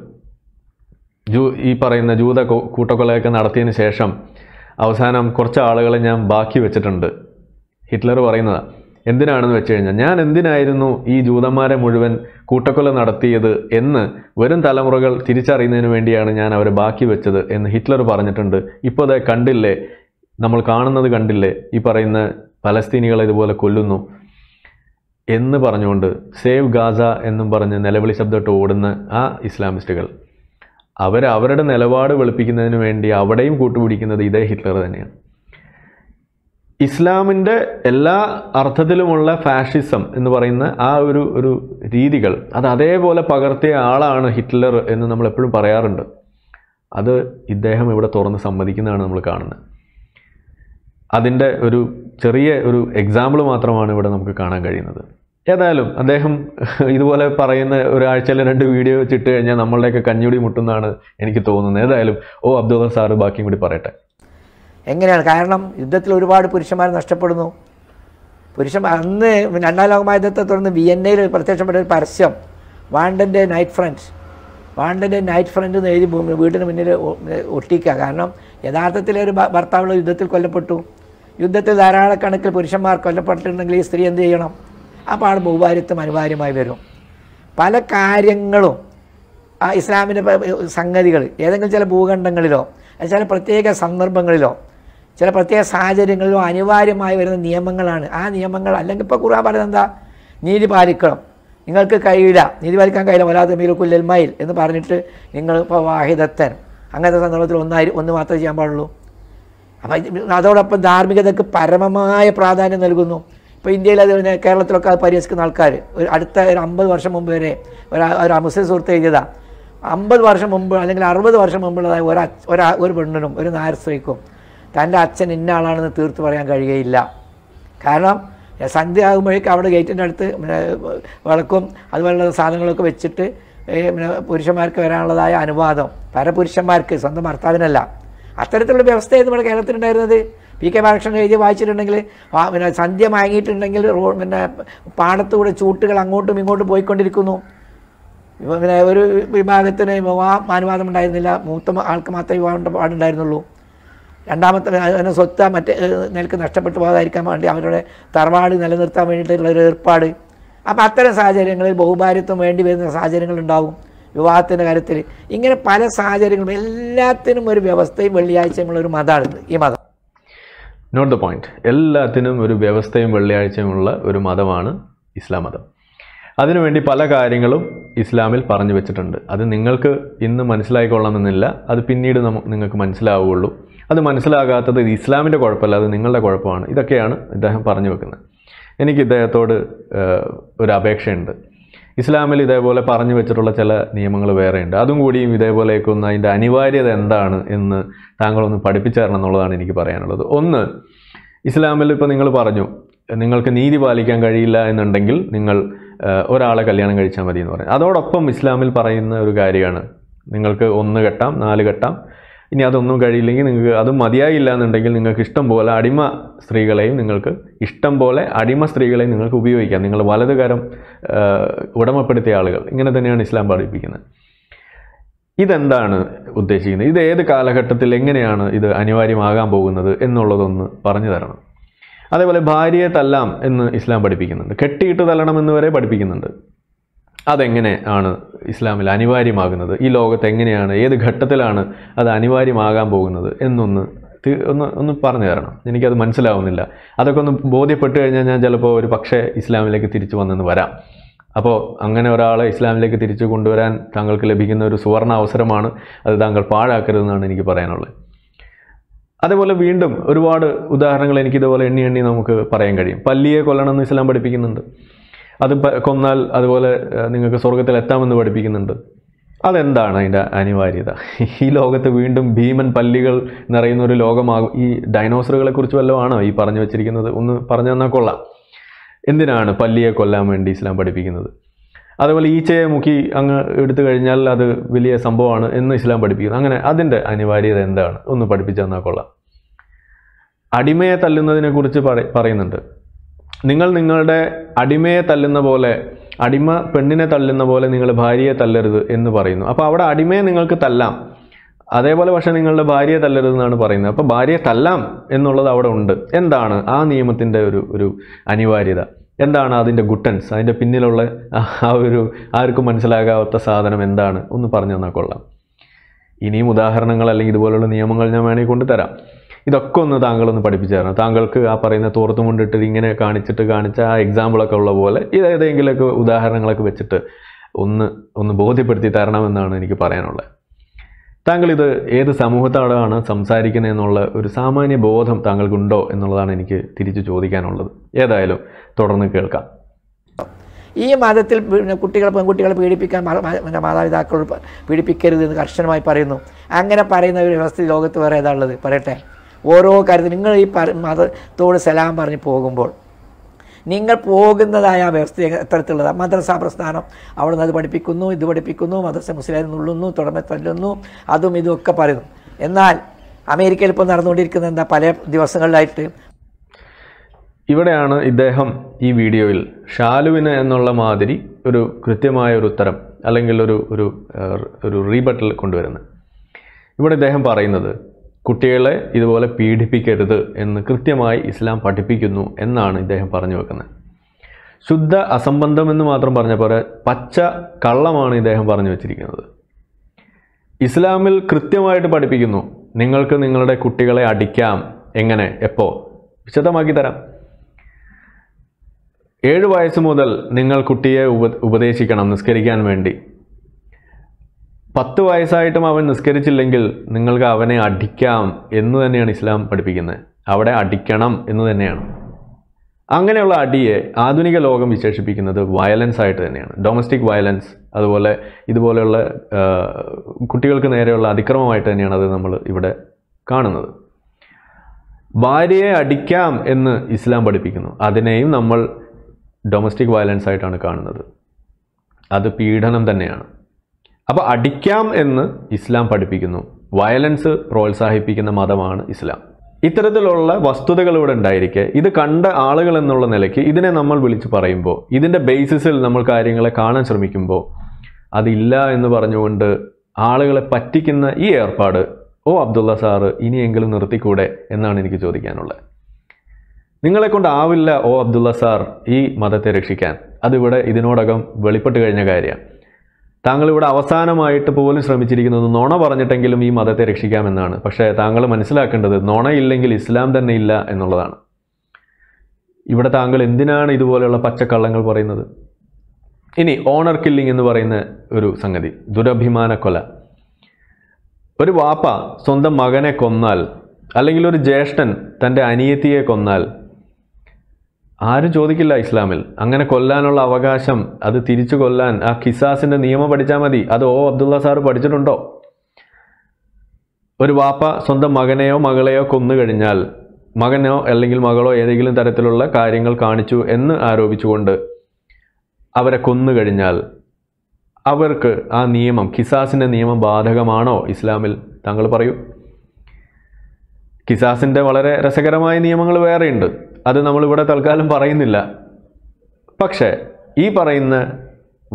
ജൂ ഈ പറയുന്ന ജൂത കൂട്ടക്കൊലയൊക്കെ നടത്തിയതിന് ശേഷം അവസാനം കുറച്ച് ആളുകളെ ഞാൻ ബാക്കി വെച്ചിട്ടുണ്ട് ഹിറ്റ്ലർ പറയുന്നത് എന്തിനാണെന്ന് വെച്ച് കഴിഞ്ഞാൽ ഞാൻ എന്തിനായിരുന്നു ഈ ജൂതന്മാരെ മുഴുവൻ കൂട്ടക്കൊല നടത്തിയത് എന്ന് വരും തലമുറകൾ തിരിച്ചറിയുന്നതിന് വേണ്ടിയാണ് ഞാൻ അവരെ ബാക്കി വെച്ചത് എന്ന് ഹിറ്റ്ലർ പറഞ്ഞിട്ടുണ്ട് ഇപ്പോൾ അതെ കണ്ടില്ലേ നമ്മൾ കാണുന്നത് കണ്ടില്ലേ ഈ പറയുന്ന പലസ്തീനികളെ ഇതുപോലെ കൊല്ലുന്നു എന്ന് പറഞ്ഞുകൊണ്ട് സേവ് ഗാസ എന്നും പറഞ്ഞ് നിലവിളി ശബ്ദമിട്ട് ഓടുന്ന ആ ഇസ്ലാമിസ്റ്റുകൾ അവർ അവരുടെ നിലപാട് വെളുപ്പിക്കുന്നതിന് വേണ്ടി അവിടെയും കൂട്ടുപിടിക്കുന്നത് ഇതേ ഹിറ്റ്ലർ തന്നെയാണ് ഇസ്ലാമിൻ്റെ എല്ലാ അർത്ഥത്തിലുമുള്ള ഫാഷിസം എന്ന് പറയുന്ന ആ ഒരു ഒരു രീതികൾ അത് അതേപോലെ പകർത്തിയ ആളാണ് ഹിറ്റ്ലർ എന്ന് നമ്മൾ എപ്പോഴും പറയാറുണ്ട് അത് ഇദ്ദേഹം ഇവിടെ തുറന്ന് സമ്മതിക്കുന്നതാണ് നമ്മൾ കാണുന്നത് അതിൻ്റെ ഒരു ചെറിയ ഒരു എക്സാമ്പിൾ മാത്രമാണ് ഇവിടെ നമുക്ക് കാണാൻ കഴിയുന്നത് ഏതായാലും അദ്ദേഹം ഇതുപോലെ പറയുന്ന ഒരാഴ്ചയിൽ രണ്ട് വീഡിയോ വെച്ചിട്ട് കഴിഞ്ഞാൽ നമ്മളുടെയൊക്കെ കഞ്ഞുടി മുട്ടുന്നാണ് എനിക്ക് തോന്നുന്നത് ഏതായാലും ഓ അബ്ദുൾ സാറ് ബാക്കിയും കൂടി പറയട്ടെ എങ്ങനെയാണ് കാരണം യുദ്ധത്തിൽ ഒരുപാട് പുരുഷന്മാർ നഷ്ടപ്പെടുന്നു പുരുഷന്മാർ അന്ന് രണ്ടാം ലോകമായുധത്തെ തുടർന്ന് എയിൽ പ്രത്യക്ഷപ്പെട്ട ഒരു പരസ്യം wanted night friend wanted night friend എന്ന് എഴുതി വീടിന് മുന്നിൽ ഒട്ടിക്കുക കാരണം യഥാർത്ഥത്തിൽ ഒരു ഭർത്താവുള്ള യുദ്ധത്തിൽ കൊല്ലപ്പെട്ടു യുദ്ധത്തിൽ ധാരാളക്കണക്കിൽ പുരുഷന്മാർ കൊല്ലപ്പെട്ടിട്ടുണ്ടെങ്കിൽ ഈ സ്ത്രീ എന്ത് ചെയ്യണം പാഠം ബഹുഭാര്യത്വം അനിവാര്യമായി വരും പല കാര്യങ്ങളും ആ ഇസ്ലാമിൻ്റെ സംഗതികൾ ഏതെങ്കിലും ചില ഭൂഖണ്ഡങ്ങളിലോ ചില പ്രത്യേക സന്ദർഭങ്ങളിലോ ചില പ്രത്യേക സാഹചര്യങ്ങളിലോ അനിവാര്യമായി വരുന്ന നിയമങ്ങളാണ് ആ നിയമങ്ങൾ അല്ലെങ്കിൽ ഇപ്പോൾ ഖുർആൻ പറയുന്നത് എന്താ നീതി പാലിക്കണം നിങ്ങൾക്ക് കഴിയില്ല നീതി പാലിക്കാൻ കഴിയില്ല വലാതെ മയിൽ എന്ന് പറഞ്ഞിട്ട് നിങ്ങൾ ഇപ്പോൾ വാഹിദത്തൻ അങ്ങനത്തെ സന്ദർഭത്തിൽ ഒന്നായി ഒന്ന് മാത്രമേ ചെയ്യാൻ പാടുള്ളൂ അപ്പം അതോടൊപ്പം ധാർമ്മികതയ്ക്ക് പരമമായ പ്രാധാന്യം നൽകുന്നു ഇപ്പോൾ ഇന്ത്യയിൽ അത് പിന്നെ കേരളത്തിലൊക്കെ അത് പരിഹസിക്കുന്ന ആൾക്കാർ ഒരു അടുത്ത ഒരു അമ്പത് വർഷം മുമ്പ് വരെ ഒരു ഒരു മുസ്ലിം സുഹൃത്ത് എഴുതിയതാണ് അമ്പത് വർഷം മുമ്പ് അല്ലെങ്കിൽ അറുപത് വർഷം മുമ്പുള്ളതായ ഒരു ഒരാ ഒരു പെണ്ണിനും ഒരു നായർ സ്ത്രീക്കും തൻ്റെ അച്ഛൻ ഇന്ന ആളാണെന്ന് തീർത്ത് പറയാൻ കഴിയുകയില്ല കാരണം സന്ധ്യ ആകുമ്പോഴേക്കും അവിടെ ഗേറ്റിൻ്റെ അടുത്ത് വിളക്കും അതുപോലുള്ള സാധനങ്ങളൊക്കെ വെച്ചിട്ട് പിന്നെ പുരുഷന്മാർക്ക് വരാനുള്ളതായ അനുവാദം പുരുഷന്മാർക്ക് സ്വന്തം ഭർത്താവിനല്ല അത്തരത്തിലുള്ള വ്യവസ്ഥയായിരുന്നു നമ്മുടെ കേരളത്തിലുണ്ടായിരുന്നത് പി കെ ബാലകൃഷ്ണൻ എഴുതി വായിച്ചിട്ടുണ്ടെങ്കിൽ പിന്നെ സന്ധ്യ മയങ്ങിയിട്ടുണ്ടെങ്കിൽ റോഡ് പിന്നെ പാടത്തൂടെ ചൂട്ടുകൾ അങ്ങോട്ടും ഇങ്ങോട്ടും പോയിക്കൊണ്ടിരിക്കുന്നു പിന്നെ ഒരു വിഭാഗത്തിന് വിവാഹം അനുവാദം ഉണ്ടായിരുന്നില്ല മൂത്ത ആൾക്ക് മാത്രമേ വിവാഹം പാടുണ്ടായിരുന്നുള്ളൂ രണ്ടാമത്തെ അതിനെ സ്വത്ത് മറ്റേ നിലക്ക് നഷ്ടപ്പെട്ടു പോകാതിരിക്കാൻ വേണ്ടി അവരുടെ തറവാട് നിലനിർത്താൻ വേണ്ടിയിട്ടുള്ള ഒരു ഏർപ്പാട് അപ്പോൾ അത്തരം സാഹചര്യങ്ങളിൽ ബഹുഭാര്യത്വം വേണ്ടി വരുന്ന സാഹചര്യങ്ങളുണ്ടാവും വിവാഹത്തിൻ്റെ കാര്യത്തിൽ ഇങ്ങനെ പല സാഹചര്യങ്ങളും എല്ലാത്തിനും ഒരു വ്യവസ്ഥയും വെള്ളിയാഴ്ച ഒരു മതമാണ് ഈ മതം നോട്ട് ദ പോയിൻറ്റ് എല്ലാത്തിനും ഒരു വ്യവസ്ഥയും വെള്ളിയാഴ്ചയുമുള്ള ഒരു മതമാണ് ഇസ്ലാം മതം അതിനുവേണ്ടി പല കാര്യങ്ങളും ഇസ്ലാമിൽ പറഞ്ഞു വെച്ചിട്ടുണ്ട് അത് നിങ്ങൾക്ക് ഇന്ന് മനസ്സിലായിക്കൊള്ളണമെന്നില്ല അത് പിന്നീട് നമു നിങ്ങൾക്ക് മനസ്സിലാവുകയുള്ളൂ അത് മനസ്സിലാകാത്തത് ഇത് ഇസ്ലാമിൻ്റെ കുഴപ്പമല്ല അത് നിങ്ങളുടെ കുഴപ്പമാണ് ഇതൊക്കെയാണ് ഇദ്ദേഹം പറഞ്ഞു വെക്കുന്നത് എനിക്ക് ഇദ്ദേഹത്തോട് ഒരു അപേക്ഷയുണ്ട് ഇസ്ലാമിൽ ഇതേപോലെ പറഞ്ഞു വെച്ചിട്ടുള്ള ചില നിയമങ്ങൾ വേറെയുണ്ട് അതും കൂടിയും ഇതേപോലെയൊക്കെ ഒന്ന് അതിൻ്റെ അനിവാര്യത എന്താണ് എന്ന് താങ്കളൊന്ന് പഠിപ്പിച്ചു തരണം എന്നുള്ളതാണ് എനിക്ക് പറയാനുള്ളത് ഒന്ന് ഇസ്ലാമിൽ ഇപ്പോൾ നിങ്ങൾ പറഞ്ഞു നിങ്ങൾക്ക് നീതി പാലിക്കാൻ കഴിയില്ല എന്നുണ്ടെങ്കിൽ നിങ്ങൾ ഒരാളെ കല്യാണം കഴിച്ചാൽ മതി എന്ന് പറയും അതോടൊപ്പം ഇസ്ലാമിൽ പറയുന്ന ഒരു കാര്യമാണ് നിങ്ങൾക്ക് ഒന്ന് കെട്ടാം നാല് കെട്ടാം ഇനി അതൊന്നും കഴിയില്ലെങ്കിൽ നിങ്ങൾക്ക് അത് മതിയായില്ല എന്നുണ്ടെങ്കിൽ നിങ്ങൾക്ക് ഇഷ്ടം പോലെ അടിമ സ്ത്രീകളെയും നിങ്ങൾക്ക് ഇഷ്ടം പോലെ അടിമ സ്ത്രീകളെയും നിങ്ങൾക്ക് ഉപയോഗിക്കാം നിങ്ങൾ വലതുകാരം ഉടമപ്പെടുത്തിയ ആളുകൾ ഇങ്ങനെ തന്നെയാണ് ഇസ്ലാം പഠിപ്പിക്കുന്നത് ഇതെന്താണ് ഉദ്ദേശിക്കുന്നത് ഇത് ഏത് കാലഘട്ടത്തിൽ എങ്ങനെയാണ് ഇത് അനിവാര്യമാകാൻ പോകുന്നത് എന്നുള്ളതൊന്ന് പറഞ്ഞു തരണം അതേപോലെ ഭാര്യയെ തല്ലാം എന്ന് ഇസ്ലാം പഠിപ്പിക്കുന്നുണ്ട് കെട്ടിയിട്ട് തല്ലണം എന്ന് വരെ പഠിപ്പിക്കുന്നുണ്ട് അതെങ്ങനെ ആണ് ഇസ്ലാമിൽ അനിവാര്യമാകുന്നത് ഈ ലോകത്ത് എങ്ങനെയാണ് ഏത് ഘട്ടത്തിലാണ് അത് അനിവാര്യമാകാൻ പോകുന്നത് എന്നൊന്ന് ഒന്ന് ഒന്ന് പറഞ്ഞു തരണം എനിക്കത് മനസ്സിലാവുന്നില്ല അതൊക്കെ ഒന്ന് ബോധ്യപ്പെട്ട് കഴിഞ്ഞാൽ ഞാൻ ചിലപ്പോൾ ഒരു പക്ഷേ ഇസ്ലാമിലേക്ക് തിരിച്ചു വന്നെന്ന് വരാം അപ്പോൾ അങ്ങനെ ഒരാളെ ഇസ്ലാമിലേക്ക് തിരിച്ചു കൊണ്ടുവരാൻ താങ്കൾക്ക് ലഭിക്കുന്ന ഒരു സുവർണ അവസരമാണ് അത് താങ്കൾ പാഴാക്കരുതെന്നാണ് എനിക്ക് പറയാനുള്ളത് അതേപോലെ വീണ്ടും ഒരുപാട് ഉദാഹരണങ്ങൾ എനിക്കിതുപോലെ എണ്ണി എണ്ണി നമുക്ക് പറയാൻ കഴിയും പല്ലിയെ കൊല്ലണമെന്ന് ഇസ്ലാം പഠിപ്പിക്കുന്നുണ്ട് അത് കൊന്നാൽ അതുപോലെ നിങ്ങൾക്ക് സ്വർഗത്തിൽ എത്താമെന്ന് പഠിപ്പിക്കുന്നുണ്ട് അതെന്താണ് അതിൻ്റെ അനിവാര്യത ഈ ലോകത്ത് വീണ്ടും ഭീമൻ പല്ലികൾ നിറയുന്ന ഒരു ലോകമാകും ഈ ഡൈനോസറുകളെ കുറിച്ച് വല്ലതും ഈ പറഞ്ഞു വെച്ചിരിക്കുന്നത് ഒന്ന് പറഞ്ഞു തന്നാൽ കൊള്ളാം എന്തിനാണ് പല്ലിയെ കൊല്ലാൻ വേണ്ടി ഇസ്ലാം പഠിപ്പിക്കുന്നത് അതുപോലെ ഈച്ചയെ മുക്കി അങ്ങ് എടുത്തു കഴിഞ്ഞാൽ അത് വലിയ സംഭവമാണ് എന്ന് ഇസ്ലാം പഠിപ്പിക്കുന്നു അങ്ങനെ അതിൻ്റെ അനിവാര്യത എന്താണ് ഒന്ന് പഠിപ്പിച്ചു തന്നാൽ കൊള്ളാം അടിമയെ തല്ലുന്നതിനെക്കുറിച്ച് പറയുന്നുണ്ട് നിങ്ങൾ നിങ്ങളുടെ അടിമയെ തല്ലുന്ന പോലെ അടിമ പെണ്ണിനെ തല്ലുന്ന പോലെ നിങ്ങൾ ഭാര്യയെ തല്ലരുത് എന്ന് പറയുന്നു അപ്പോൾ അവിടെ അടിമയെ നിങ്ങൾക്ക് തല്ലാം അതേപോലെ പക്ഷേ നിങ്ങളുടെ ഭാര്യയെ തല്ലരുത് എന്നാണ് പറയുന്നത് അപ്പോൾ ഭാര്യയെ തല്ലാം എന്നുള്ളത് അവിടെ ഉണ്ട് എന്താണ് ആ നിയമത്തിൻ്റെ ഒരു ഒരു അനിവാര്യത എന്താണ് അതിൻ്റെ ഗുട്ടൻസ് അതിൻ്റെ പിന്നിലുള്ള ആ ഒരു ആർക്കും മനസ്സിലാകാത്ത സാധനം എന്താണ് ഒന്ന് പറഞ്ഞു തന്നാൽ കൊള്ളാം ഇനിയും ഉദാഹരണങ്ങൾ അല്ലെങ്കിൽ ഇതുപോലുള്ള നിയമങ്ങൾ ഞാൻ വേണമെങ്കിൽ കൊണ്ടുതരാം ഇതൊക്കെ ഒന്ന് താങ്കൾ പഠിപ്പിച്ചു തരണം താങ്കൾക്ക് ആ പറയുന്ന തോർത്തും കൊണ്ടിട്ട് ഇങ്ങനെ കാണിച്ചിട്ട് കാണിച്ച ആ എക്സാമ്പിളൊക്കെ ഉള്ള പോലെ ഇത് ഏതെങ്കിലുമൊക്കെ ഉദാഹരണങ്ങളൊക്കെ വെച്ചിട്ട് ഒന്ന് ഒന്ന് ബോധ്യപ്പെടുത്തി തരണമെന്നാണ് എനിക്ക് പറയാനുള്ളത് താങ്കൾ ഇത് ഏത് സമൂഹത്തോടാണ് സംസാരിക്കുന്നത് എന്നുള്ള ഒരു സാമാന്യ ബോധം താങ്കൾക്കുണ്ടോ എന്നുള്ളതാണ് എനിക്ക് തിരിച്ചു ചോദിക്കാനുള്ളത് ഏതായാലും തുടർന്ന് കേൾക്കാം ഈ മതത്തിൽ പിന്നെ കുട്ടികളെ പെൺകുട്ടികളെ പീഡിപ്പിക്കാൻ പിന്നെ മാതാപിതാക്കളോട് പീഡിപ്പിക്കരുത് എന്ന് കർശനമായി പറയുന്നു അങ്ങനെ പറയുന്ന ഒരു വ്യവസ്ഥ ലോകത്ത് വേറെ ഏതാ ഉള്ളത് പറയട്ടെ ഓരോ കാര്യത്തിൽ നിങ്ങൾ ഈ മതത്തോട് സലാം പറഞ്ഞ് പോകുമ്പോൾ നിങ്ങൾ പോകുന്നതായ ആ വ്യവസ്ഥ എത്തരത്തിലുള്ളതാണ് മദ്രസ പ്രസ്ഥാനം അവിടുന്ന് അത് പഠിപ്പിക്കുന്നു ഇത് പഠിപ്പിക്കുന്നു മദ്രസ മുസ്ലിം നുള്ളുന്നു തുടമെ തല്ലുന്നു അതും ഇതുമൊക്കെ പറയുന്നു എന്നാൽ അമേരിക്കയിൽ ഇപ്പോൾ നടന്നുകൊണ്ടിരിക്കുന്ന എന്താ പല ദിവസങ്ങളിലായിട്ട് ഇവിടെയാണ് ഇദ്ദേഹം ഈ വീഡിയോയിൽ ഷാലുവിന് എന്നുള്ള മാതിരി ഒരു കൃത്യമായ ഒരു ഉത്തരം അല്ലെങ്കിൽ ഒരു ഒരു ഒരു റീബട്ടൽ കൊണ്ടുവരുന്നത് ഇവിടെ ഇദ്ദേഹം പറയുന്നത് കുട്ടികളെ ഇതുപോലെ പീഡിപ്പിക്കരുത് എന്ന് കൃത്യമായി ഇസ്ലാം പഠിപ്പിക്കുന്നു എന്നാണ് ഇദ്ദേഹം പറഞ്ഞു വെക്കുന്നത് ശുദ്ധ അസംബന്ധമെന്ന് മാത്രം പറഞ്ഞ പോലെ പച്ച കള്ളമാണ് ഇദ്ദേഹം പറഞ്ഞു വച്ചിരിക്കുന്നത് ഇസ്ലാമിൽ കൃത്യമായിട്ട് പഠിപ്പിക്കുന്നു നിങ്ങൾക്ക് നിങ്ങളുടെ കുട്ടികളെ അടിക്കാം എങ്ങനെ എപ്പോൾ വിശദമാക്കി തരാം ഏഴ് വയസ്സ് മുതൽ നിങ്ങൾ കുട്ടിയെ ഉപ ഉപദേശിക്കണം നിസ്കരിക്കാൻ വേണ്ടി പത്ത് വയസ്സായിട്ടും അവൻ നിസ്കരിച്ചില്ലെങ്കിൽ നിങ്ങൾക്ക് അവനെ അടിക്കാം എന്ന് തന്നെയാണ് ഇസ്ലാം പഠിപ്പിക്കുന്നത് അവിടെ അടിക്കണം എന്ന് തന്നെയാണ് അങ്ങനെയുള്ള അടിയെ ആധുനിക ലോകം വിശേഷിപ്പിക്കുന്നത് വയലൻസ് ആയിട്ട് തന്നെയാണ് ഡൊമസ്റ്റിക് വയലൻസ് അതുപോലെ ഇതുപോലെയുള്ള കുട്ടികൾക്ക് നേരെയുള്ള അതിക്രമമായിട്ട് തന്നെയാണ് അത് നമ്മൾ ഇവിടെ കാണുന്നത് ഭാര്യയെ അടിക്കാം എന്ന് ഇസ്ലാം പഠിപ്പിക്കുന്നു അതിനെയും നമ്മൾ ഡൊമസ്റ്റിക് വയലൻസ് ആയിട്ടാണ് കാണുന്നത് അത് പീഡനം തന്നെയാണ് അപ്പോൾ അടിക്കാം എന്ന് ഇസ്ലാം പഠിപ്പിക്കുന്നു വയലൻസ് പ്രോത്സാഹിപ്പിക്കുന്ന മതമാണ് ഇസ്ലാം ഇത്തരത്തിലുള്ള ഇവിടെ ഉണ്ടായിരിക്കെ ഇത് കണ്ട ആളുകൾ എന്നുള്ള നിലയ്ക്ക് ഇതിനെ നമ്മൾ വിളിച്ചു പറയുമ്പോൾ ഇതിൻ്റെ ബേസിസിൽ നമ്മൾ കാര്യങ്ങളെ കാണാൻ ശ്രമിക്കുമ്പോൾ അതില്ല എന്ന് പറഞ്ഞുകൊണ്ട് ആളുകളെ പറ്റിക്കുന്ന ഈ ഏർപ്പാട് ഓ അബ്ദുള്ള സാറ് ഇനിയെങ്കിലും നിർത്തിക്കൂടെ എന്നാണ് എനിക്ക് ചോദിക്കാനുള്ളത് നിങ്ങളെ കൊണ്ടാവില്ല ഓ അബ്ദുള്ള സാർ ഈ മതത്തെ രക്ഷിക്കാൻ അതിവിടെ ഇതിനോടകം വെളിപ്പെട്ട് കഴിഞ്ഞ കാര്യമാണ് താങ്കൾ ഇവിടെ അവസാനമായിട്ട് പോലും ശ്രമിച്ചിരിക്കുന്നത് നോണ പറഞ്ഞിട്ടെങ്കിലും ഈ മതത്തെ രക്ഷിക്കാമെന്നാണ് പക്ഷേ താങ്കൾ മനസ്സിലാക്കേണ്ടത് നോണയില്ലെങ്കിൽ ഇസ്ലാം തന്നെ ഇല്ല എന്നുള്ളതാണ് ഇവിടെ താങ്കൾ എന്തിനാണ് ഇതുപോലെയുള്ള പച്ചക്കള്ളങ്ങൾ പറയുന്നത് ഇനി ഓണർ കില്ലിംഗ് എന്ന് പറയുന്ന ഒരു സംഗതി ദുരഭിമാന കൊല ഒരു വാപ്പ സ്വന്തം മകനെ കൊന്നാൽ അല്ലെങ്കിൽ ഒരു ജ്യേഷ്ഠൻ തൻ്റെ അനിയത്തിയെ കൊന്നാൽ ആരും ചോദിക്കില്ല ഇസ്ലാമിൽ അങ്ങനെ കൊല്ലാനുള്ള അവകാശം അത് തിരിച്ചു കൊല്ലാൻ ആ ഖിസാസിൻ്റെ നിയമം പഠിച്ചാൽ മതി അത് ഓ അബ്ദുള്ള സാറ് പഠിച്ചിട്ടുണ്ടോ ഒരു വാപ്പ സ്വന്തം മകനെയോ മകളെയോ കൊന്നു കഴിഞ്ഞാൽ മകനോ അല്ലെങ്കിൽ മകളോ ഏതെങ്കിലും തരത്തിലുള്ള കാര്യങ്ങൾ കാണിച്ചു എന്ന് ആരോപിച്ചുകൊണ്ട് അവരെ കൊന്നു കഴിഞ്ഞാൽ അവർക്ക് ആ നിയമം കിസാസിൻ്റെ നിയമം ബാധകമാണോ ഇസ്ലാമിൽ താങ്കൾ പറയൂ കിസാസിൻ്റെ വളരെ രസകരമായ നിയമങ്ങൾ വേറെയുണ്ട് അത് നമ്മളിവിടെ തൽക്കാലം പറയുന്നില്ല പക്ഷേ ഈ പറയുന്ന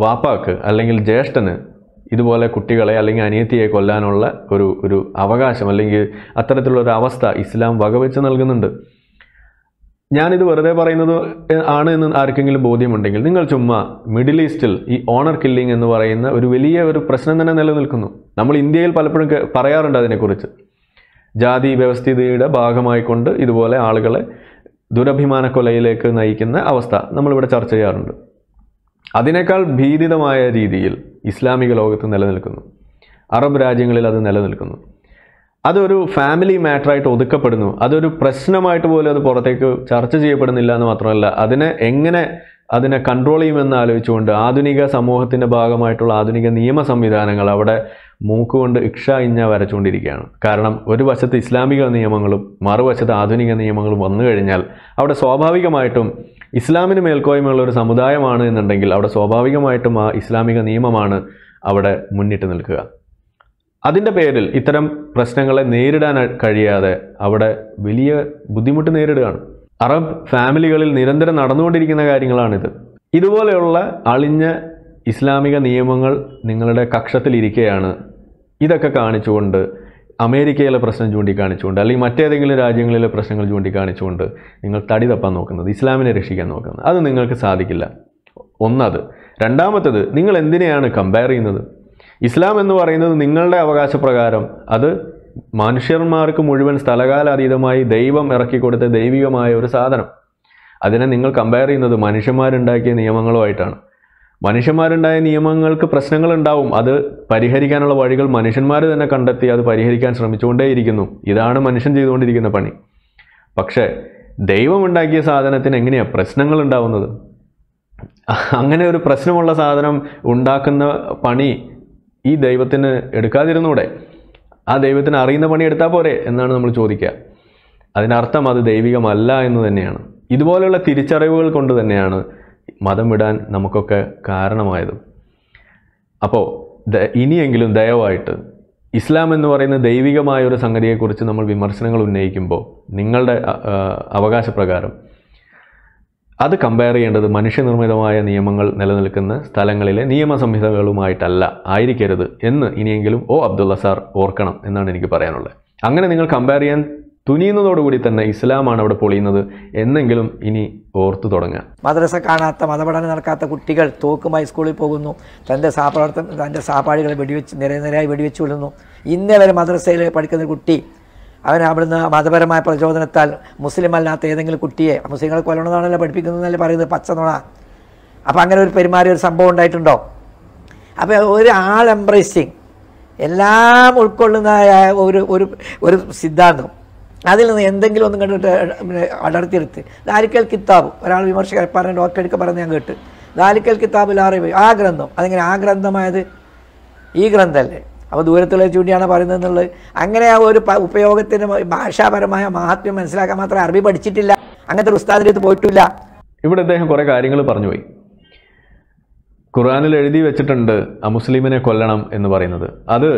വാപ്പാക്ക് അല്ലെങ്കിൽ ജ്യേഷ്ഠന് ഇതുപോലെ കുട്ടികളെ അല്ലെങ്കിൽ അനിയത്തിയെ കൊല്ലാനുള്ള ഒരു ഒരു അവകാശം അല്ലെങ്കിൽ അത്തരത്തിലുള്ള ഒരു അവസ്ഥ ഇസ്ലാം വകവെച്ച് നൽകുന്നുണ്ട് ഞാനിത് വെറുതെ പറയുന്നത് ആണ് എന്ന് ആർക്കെങ്കിലും ബോധ്യമുണ്ടെങ്കിൽ നിങ്ങൾ ചുമ്മാ മിഡിൽ ഈസ്റ്റിൽ ഈ ഓണർ കില്ലിംഗ് എന്ന് പറയുന്ന ഒരു വലിയ ഒരു പ്രശ്നം തന്നെ നിലനിൽക്കുന്നു നമ്മൾ ഇന്ത്യയിൽ പലപ്പോഴും പറയാറുണ്ട് അതിനെക്കുറിച്ച് ജാതി വ്യവസ്ഥിതിയുടെ ഭാഗമായിക്കൊണ്ട് ഇതുപോലെ ആളുകളെ ദുരഭിമാന കൊലയിലേക്ക് നയിക്കുന്ന അവസ്ഥ നമ്മളിവിടെ ചർച്ച ചെയ്യാറുണ്ട് അതിനേക്കാൾ ഭീതിതമായ രീതിയിൽ ഇസ്ലാമിക ലോകത്ത് നിലനിൽക്കുന്നു അറബ് രാജ്യങ്ങളിൽ അത് നിലനിൽക്കുന്നു അതൊരു ഫാമിലി മാറ്ററായിട്ട് ഒതുക്കപ്പെടുന്നു അതൊരു പ്രശ്നമായിട്ട് പോലും അത് പുറത്തേക്ക് ചർച്ച ചെയ്യപ്പെടുന്നില്ല എന്ന് മാത്രമല്ല അതിനെ എങ്ങനെ അതിനെ കൺട്രോൾ ചെയ്യുമെന്ന് ആലോചിച്ചുകൊണ്ട് ആധുനിക സമൂഹത്തിൻ്റെ ഭാഗമായിട്ടുള്ള ആധുനിക നിയമ സംവിധാനങ്ങൾ അവിടെ മൂക്കുകൊണ്ട് ഇക്ഷ ഇഞ്ഞ വരച്ചുകൊണ്ടിരിക്കുകയാണ് കാരണം ഒരു വശത്ത് ഇസ്ലാമിക നിയമങ്ങളും മറുവശത്ത് ആധുനിക നിയമങ്ങളും വന്നു കഴിഞ്ഞാൽ അവിടെ സ്വാഭാവികമായിട്ടും ഇസ്ലാമിന് മേൽക്കോയ്മയുള്ള ഒരു സമുദായമാണ് എന്നുണ്ടെങ്കിൽ അവിടെ സ്വാഭാവികമായിട്ടും ആ ഇസ്ലാമിക നിയമമാണ് അവിടെ മുന്നിട്ട് നിൽക്കുക അതിൻ്റെ പേരിൽ ഇത്തരം പ്രശ്നങ്ങളെ നേരിടാൻ കഴിയാതെ അവിടെ വലിയ ബുദ്ധിമുട്ട് നേരിടുകയാണ് അറബ് ഫാമിലികളിൽ നിരന്തരം നടന്നുകൊണ്ടിരിക്കുന്ന കാര്യങ്ങളാണിത് ഇതുപോലെയുള്ള അളിഞ്ഞ ഇസ്ലാമിക നിയമങ്ങൾ നിങ്ങളുടെ കക്ഷത്തിലിരിക്കുകയാണ് ഇതൊക്കെ കാണിച്ചുകൊണ്ട് അമേരിക്കയിലെ പ്രശ്നം ചൂണ്ടിക്കാണിച്ചുകൊണ്ട് അല്ലെങ്കിൽ മറ്റേതെങ്കിലും രാജ്യങ്ങളിലെ പ്രശ്നങ്ങൾ ചൂണ്ടിക്കാണിച്ചുകൊണ്ട് നിങ്ങൾ തടി തപ്പാൻ നോക്കുന്നത് ഇസ്ലാമിനെ രക്ഷിക്കാൻ നോക്കുന്നത് അത് നിങ്ങൾക്ക് സാധിക്കില്ല ഒന്നത് രണ്ടാമത്തത് നിങ്ങൾ എന്തിനെയാണ് കമ്പയർ ചെയ്യുന്നത് ഇസ്ലാം എന്ന് പറയുന്നത് നിങ്ങളുടെ അവകാശപ്രകാരം അത് മനുഷ്യന്മാർക്ക് മുഴുവൻ സ്ഥലകാലാതീതമായി ദൈവം ഇറക്കിക്കൊടുത്ത ദൈവികമായ ഒരു സാധനം അതിനെ നിങ്ങൾ കമ്പയർ ചെയ്യുന്നത് മനുഷ്യന്മാരുണ്ടാക്കിയ നിയമങ്ങളുമായിട്ടാണ് മനുഷ്യന്മാരുണ്ടായ നിയമങ്ങൾക്ക് പ്രശ്നങ്ങൾ ഉണ്ടാവും അത് പരിഹരിക്കാനുള്ള വഴികൾ മനുഷ്യന്മാർ തന്നെ കണ്ടെത്തി അത് പരിഹരിക്കാൻ ശ്രമിച്ചുകൊണ്ടേയിരിക്കുന്നു ഇതാണ് മനുഷ്യൻ ചെയ്തുകൊണ്ടിരിക്കുന്ന പണി പക്ഷേ ദൈവമുണ്ടാക്കിയ സാധനത്തിന് എങ്ങനെയാണ് പ്രശ്നങ്ങൾ ഉണ്ടാവുന്നത് അങ്ങനെ ഒരു പ്രശ്നമുള്ള സാധനം ഉണ്ടാക്കുന്ന പണി ഈ ദൈവത്തിന് എടുക്കാതിരുന്നൂടെ ആ ദൈവത്തിന് അറിയുന്ന പണി എടുത്താൽ പോരെ എന്നാണ് നമ്മൾ ചോദിക്കുക അതിനർത്ഥം അത് ദൈവികമല്ല എന്ന് തന്നെയാണ് ഇതുപോലെയുള്ള തിരിച്ചറിവുകൾ കൊണ്ട് തന്നെയാണ് മതം വിടാൻ നമുക്കൊക്കെ കാരണമായത് അപ്പോൾ ഇനിയെങ്കിലും ദയവായിട്ട് ഇസ്ലാം എന്ന് പറയുന്ന ദൈവികമായ ഒരു സംഗതിയെക്കുറിച്ച് നമ്മൾ വിമർശനങ്ങൾ ഉന്നയിക്കുമ്പോൾ നിങ്ങളുടെ അവകാശപ്രകാരം അത് കമ്പയർ ചെയ്യേണ്ടത് മനുഷ്യനിർമ്മിതമായ നിയമങ്ങൾ നിലനിൽക്കുന്ന സ്ഥലങ്ങളിലെ നിയമസംഹിതകളുമായിട്ടല്ല ആയിരിക്കരുത് എന്ന് ഇനിയെങ്കിലും ഓ അബ്ദുള്ള സാർ ഓർക്കണം എന്നാണ് എനിക്ക് പറയാനുള്ളത് അങ്ങനെ നിങ്ങൾ കമ്പയർ ചെയ്യാൻ തുനിയുന്നതോടുകൂടി തന്നെ ഇസ്ലാമാണ് അവിടെ പൊളിയുന്നത് എന്നെങ്കിലും ഇനി ഓർത്തു തുടങ്ങുക മദ്രസ കാണാത്ത മതപഠനം നടക്കാത്ത കുട്ടികൾ തോക്കുമായി സ്കൂളിൽ പോകുന്നു തൻ്റെ സാപ്രവർത്തനം തൻ്റെ സഹപാഠികളെ വെടിവെച്ച് നിരയായി വെടിവെച്ച് വിടുന്നു ഇന്നേ വരെ മദ്രസയിൽ പഠിക്കുന്ന കുട്ടി അവൻ അവിടുന്ന് മതപരമായ പ്രചോദനത്താൽ മുസ്ലിം അല്ലാത്ത ഏതെങ്കിലും കുട്ടിയെ മുസ്ലിങ്ങളെ കൊല്ലണതാണല്ലോ പഠിപ്പിക്കുന്നതെന്നല്ലേ പറയുന്നത് നുണ അപ്പോൾ അങ്ങനെ ഒരു പെരുമാറി ഒരു സംഭവം ഉണ്ടായിട്ടുണ്ടോ അപ്പോൾ ഒരാൾ എംബ്രേസിങ് എല്ലാം ഉൾക്കൊള്ളുന്ന ഒരു ഒരു സിദ്ധാന്തം അതിൽ നിന്ന് എന്തെങ്കിലും ഒന്നും കണ്ടിട്ട് അടർത്തിയെടുത്ത് ദാരിക്കൽ കിതാബ് ഒരാൾ വിമർശകർ പറഞ്ഞ ഡോക്ടറെടുക്ക പറഞ്ഞ് ഞാൻ കേട്ട് ദാരിക്കൽ കിതാബ് ലാറി ആ ഗ്രന്ഥം അതിങ്ങനെ ആ ഗ്രന്ഥമായത് ഈ ഗ്രന്ഥമല്ലേ അപ്പോൾ ദൂരത്തുള്ള ചൂണ്ടിയാണ് പറയുന്നത് എന്നുള്ളത് അങ്ങനെ ആ ഒരു ഉപയോഗത്തിന് ഭാഷാപരമായ മഹാത്മ്യം മനസ്സിലാക്കാൻ മാത്രം അറബി പഠിച്ചിട്ടില്ല അങ്ങനത്തെ ഒരു ഉസ്താദിൻ്റെ അടുത്ത് പോയിട്ടില്ല ഇവിടെ അദ്ദേഹം കുറേ കാര്യങ്ങൾ പറഞ്ഞുപോയി ഖുറാനിൽ എഴുതി വെച്ചിട്ടുണ്ട് അമുസ്ലിമിനെ കൊല്ലണം എന്ന് പറയുന്നത് അത്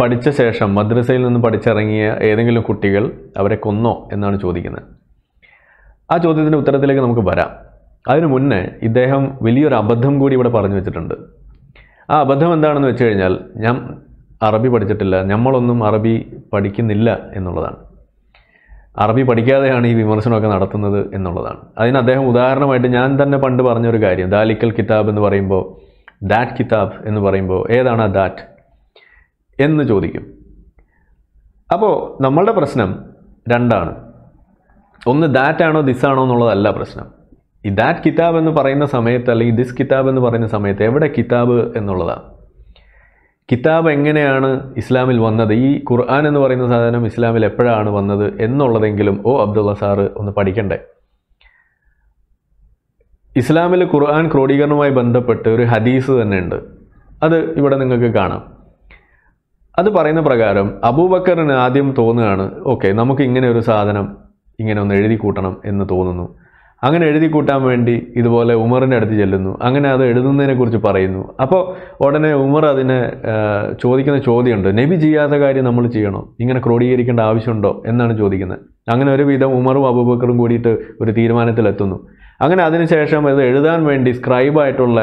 പഠിച്ച ശേഷം മദ്രസയിൽ നിന്ന് പഠിച്ചിറങ്ങിയ ഏതെങ്കിലും കുട്ടികൾ അവരെ കൊന്നോ എന്നാണ് ചോദിക്കുന്നത് ആ ചോദ്യത്തിൻ്റെ ഉത്തരത്തിലേക്ക് നമുക്ക് വരാം അതിനു മുന്നേ ഇദ്ദേഹം വലിയൊരു അബദ്ധം കൂടി ഇവിടെ പറഞ്ഞു വെച്ചിട്ടുണ്ട് ആ അബദ്ധം എന്താണെന്ന് വെച്ച് കഴിഞ്ഞാൽ ഞാൻ അറബി പഠിച്ചിട്ടില്ല നമ്മളൊന്നും അറബി പഠിക്കുന്നില്ല എന്നുള്ളതാണ് അറബി പഠിക്കാതെയാണ് ഈ വിമർശനമൊക്കെ നടത്തുന്നത് എന്നുള്ളതാണ് അതിന് അദ്ദേഹം ഉദാഹരണമായിട്ട് ഞാൻ തന്നെ പണ്ട് പറഞ്ഞൊരു കാര്യം ദാലിക്കൽ കിതാബ് എന്ന് പറയുമ്പോൾ ദാറ്റ് കിതാബ് എന്ന് പറയുമ്പോൾ ഏതാണ് ആ ദാറ്റ് എന്ന് ചോദിക്കും അപ്പോൾ നമ്മളുടെ പ്രശ്നം രണ്ടാണ് ഒന്ന് ദാറ്റ് ആണോ ദിസ് ആണോ എന്നുള്ളതല്ല പ്രശ്നം ഈ ദാറ്റ് കിതാബ് എന്ന് പറയുന്ന സമയത്ത് അല്ലെങ്കിൽ ദിസ് കിതാബ് എന്ന് പറയുന്ന സമയത്ത് എവിടെ കിതാബ് എന്നുള്ളതാണ് കിതാബ് എങ്ങനെയാണ് ഇസ്ലാമിൽ വന്നത് ഈ ഖുർആൻ എന്ന് പറയുന്ന സാധനം ഇസ്ലാമിൽ എപ്പോഴാണ് വന്നത് എന്നുള്ളതെങ്കിലും ഓ അബ്ദുള്ള സാറ് ഒന്ന് പഠിക്കണ്ടേ ഇസ്ലാമിൽ ഖുർആൻ ക്രോഡീകരണവുമായി ബന്ധപ്പെട്ട് ഒരു ഹദീസ് തന്നെ ഉണ്ട് അത് ഇവിടെ നിങ്ങൾക്ക് കാണാം അത് പറയുന്ന പ്രകാരം അബൂബക്കറിന് ആദ്യം തോന്നുകയാണ് ഓക്കെ നമുക്ക് ഇങ്ങനെ ഒരു സാധനം ഇങ്ങനെ ഒന്ന് എഴുതി കൂട്ടണം എന്ന് തോന്നുന്നു അങ്ങനെ എഴുതി കൂട്ടാൻ വേണ്ടി ഇതുപോലെ ഉമറിൻ്റെ അടുത്ത് ചെല്ലുന്നു അങ്ങനെ അത് എഴുതുന്നതിനെക്കുറിച്ച് പറയുന്നു അപ്പോൾ ഉടനെ ഉമർ അതിനെ ചോദിക്കുന്ന ചോദ്യമുണ്ട് നബി ചെയ്യാത്ത കാര്യം നമ്മൾ ചെയ്യണോ ഇങ്ങനെ ക്രോഡീകരിക്കേണ്ട ആവശ്യമുണ്ടോ എന്നാണ് ചോദിക്കുന്നത് അങ്ങനെ ഒരു വിധം ഉമറും അബൂബക്കറും കൂടിയിട്ട് ഒരു തീരുമാനത്തിലെത്തുന്നു അങ്ങനെ അതിനുശേഷം ഇത് എഴുതാൻ വേണ്ടി സ്ക്രൈബായിട്ടുള്ള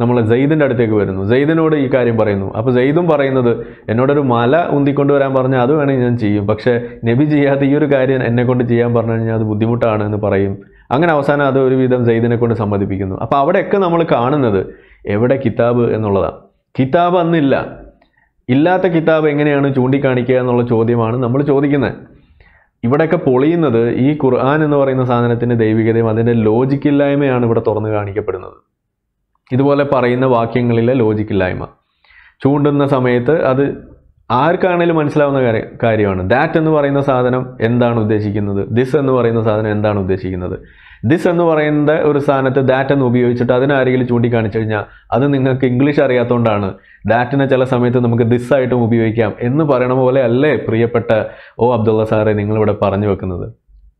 നമ്മൾ സെയ്ദിൻ്റെ അടുത്തേക്ക് വരുന്നു സെയ്ദിനോട് ഈ കാര്യം പറയുന്നു അപ്പോൾ സെയ്ദും പറയുന്നത് എന്നോടൊരു മല ഉന്തിക്കൊണ്ടുവരാൻ പറഞ്ഞാൽ അത് വേണമെങ്കിൽ ഞാൻ ചെയ്യും പക്ഷേ നബി ചെയ്യാത്ത ഈ ഒരു കാര്യം എന്നെക്കൊണ്ട് ചെയ്യാൻ പറഞ്ഞു കഴിഞ്ഞാൽ അത് ബുദ്ധിമുട്ടാണ് എന്ന് പറയും അങ്ങനെ അവസാനം അത് ഒരുവിധം സെയ്ദിനെ കൊണ്ട് സമ്മതിപ്പിക്കുന്നു അപ്പോൾ അവിടെയൊക്കെ നമ്മൾ കാണുന്നത് എവിടെ കിതാബ് എന്നുള്ളതാണ് കിതാബ് അന്നില്ല ഇല്ലാത്ത കിതാബ് എങ്ങനെയാണ് ചൂണ്ടിക്കാണിക്കുക എന്നുള്ള ചോദ്യമാണ് നമ്മൾ ചോദിക്കുന്നത് ഇവിടെയൊക്കെ പൊളിയുന്നത് ഈ ഖുർആൻ എന്ന് പറയുന്ന സാധനത്തിൻ്റെ ദൈവികതയും അതിൻ്റെ ലോജിക്കില്ലായ്മയാണ് ഇവിടെ തുറന്ന് കാണിക്കപ്പെടുന്നത് ഇതുപോലെ പറയുന്ന വാക്യങ്ങളിലെ ലോജിക്കില്ലായ്മ ചൂണ്ടുന്ന സമയത്ത് അത് ആർക്കാണേലും മനസ്സിലാവുന്ന കാര്യമാണ് ദാറ്റ് എന്ന് പറയുന്ന സാധനം എന്താണ് ഉദ്ദേശിക്കുന്നത് ദിസ് എന്ന് പറയുന്ന സാധനം എന്താണ് ഉദ്ദേശിക്കുന്നത് ദിസ് എന്ന് പറയുന്ന ഒരു സാധനത്തെ ദാറ്റ് എന്ന് ഉപയോഗിച്ചിട്ട് അതിനാരെങ്കിലും ചൂണ്ടിക്കാണിച്ചു കഴിഞ്ഞാൽ അത് നിങ്ങൾക്ക് ഇംഗ്ലീഷ് അറിയാത്തതുകൊണ്ടാണ് ദാറ്റിനെ ചില സമയത്ത് നമുക്ക് ദിസ് ആയിട്ടും ഉപയോഗിക്കാം എന്ന് പറയണ പോലെ അല്ലേ പ്രിയപ്പെട്ട ഓ അബ്ദുള്ള സാറെ നിങ്ങളിവിടെ പറഞ്ഞു വെക്കുന്നത്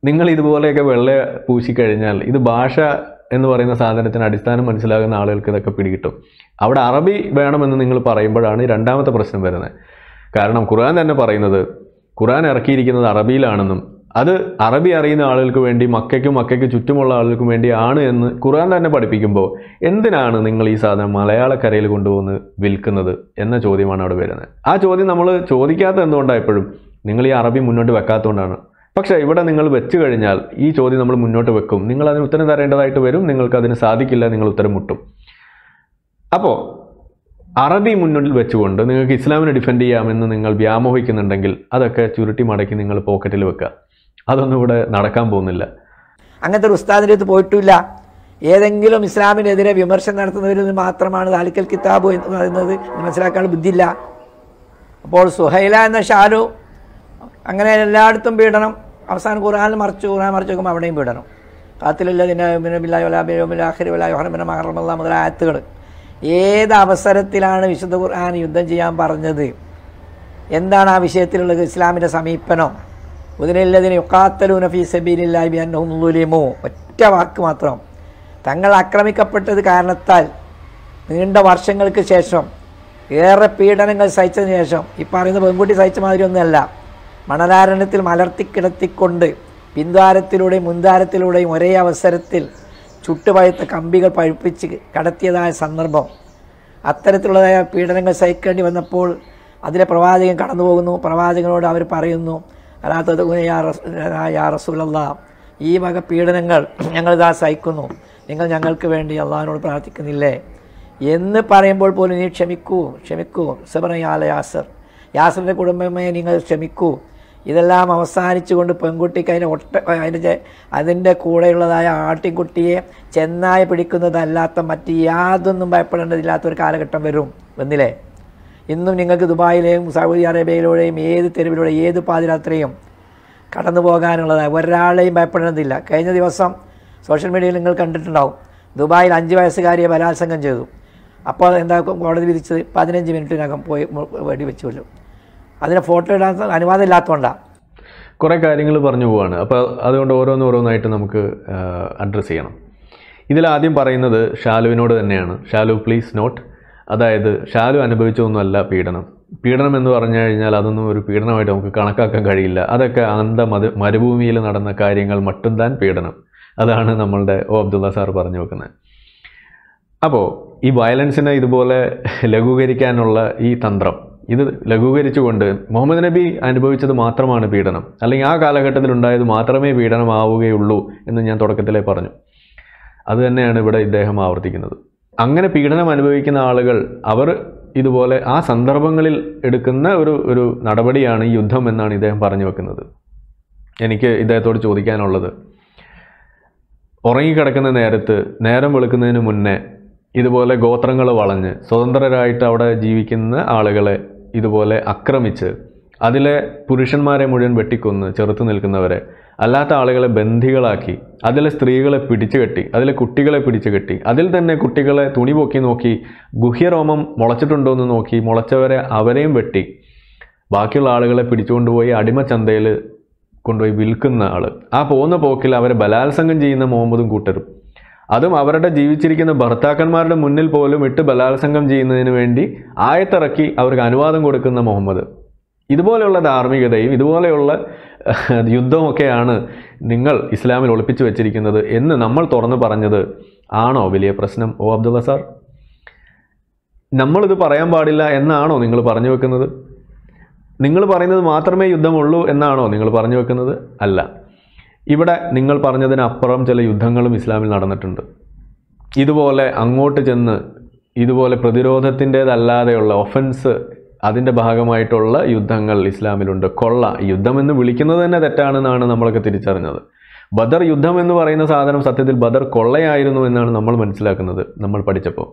നിങ്ങൾ ഇതുപോലെയൊക്കെ വെള്ള പൂശിക്കഴിഞ്ഞാൽ ഇത് ഭാഷ എന്ന് പറയുന്ന സാധനത്തിന് അടിസ്ഥാനം മനസ്സിലാകുന്ന ആളുകൾക്ക് ഇതൊക്കെ പിടികിട്ടും അവിടെ അറബി വേണമെന്ന് നിങ്ങൾ പറയുമ്പോഴാണ് രണ്ടാമത്തെ പ്രശ്നം വരുന്നത് കാരണം ഖുർആൻ തന്നെ പറയുന്നത് ഖുർആൻ ഇറക്കിയിരിക്കുന്നത് അറബിയിലാണെന്നും അത് അറബി അറിയുന്ന ആളുകൾക്ക് വേണ്ടി മക്കയ്ക്കും മക്കയ്ക്ക് ചുറ്റുമുള്ള ആളുകൾക്കും വേണ്ടി ആണ് എന്ന് ഖുർആൻ തന്നെ പഠിപ്പിക്കുമ്പോൾ എന്തിനാണ് നിങ്ങൾ ഈ സാധനം മലയാളക്കരയിൽ കൊണ്ടുവന്ന് വിൽക്കുന്നത് എന്ന ചോദ്യമാണ് അവിടെ വരുന്നത് ആ ചോദ്യം നമ്മൾ ചോദിക്കാത്ത എന്തുകൊണ്ടാണ് എപ്പോഴും നിങ്ങൾ ഈ അറബി മുന്നോട്ട് വെക്കാത്തതുകൊണ്ടാണ് പക്ഷേ ഇവിടെ നിങ്ങൾ വെച്ച് കഴിഞ്ഞാൽ ഈ ചോദ്യം നമ്മൾ മുന്നോട്ട് വെക്കും നിങ്ങൾ അതിന് ഉത്തരം തരേണ്ടതായിട്ട് വരും നിങ്ങൾക്ക് അതിന് സാധിക്കില്ല നിങ്ങൾ ഉത്തരം മുട്ടും അപ്പോൾ അറബി മുന്നിൽ വെച്ചുകൊണ്ട് നിങ്ങൾക്ക് ഇസ്ലാമിനെ ഡിഫെൻഡ് ചെയ്യാമെന്ന് നിങ്ങൾ വ്യാമോഹിക്കുന്നുണ്ടെങ്കിൽ അതൊക്കെ ചുരുട്ടി മടക്കി നിങ്ങൾ പോക്കറ്റിൽ വെക്കുക അതൊന്നും ഇവിടെ നടക്കാൻ പോകുന്നില്ല അങ്ങനത്തെ ഒരു ഉസ്താദിൻ്റെ അടുത്ത് പോയിട്ടില്ല ഏതെങ്കിലും ഇസ്ലാമിനെതിരെ വിമർശനം നടത്തുന്നവരിൽ നിന്ന് മാത്രമാണ് താലിക്കൽ കിതാബ് എന്ന് പറയുന്നത് മനസ്സിലാക്കാൻ ബുദ്ധിയില്ല അപ്പോൾ സുഹൈല എന്ന ഷാലു അങ്ങനെ എല്ലായിടത്തും പീഡനം അവസാനം ഖുർആാനിൽ മറിച്ച് ഖുർആൻ മറിച്ച് നോക്കുമ്പോൾ അവിടെയും പീഡനം കാത്തിലില്ല ദിന പിന്നെ ബില്ലായി വല ബിലോബിൽ ആഹിർ വല ഹർബിന മുതല ആയത്തുകൾ ഏത് അവസരത്തിലാണ് വിശുദ്ധ ഖുർആൻ യുദ്ധം ചെയ്യാൻ പറഞ്ഞത് എന്താണ് ആ വിഷയത്തിലുള്ളത് ഇസ്ലാമിൻ്റെ സമീപനം ഉദിനില്ലതിന് യുക്കാത്തലു ഫീ സബീലില്ലായി അന്നഹും ഒറ്റ വാക്ക് മാത്രം തങ്ങൾ ആക്രമിക്കപ്പെട്ടത് കാരണത്താൽ നീണ്ട വർഷങ്ങൾക്ക് ശേഷം ഏറെ പീഡനങ്ങൾ സഹിച്ചതിന് ശേഷം ഈ പറയുന്ന പെൺകുട്ടി സഹിച്ച മാതിരി ഒന്നുമല്ല മണലാരണത്തിൽ മലർത്തിക്കിടത്തിക്കൊണ്ട് പിന്താരത്തിലൂടെയും മുൻതാരത്തിലൂടെയും ഒരേ അവസരത്തിൽ ചുട്ടുപഴുത്ത കമ്പികൾ പഴുപ്പിച്ച് കടത്തിയതായ സന്ദർഭം അത്തരത്തിലുള്ളതായ പീഡനങ്ങൾ സഹിക്കേണ്ടി വന്നപ്പോൾ അതിലെ പ്രവാചകൻ കടന്നു പോകുന്നു പ്രവാചകനോട് അവർ പറയുന്നു അല്ലാത്തത് യാ റസൂലല്ല ഈ വക പീഡനങ്ങൾ ഞങ്ങളിതാ സഹിക്കുന്നു നിങ്ങൾ ഞങ്ങൾക്ക് വേണ്ടി അള്ളാഹിനോട് പ്രാർത്ഥിക്കുന്നില്ലേ എന്ന് പറയുമ്പോൾ പോലും നീ ക്ഷമിക്കൂ ക്ഷമിക്കൂ സബറയാലയാസർ യാസറിൻ്റെ കുടുംബമേ നിങ്ങൾ ക്ഷമിക്കൂ ഇതെല്ലാം അവസാനിച്ചുകൊണ്ട് പെൺകുട്ടിക്ക് അതിൻ്റെ ഒട്ട അതിൻ്റെ അതിൻ്റെ കൂടെയുള്ളതായ ആട്ടിൻകുട്ടിയെ ചെന്നായി പിടിക്കുന്നതല്ലാത്ത മറ്റ് യാതൊന്നും ഭയപ്പെടേണ്ടതില്ലാത്തൊരു കാലഘട്ടം വരും വന്നില്ലേ ഇന്നും നിങ്ങൾക്ക് ദുബായിലെയും സൗദി അറേബ്യയിലൂടെയും ഏത് തെരുവിലൂടെ ഏത് പാതിരാത്രയും കടന്നു പോകാനുള്ളതായി ഒരാളെയും ഭയപ്പെടേണ്ടതില്ല കഴിഞ്ഞ ദിവസം സോഷ്യൽ മീഡിയയിൽ നിങ്ങൾ കണ്ടിട്ടുണ്ടാവും ദുബായിൽ അഞ്ച് വയസ്സുകാരിയെ ബലാത്സംഗം ചെയ്തു അപ്പോൾ എന്താ കോടതി വിധിച്ചത് പതിനഞ്ച് മിനിറ്റിനകം പോയി വെടിവെച്ചു കൊല്ലും അതിന് ഫോട്ടോ ഇടാൻ അനുവാദം ഇല്ലാത്തതുകൊണ്ടാണ് കുറേ കാര്യങ്ങൾ പറഞ്ഞു പോവാണ് അപ്പോൾ അതുകൊണ്ട് ഓരോന്ന് ഓരോന്നായിട്ട് നമുക്ക് അഡ്രസ്സ് ചെയ്യണം ഇതിൽ ആദ്യം പറയുന്നത് ഷാലുവിനോട് തന്നെയാണ് ഷാലു പ്ലീസ് നോട്ട് അതായത് ഷാലു അനുഭവിച്ചതൊന്നുമല്ല പീഡനം പീഡനം എന്ന് പറഞ്ഞു കഴിഞ്ഞാൽ അതൊന്നും ഒരു പീഡനമായിട്ട് നമുക്ക് കണക്കാക്കാൻ കഴിയില്ല അതൊക്കെ അന്ത മത മരുഭൂമിയിൽ നടന്ന കാര്യങ്ങൾ മട്ടും താൻ പീഡനം അതാണ് നമ്മളുടെ ഓ അബ്ദുള്ള സാർ പറഞ്ഞു വെക്കുന്നത് അപ്പോൾ ഈ വയലൻസിനെ ഇതുപോലെ ലഘൂകരിക്കാനുള്ള ഈ തന്ത്രം ഇത് ലഘൂകരിച്ചുകൊണ്ട് മുഹമ്മദ് നബി അനുഭവിച്ചത് മാത്രമാണ് പീഡനം അല്ലെങ്കിൽ ആ കാലഘട്ടത്തിൽ ഉണ്ടായത് മാത്രമേ പീഡനമാവുകയുള്ളൂ എന്ന് ഞാൻ തുടക്കത്തിലേ പറഞ്ഞു അത് തന്നെയാണ് ഇവിടെ ഇദ്ദേഹം ആവർത്തിക്കുന്നത് അങ്ങനെ പീഡനം അനുഭവിക്കുന്ന ആളുകൾ അവർ ഇതുപോലെ ആ സന്ദർഭങ്ങളിൽ എടുക്കുന്ന ഒരു ഒരു നടപടിയാണ് ഈ യുദ്ധം എന്നാണ് ഇദ്ദേഹം പറഞ്ഞു വെക്കുന്നത് എനിക്ക് ഇദ്ദേഹത്തോട് ചോദിക്കാനുള്ളത് ഉറങ്ങിക്കിടക്കുന്ന നേരത്ത് നേരം വെളുക്കുന്നതിന് മുന്നേ ഇതുപോലെ ഗോത്രങ്ങൾ വളഞ്ഞ് സ്വതന്ത്രരായിട്ട് അവിടെ ജീവിക്കുന്ന ആളുകളെ ഇതുപോലെ ആക്രമിച്ച് അതിലെ പുരുഷന്മാരെ മുഴുവൻ വെട്ടിക്കൊന്ന് ചെറുത്തു നിൽക്കുന്നവരെ അല്ലാത്ത ആളുകളെ ബന്ധികളാക്കി അതിലെ സ്ത്രീകളെ പിടിച്ചു കെട്ടി അതിലെ കുട്ടികളെ പിടിച്ചു കെട്ടി അതിൽ തന്നെ കുട്ടികളെ തുണി പൊക്കി നോക്കി ഗുഹ്യരോമം മുളച്ചിട്ടുണ്ടോ എന്ന് നോക്കി മുളച്ചവരെ അവരെയും വെട്ടി ബാക്കിയുള്ള ആളുകളെ പിടിച്ചുകൊണ്ടുപോയി അടിമച്ചന്തയിൽ കൊണ്ടുപോയി വിൽക്കുന്ന ആൾ ആ പോകുന്ന പോക്കിൽ അവരെ ബലാത്സംഗം ചെയ്യുന്ന മുഹമ്മദും കൂട്ടരും അതും അവരുടെ ജീവിച്ചിരിക്കുന്ന ഭർത്താക്കന്മാരുടെ മുന്നിൽ പോലും ഇട്ട് ബലാത്സംഗം ചെയ്യുന്നതിന് വേണ്ടി ആയത്തിറക്കി അവർക്ക് അനുവാദം കൊടുക്കുന്ന മുഹമ്മദ് ഇതുപോലെയുള്ള ധാർമ്മികതയും ഇതുപോലെയുള്ള യുദ്ധമൊക്കെയാണ് നിങ്ങൾ ഇസ്ലാമിൽ ഒളിപ്പിച്ചു വെച്ചിരിക്കുന്നത് എന്ന് നമ്മൾ തുറന്നു പറഞ്ഞത് ആണോ വലിയ പ്രശ്നം ഓ അബ്ദുള്ള സാർ നമ്മളിത് പറയാൻ പാടില്ല എന്നാണോ നിങ്ങൾ പറഞ്ഞു വെക്കുന്നത് നിങ്ങൾ പറയുന്നത് മാത്രമേ യുദ്ധമുള്ളൂ എന്നാണോ നിങ്ങൾ പറഞ്ഞു വെക്കുന്നത് അല്ല ഇവിടെ നിങ്ങൾ പറഞ്ഞതിനപ്പുറം ചില യുദ്ധങ്ങളും ഇസ്ലാമിൽ നടന്നിട്ടുണ്ട് ഇതുപോലെ അങ്ങോട്ട് ചെന്ന് ഇതുപോലെ പ്രതിരോധത്തിൻ്റേതല്ലാതെയുള്ള ഒഫൻസ് അതിൻ്റെ ഭാഗമായിട്ടുള്ള യുദ്ധങ്ങൾ ഇസ്ലാമിലുണ്ട് കൊള്ള യുദ്ധം എന്ന് വിളിക്കുന്നത് തന്നെ തെറ്റാണെന്നാണ് നമ്മളൊക്കെ തിരിച്ചറിഞ്ഞത് ബദർ യുദ്ധം എന്ന് പറയുന്ന സാധനം സത്യത്തിൽ ബദർ കൊള്ളയായിരുന്നു എന്നാണ് നമ്മൾ മനസ്സിലാക്കുന്നത് നമ്മൾ പഠിച്ചപ്പോൾ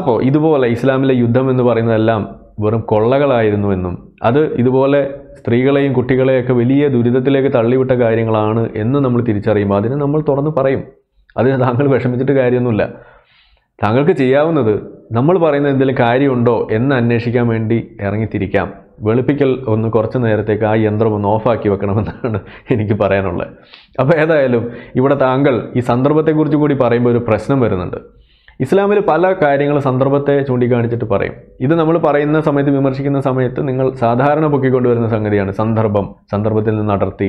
അപ്പോൾ ഇതുപോലെ ഇസ്ലാമിലെ യുദ്ധം എന്ന് പറയുന്നതെല്ലാം വെറും കൊള്ളകളായിരുന്നു എന്നും അത് ഇതുപോലെ സ്ത്രീകളെയും കുട്ടികളെയൊക്കെ വലിയ ദുരിതത്തിലേക്ക് തള്ളിവിട്ട കാര്യങ്ങളാണ് എന്ന് നമ്മൾ തിരിച്ചറിയുമ്പോൾ അതിനെ നമ്മൾ തുറന്ന് പറയും അതിന് താങ്കൾ വിഷമിച്ചിട്ട് കാര്യമൊന്നുമില്ല താങ്കൾക്ക് ചെയ്യാവുന്നത് നമ്മൾ പറയുന്ന എന്തെങ്കിലും കാര്യമുണ്ടോ എന്ന് അന്വേഷിക്കാൻ വേണ്ടി ഇറങ്ങിത്തിരിക്കാം വെളുപ്പിക്കൽ ഒന്ന് കുറച്ച് നേരത്തേക്ക് ആ യന്ത്രം ഒന്ന് ഓഫാക്കി വെക്കണമെന്നാണ് എനിക്ക് പറയാനുള്ളത് അപ്പോൾ ഏതായാലും ഇവിടെ താങ്കൾ ഈ സന്ദർഭത്തെക്കുറിച്ച് കൂടി പറയുമ്പോൾ ഒരു പ്രശ്നം വരുന്നുണ്ട് ഇസ്ലാമിൽ പല കാര്യങ്ങളും സന്ദർഭത്തെ ചൂണ്ടിക്കാണിച്ചിട്ട് പറയും ഇത് നമ്മൾ പറയുന്ന സമയത്ത് വിമർശിക്കുന്ന സമയത്ത് നിങ്ങൾ സാധാരണ പൊക്കിക്കൊണ്ടുവരുന്ന സംഗതിയാണ് സന്ദർഭം സന്ദർഭത്തിൽ നിന്ന് അടർത്തി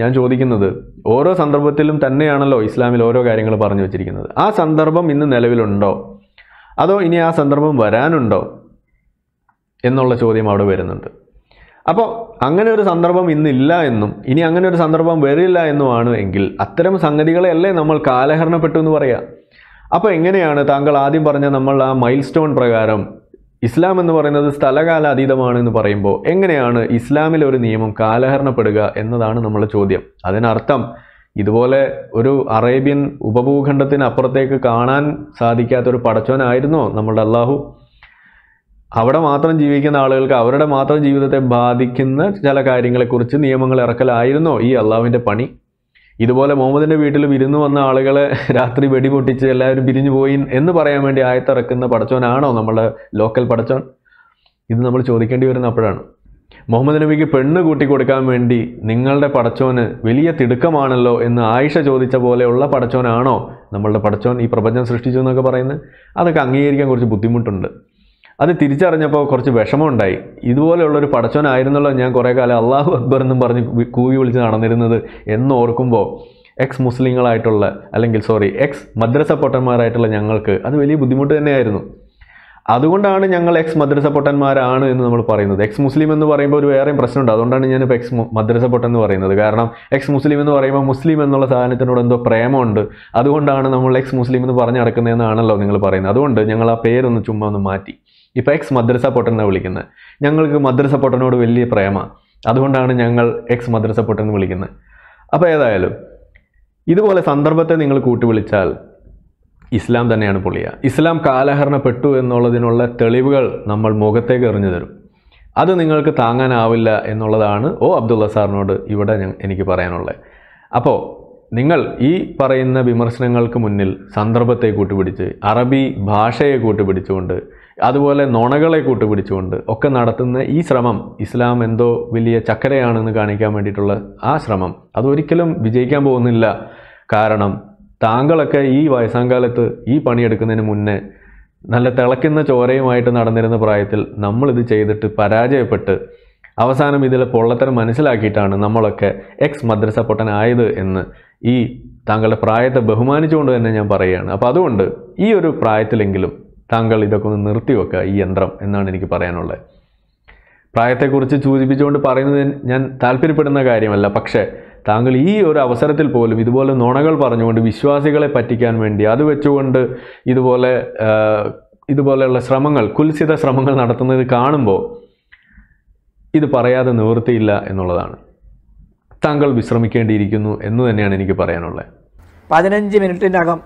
ഞാൻ ചോദിക്കുന്നത് ഓരോ സന്ദർഭത്തിലും തന്നെയാണല്ലോ ഇസ്ലാമിൽ ഓരോ കാര്യങ്ങൾ പറഞ്ഞു വെച്ചിരിക്കുന്നത് ആ സന്ദർഭം ഇന്ന് നിലവിലുണ്ടോ അതോ ഇനി ആ സന്ദർഭം വരാനുണ്ടോ എന്നുള്ള ചോദ്യം അവിടെ വരുന്നുണ്ട് അപ്പോൾ അങ്ങനെ ഒരു സന്ദർഭം ഇന്നില്ല എന്നും ഇനി അങ്ങനെ ഒരു സന്ദർഭം വരില്ല എന്നുമാണ് എങ്കിൽ അത്തരം സംഗതികളെയല്ലേ നമ്മൾ കാലഹരണപ്പെട്ടു എന്ന് പറയാം അപ്പോൾ എങ്ങനെയാണ് താങ്കൾ ആദ്യം പറഞ്ഞ നമ്മൾ ആ മൈൽ സ്റ്റോൺ പ്രകാരം ഇസ്ലാം എന്ന് പറയുന്നത് സ്ഥലകാല അതീതമാണ് എന്ന് പറയുമ്പോൾ എങ്ങനെയാണ് ഇസ്ലാമിലെ ഒരു നിയമം കാലഹരണപ്പെടുക എന്നതാണ് നമ്മുടെ ചോദ്യം അതിനർത്ഥം ഇതുപോലെ ഒരു അറേബ്യൻ ഉപഭൂഖണ്ഡത്തിന് അപ്പുറത്തേക്ക് കാണാൻ സാധിക്കാത്തൊരു പടച്ചോനായിരുന്നോ നമ്മളുടെ അള്ളാഹു അവിടെ മാത്രം ജീവിക്കുന്ന ആളുകൾക്ക് അവരുടെ മാത്രം ജീവിതത്തെ ബാധിക്കുന്ന ചില കാര്യങ്ങളെക്കുറിച്ച് നിയമങ്ങൾ ഇറക്കലായിരുന്നോ ഈ അള്ളാഹുവിൻ്റെ പണി ഇതുപോലെ മുഹമ്മദിൻ്റെ വീട്ടിൽ വിരുന്ന് വന്ന ആളുകളെ രാത്രി വെടിപൊട്ടിച്ച് എല്ലാവരും പിരിഞ്ഞു പോയി എന്ന് പറയാൻ വേണ്ടി ആയത്തിറക്കുന്ന പടച്ചോനാണോ നമ്മുടെ ലോക്കൽ പടച്ചോൻ ഇത് നമ്മൾ ചോദിക്കേണ്ടി വരുന്ന അപ്പോഴാണ് മുഹമ്മദ് നബിക്ക് പെണ്ണ് കൂട്ടി കൊടുക്കാൻ വേണ്ടി നിങ്ങളുടെ പടച്ചോന് വലിയ തിടുക്കമാണല്ലോ എന്ന് ആയിഷ ചോദിച്ച പോലെയുള്ള പടച്ചോനാണോ നമ്മളുടെ പടച്ചോൻ ഈ പ്രപഞ്ചം സൃഷ്ടിച്ചു എന്നൊക്കെ പറയുന്നത് അതൊക്കെ അംഗീകരിക്കാൻ കുറച്ച് ബുദ്ധിമുട്ടുണ്ട് അത് തിരിച്ചറിഞ്ഞപ്പോൾ കുറച്ച് വിഷമമുണ്ടായി ഇതുപോലെയുള്ളൊരു പടച്ചവനായിരുന്നല്ലോ ഞാൻ കുറേ കാലം അള്ളാഹു അക്ബർ എന്നും പറഞ്ഞ് കൂവി വിളിച്ച് നടന്നിരുന്നത് എന്ന് ഓർക്കുമ്പോൾ എക്സ് മുസ്ലിങ്ങളായിട്ടുള്ള അല്ലെങ്കിൽ സോറി എക്സ് മദ്രസ പൊട്ടന്മാരായിട്ടുള്ള ഞങ്ങൾക്ക് അത് വലിയ ബുദ്ധിമുട്ട് തന്നെയായിരുന്നു അതുകൊണ്ടാണ് ഞങ്ങൾ എക്സ് മദ്രസ പൊട്ടന്മാരാണ് എന്ന് നമ്മൾ പറയുന്നത് എക്സ് മുസ്ലിം എന്ന് പറയുമ്പോൾ ഒരു വേറെയും പ്രശ്നമുണ്ട് അതുകൊണ്ടാണ് ഞാനിപ്പോൾ എക്സ് മദ്രസ പൊട്ടൻ എന്ന് പറയുന്നത് കാരണം എക്സ് മുസ്ലിം എന്ന് പറയുമ്പോൾ മുസ്ലിം എന്നുള്ള സാധനത്തിനോട് എന്തോ പ്രേമമുണ്ട് അതുകൊണ്ടാണ് നമ്മൾ എക്സ് മുസ്ലിം എന്ന് പറഞ്ഞു നടക്കുന്നതെന്നാണല്ലോ നിങ്ങൾ പറയുന്നത് അതുകൊണ്ട് ഞങ്ങൾ ആ പേരൊന്ന് ചുമ്മാ ഒന്ന് മാറ്റി ഇപ്പോൾ എക്സ് മദ്രസ പൊട്ടനെന്നാണ് വിളിക്കുന്നത് ഞങ്ങൾക്ക് മദ്രസ പൊട്ടനോട് വലിയ പ്രേമ അതുകൊണ്ടാണ് ഞങ്ങൾ എക്സ് മദ്രസ പൊട്ടെന്ന് വിളിക്കുന്നത് അപ്പോൾ ഏതായാലും ഇതുപോലെ സന്ദർഭത്തെ നിങ്ങൾ കൂട്ടി വിളിച്ചാൽ ഇസ്ലാം തന്നെയാണ് പൊളിയ ഇസ്ലാം കാലഹരണപ്പെട്ടു എന്നുള്ളതിനുള്ള തെളിവുകൾ നമ്മൾ മുഖത്തേക്ക് എറിഞ്ഞു തരും അത് നിങ്ങൾക്ക് താങ്ങാനാവില്ല എന്നുള്ളതാണ് ഓ അബ്ദുള്ള സാറിനോട് ഇവിടെ എനിക്ക് പറയാനുള്ളത് അപ്പോൾ നിങ്ങൾ ഈ പറയുന്ന വിമർശനങ്ങൾക്ക് മുന്നിൽ സന്ദർഭത്തെ കൂട്ടുപിടിച്ച് അറബി ഭാഷയെ കൂട്ടുപിടിച്ചുകൊണ്ട് അതുപോലെ നുണകളെ കൂട്ടുപിടിച്ചുകൊണ്ട് ഒക്കെ നടത്തുന്ന ഈ ശ്രമം ഇസ്ലാം എന്തോ വലിയ ചക്കരയാണെന്ന് കാണിക്കാൻ വേണ്ടിയിട്ടുള്ള ആ ശ്രമം അതൊരിക്കലും വിജയിക്കാൻ പോകുന്നില്ല കാരണം താങ്കളൊക്കെ ഈ വയസ്സാങ്കാലത്ത് ഈ പണിയെടുക്കുന്നതിന് മുന്നേ നല്ല തിളക്കുന്ന ചോരയുമായിട്ട് നടന്നിരുന്ന പ്രായത്തിൽ നമ്മളിത് ചെയ്തിട്ട് പരാജയപ്പെട്ട് അവസാനം ഇതിൽ പൊള്ളത്തരം മനസ്സിലാക്കിയിട്ടാണ് നമ്മളൊക്കെ എക്സ് മദ്രസ പൊട്ടനായത് എന്ന് ഈ താങ്കളുടെ പ്രായത്തെ ബഹുമാനിച്ചുകൊണ്ട് തന്നെ ഞാൻ പറയുകയാണ് അപ്പോൾ അതുകൊണ്ട് ഈ ഒരു പ്രായത്തിലെങ്കിലും താങ്കൾ ഇതൊക്കെ ഒന്ന് നിർത്തിവെക്കുക ഈ യന്ത്രം എന്നാണ് എനിക്ക് പറയാനുള്ളത് പ്രായത്തെക്കുറിച്ച് സൂചിപ്പിച്ചുകൊണ്ട് പറയുന്നത് ഞാൻ താല്പര്യപ്പെടുന്ന കാര്യമല്ല പക്ഷേ താങ്കൾ ഈ ഒരു അവസരത്തിൽ പോലും ഇതുപോലെ നുണകൾ പറഞ്ഞുകൊണ്ട് വിശ്വാസികളെ പറ്റിക്കാൻ വേണ്ടി അത് വെച്ചുകൊണ്ട് ഇതുപോലെ ഇതുപോലെയുള്ള ശ്രമങ്ങൾ കുൽസിത ശ്രമങ്ങൾ നടത്തുന്നത് കാണുമ്പോൾ ഇത് പറയാതെ നിവൃത്തിയില്ല എന്നുള്ളതാണ് താങ്കൾ വിശ്രമിക്കേണ്ടിയിരിക്കുന്നു എന്ന് തന്നെയാണ് എനിക്ക് പറയാനുള്ളത് പതിനഞ്ച് മിനിറ്റിനകം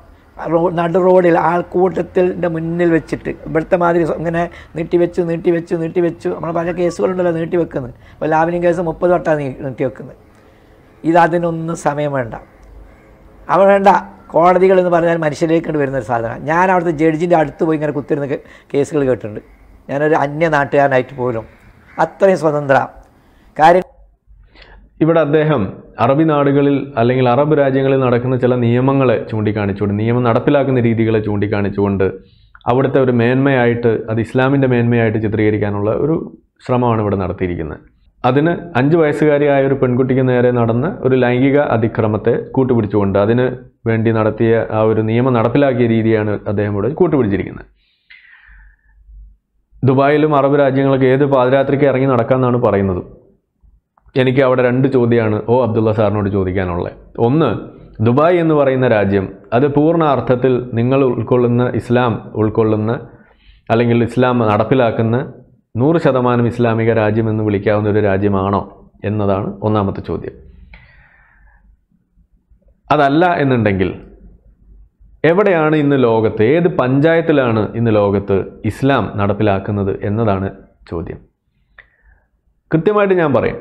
നടു റോഡിൽ ആൾക്കൂട്ടത്തിൻ്റെ മുന്നിൽ വെച്ചിട്ട് ഇവിടുത്തെ മാതിരി ഇങ്ങനെ നീട്ടിവെച്ച് നീട്ടിവെച്ച് നീട്ടിവെച്ചു നമ്മൾ പല കേസുകളുണ്ടല്ലോ നീട്ടിവെക്കുന്നത് അപ്പോൾ ലാവലിംഗ് കേസ് മുപ്പത് വട്ടമാണ് നീട്ടിവെക്കുന്നത് ഇതതിനൊന്നും സമയം വേണ്ട അവ വേണ്ട കോടതികൾ എന്ന് പറഞ്ഞാൽ മനുഷ്യരിലേക്ക് വരുന്ന ഒരു സാധനമാണ് ഞാൻ അവിടുത്തെ ജഡ്ജിൻ്റെ അടുത്ത് പോയി ഇങ്ങനെ കുത്തിരുന്ന കേസുകൾ കേട്ടിട്ടുണ്ട് ഞാനൊരു അന്യ നാട്ടുകാരനായിട്ട് പോലും അത്രയും സ്വതന്ത്ര കാര്യം ഇവിടെ അദ്ദേഹം അറബി നാടുകളിൽ അല്ലെങ്കിൽ അറബ് രാജ്യങ്ങളിൽ നടക്കുന്ന ചില നിയമങ്ങളെ ചൂണ്ടിക്കാണിച്ചുകൊണ്ട് നിയമം നടപ്പിലാക്കുന്ന രീതികളെ ചൂണ്ടിക്കാണിച്ചുകൊണ്ട് അവിടുത്തെ ഒരു മേന്മയായിട്ട് അത് ഇസ്ലാമിൻ്റെ മേന്മയായിട്ട് ചിത്രീകരിക്കാനുള്ള ഒരു ശ്രമമാണ് ഇവിടെ നടത്തിയിരിക്കുന്നത് അതിന് അഞ്ച് വയസ്സുകാരിയായ ഒരു പെൺകുട്ടിക്ക് നേരെ നടന്ന ഒരു ലൈംഗിക അതിക്രമത്തെ കൂട്ടുപിടിച്ചുകൊണ്ട് അതിന് വേണ്ടി നടത്തിയ ആ ഒരു നിയമം നടപ്പിലാക്കിയ രീതിയാണ് അദ്ദേഹം ഇവിടെ കൂട്ടുപിടിച്ചിരിക്കുന്നത് ദുബായിലും അറബ് രാജ്യങ്ങളൊക്കെ ഏത് പാതിരാത്രിക്ക് ഇറങ്ങി നടക്കാമെന്നാണ് പറയുന്നതും എനിക്ക് അവിടെ രണ്ട് ചോദ്യമാണ് ഓ അബ്ദുള്ള സാറിനോട് ചോദിക്കാനുള്ളത് ഒന്ന് ദുബായ് എന്ന് പറയുന്ന രാജ്യം അത് പൂർണ്ണ അർത്ഥത്തിൽ നിങ്ങൾ ഉൾക്കൊള്ളുന്ന ഇസ്ലാം ഉൾക്കൊള്ളുന്ന അല്ലെങ്കിൽ ഇസ്ലാം നടപ്പിലാക്കുന്ന നൂറ് ശതമാനം ഇസ്ലാമിക രാജ്യമെന്ന് വിളിക്കാവുന്ന ഒരു രാജ്യമാണോ എന്നതാണ് ഒന്നാമത്തെ ചോദ്യം അതല്ല എന്നുണ്ടെങ്കിൽ എവിടെയാണ് ഇന്ന് ലോകത്ത് ഏത് പഞ്ചായത്തിലാണ് ഇന്ന് ലോകത്ത് ഇസ്ലാം നടപ്പിലാക്കുന്നത് എന്നതാണ് ചോദ്യം കൃത്യമായിട്ട് ഞാൻ പറയാം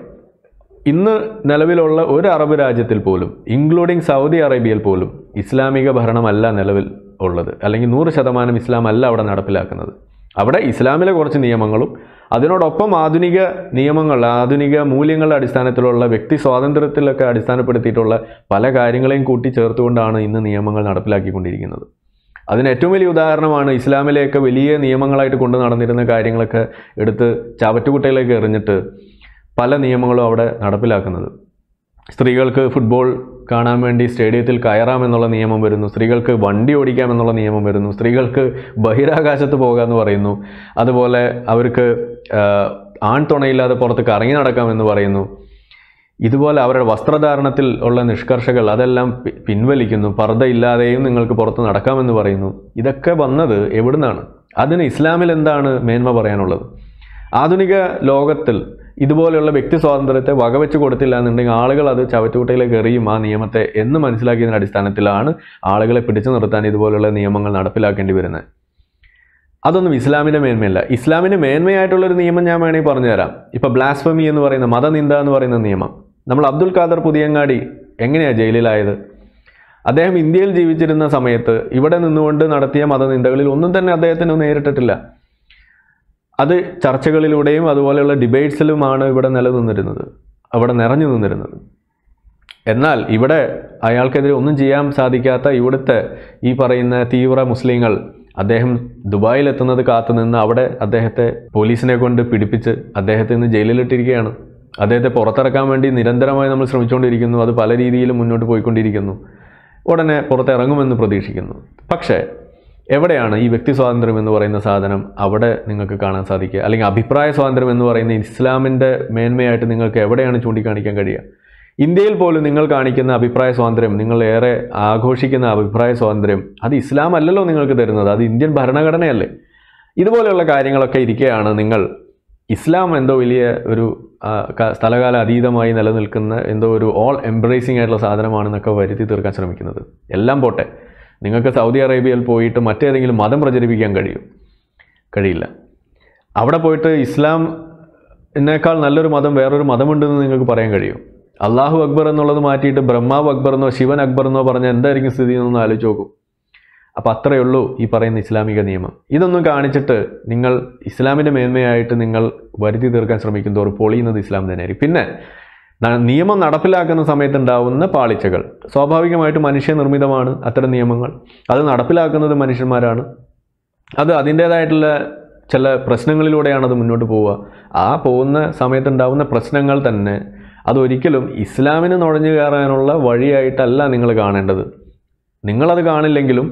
ഇന്ന് നിലവിലുള്ള ഒരു അറബ് രാജ്യത്തിൽ പോലും ഇൻക്ലൂഡിങ് സൗദി അറേബ്യയിൽ പോലും ഇസ്ലാമിക ഭരണമല്ല നിലവിൽ ഉള്ളത് അല്ലെങ്കിൽ നൂറ് ശതമാനം ഇസ്ലാം അല്ല അവിടെ നടപ്പിലാക്കുന്നത് അവിടെ ഇസ്ലാമിലെ കുറച്ച് നിയമങ്ങളും അതിനോടൊപ്പം ആധുനിക നിയമങ്ങൾ ആധുനിക മൂല്യങ്ങളുടെ അടിസ്ഥാനത്തിലുള്ള വ്യക്തി സ്വാതന്ത്ര്യത്തിലൊക്കെ അടിസ്ഥാനപ്പെടുത്തിയിട്ടുള്ള പല കാര്യങ്ങളെയും കൂട്ടി ചേർത്തുകൊണ്ടാണ് ഇന്ന് നിയമങ്ങൾ നടപ്പിലാക്കിക്കൊണ്ടിരിക്കുന്നത് അതിന് ഏറ്റവും വലിയ ഉദാഹരണമാണ് ഇസ്ലാമിലെയൊക്കെ വലിയ നിയമങ്ങളായിട്ട് കൊണ്ടു നടന്നിരുന്ന കാര്യങ്ങളൊക്കെ എടുത്ത് ചവറ്റുകുട്ടയിലേക്ക് എറിഞ്ഞിട്ട് പല നിയമങ്ങളും അവിടെ നടപ്പിലാക്കുന്നത് സ്ത്രീകൾക്ക് ഫുട്ബോൾ കാണാൻ വേണ്ടി സ്റ്റേഡിയത്തിൽ കയറാമെന്നുള്ള നിയമം വരുന്നു സ്ത്രീകൾക്ക് വണ്ടി ഓടിക്കാമെന്നുള്ള നിയമം വരുന്നു സ്ത്രീകൾക്ക് ബഹിരാകാശത്ത് പോകാമെന്ന് പറയുന്നു അതുപോലെ അവർക്ക് ആൺ തുണയില്ലാതെ പുറത്ത് കറങ്ങി നടക്കാമെന്ന് പറയുന്നു ഇതുപോലെ അവരുടെ വസ്ത്രധാരണത്തിൽ ഉള്ള നിഷ്കർഷകൾ അതെല്ലാം പിൻവലിക്കുന്നു ഇല്ലാതെയും നിങ്ങൾക്ക് പുറത്ത് നടക്കാമെന്ന് പറയുന്നു ഇതൊക്കെ വന്നത് എവിടുന്നാണ് അതിന് ഇസ്ലാമിൽ എന്താണ് മേന്മ പറയാനുള്ളത് ആധുനിക ലോകത്തിൽ ഇതുപോലെയുള്ള വ്യക്തി സ്വാതന്ത്ര്യത്തെ വകവെച്ച് കൊടുത്തില്ല എന്നുണ്ടെങ്കിൽ ആളുകൾ അത് ചവറ്റുകുട്ടയിലേക്ക് എറിയും ആ നിയമത്തെ എന്ന് മനസ്സിലാക്കിയതിൻ്റെ അടിസ്ഥാനത്തിലാണ് ആളുകളെ പിടിച്ചു നിർത്താൻ ഇതുപോലെയുള്ള നിയമങ്ങൾ നടപ്പിലാക്കേണ്ടി വരുന്നത് അതൊന്നും ഇസ്ലാമിൻ്റെ മേന്മയല്ല ഇസ്ലാമിൻ്റെ മേന്മയായിട്ടുള്ളൊരു നിയമം ഞാൻ വേണമെങ്കിൽ പറഞ്ഞുതരാം ഇപ്പോൾ ബ്ലാസ്ഫമി എന്ന് പറയുന്ന മതനിന്ദ എന്ന് പറയുന്ന നിയമം നമ്മൾ അബ്ദുൽ ഖാദർ പുതിയങ്ങാടി എങ്ങനെയാണ് ജയിലിലായത് അദ്ദേഹം ഇന്ത്യയിൽ ജീവിച്ചിരുന്ന സമയത്ത് ഇവിടെ നിന്നുകൊണ്ട് നടത്തിയ മതനിന്ദകളിൽ ഒന്നും തന്നെ അദ്ദേഹത്തിന് നേരിട്ടിട്ടില്ല അത് ചർച്ചകളിലൂടെയും അതുപോലെയുള്ള ഡിബേറ്റ്സിലുമാണ് ഇവിടെ നിലനിന്നിരുന്നത് അവിടെ നിറഞ്ഞു നിന്നിരുന്നത് എന്നാൽ ഇവിടെ അയാൾക്കെതിരെ ഒന്നും ചെയ്യാൻ സാധിക്കാത്ത ഇവിടുത്തെ ഈ പറയുന്ന തീവ്ര മുസ്ലിങ്ങൾ അദ്ദേഹം ദുബായിൽ എത്തുന്നത് കാത്തുനിന്ന് അവിടെ അദ്ദേഹത്തെ പോലീസിനെ കൊണ്ട് പിടിപ്പിച്ച് അദ്ദേഹത്തെ ഇന്ന് ജയിലിലിട്ടിരിക്കുകയാണ് അദ്ദേഹത്തെ പുറത്തിറക്കാൻ വേണ്ടി നിരന്തരമായി നമ്മൾ ശ്രമിച്ചുകൊണ്ടിരിക്കുന്നു അത് പല രീതിയിലും മുന്നോട്ട് പോയിക്കൊണ്ടിരിക്കുന്നു ഉടനെ പുറത്തിറങ്ങുമെന്ന് പ്രതീക്ഷിക്കുന്നു പക്ഷേ എവിടെയാണ് ഈ വ്യക്തി സ്വാതന്ത്ര്യം എന്ന് പറയുന്ന സാധനം അവിടെ നിങ്ങൾക്ക് കാണാൻ സാധിക്കുക അല്ലെങ്കിൽ അഭിപ്രായ സ്വാതന്ത്ര്യം എന്ന് പറയുന്ന ഇസ്ലാമിൻ്റെ മേന്മയായിട്ട് നിങ്ങൾക്ക് എവിടെയാണ് ചൂണ്ടിക്കാണിക്കാൻ കഴിയുക ഇന്ത്യയിൽ പോലും നിങ്ങൾ കാണിക്കുന്ന അഭിപ്രായ സ്വാതന്ത്ര്യം നിങ്ങൾ ഏറെ ആഘോഷിക്കുന്ന അഭിപ്രായ സ്വാതന്ത്ര്യം അത് ഇസ്ലാം അല്ലല്ലോ നിങ്ങൾക്ക് തരുന്നത് അത് ഇന്ത്യൻ ഭരണഘടനയല്ലേ ഇതുപോലെയുള്ള കാര്യങ്ങളൊക്കെ ഇരിക്കുകയാണ് നിങ്ങൾ ഇസ്ലാം എന്തോ വലിയ ഒരു സ്ഥലകാല അതീതമായി നിലനിൽക്കുന്ന എന്തോ ഒരു ഓൾ എംബ്രേസിംഗ് ആയിട്ടുള്ള സാധനമാണെന്നൊക്കെ വരുത്തി തീർക്കാൻ ശ്രമിക്കുന്നത് എല്ലാം പോട്ടെ നിങ്ങൾക്ക് സൗദി അറേബ്യയിൽ പോയിട്ട് മറ്റേതെങ്കിലും മതം പ്രചരിപ്പിക്കാൻ കഴിയും കഴിയില്ല അവിടെ പോയിട്ട് ഇസ്ലാം എന്നേക്കാൾ നല്ലൊരു മതം വേറൊരു മതമുണ്ടെന്ന് നിങ്ങൾക്ക് പറയാൻ കഴിയും അള്ളാഹു അക്ബർ എന്നുള്ളത് മാറ്റിയിട്ട് ബ്രഹ്മാവ് അക്ബർ എന്നോ ശിവൻ അക്ബർ എന്നോ പറഞ്ഞാൽ എന്തായിരിക്കും സ്ഥിതി എന്നൊന്ന് ആലോചിച്ച് നോക്കും അപ്പോൾ അത്രയേ ഉള്ളൂ ഈ പറയുന്ന ഇസ്ലാമിക നിയമം ഇതൊന്നും കാണിച്ചിട്ട് നിങ്ങൾ ഇസ്ലാമിൻ്റെ മേന്മയായിട്ട് നിങ്ങൾ വരുത്തി തീർക്കാൻ ശ്രമിക്കുന്നതോറും പൊളിയുന്നത് ഇസ്ലാം തന്നെയായിരിക്കും പിന്നെ നിയമം നടപ്പിലാക്കുന്ന സമയത്തുണ്ടാവുന്ന പാളിച്ചകൾ സ്വാഭാവികമായിട്ടും നിർമ്മിതമാണ് അത്തരം നിയമങ്ങൾ അത് നടപ്പിലാക്കുന്നത് മനുഷ്യന്മാരാണ് അത് അതിൻ്റേതായിട്ടുള്ള ചില പ്രശ്നങ്ങളിലൂടെയാണ് അത് മുന്നോട്ട് പോവുക ആ പോകുന്ന സമയത്തുണ്ടാവുന്ന പ്രശ്നങ്ങൾ തന്നെ അതൊരിക്കലും ഇസ്ലാമിന് നുഴഞ്ഞു കയറാനുള്ള വഴിയായിട്ടല്ല നിങ്ങൾ കാണേണ്ടത് നിങ്ങളത് കാണില്ലെങ്കിലും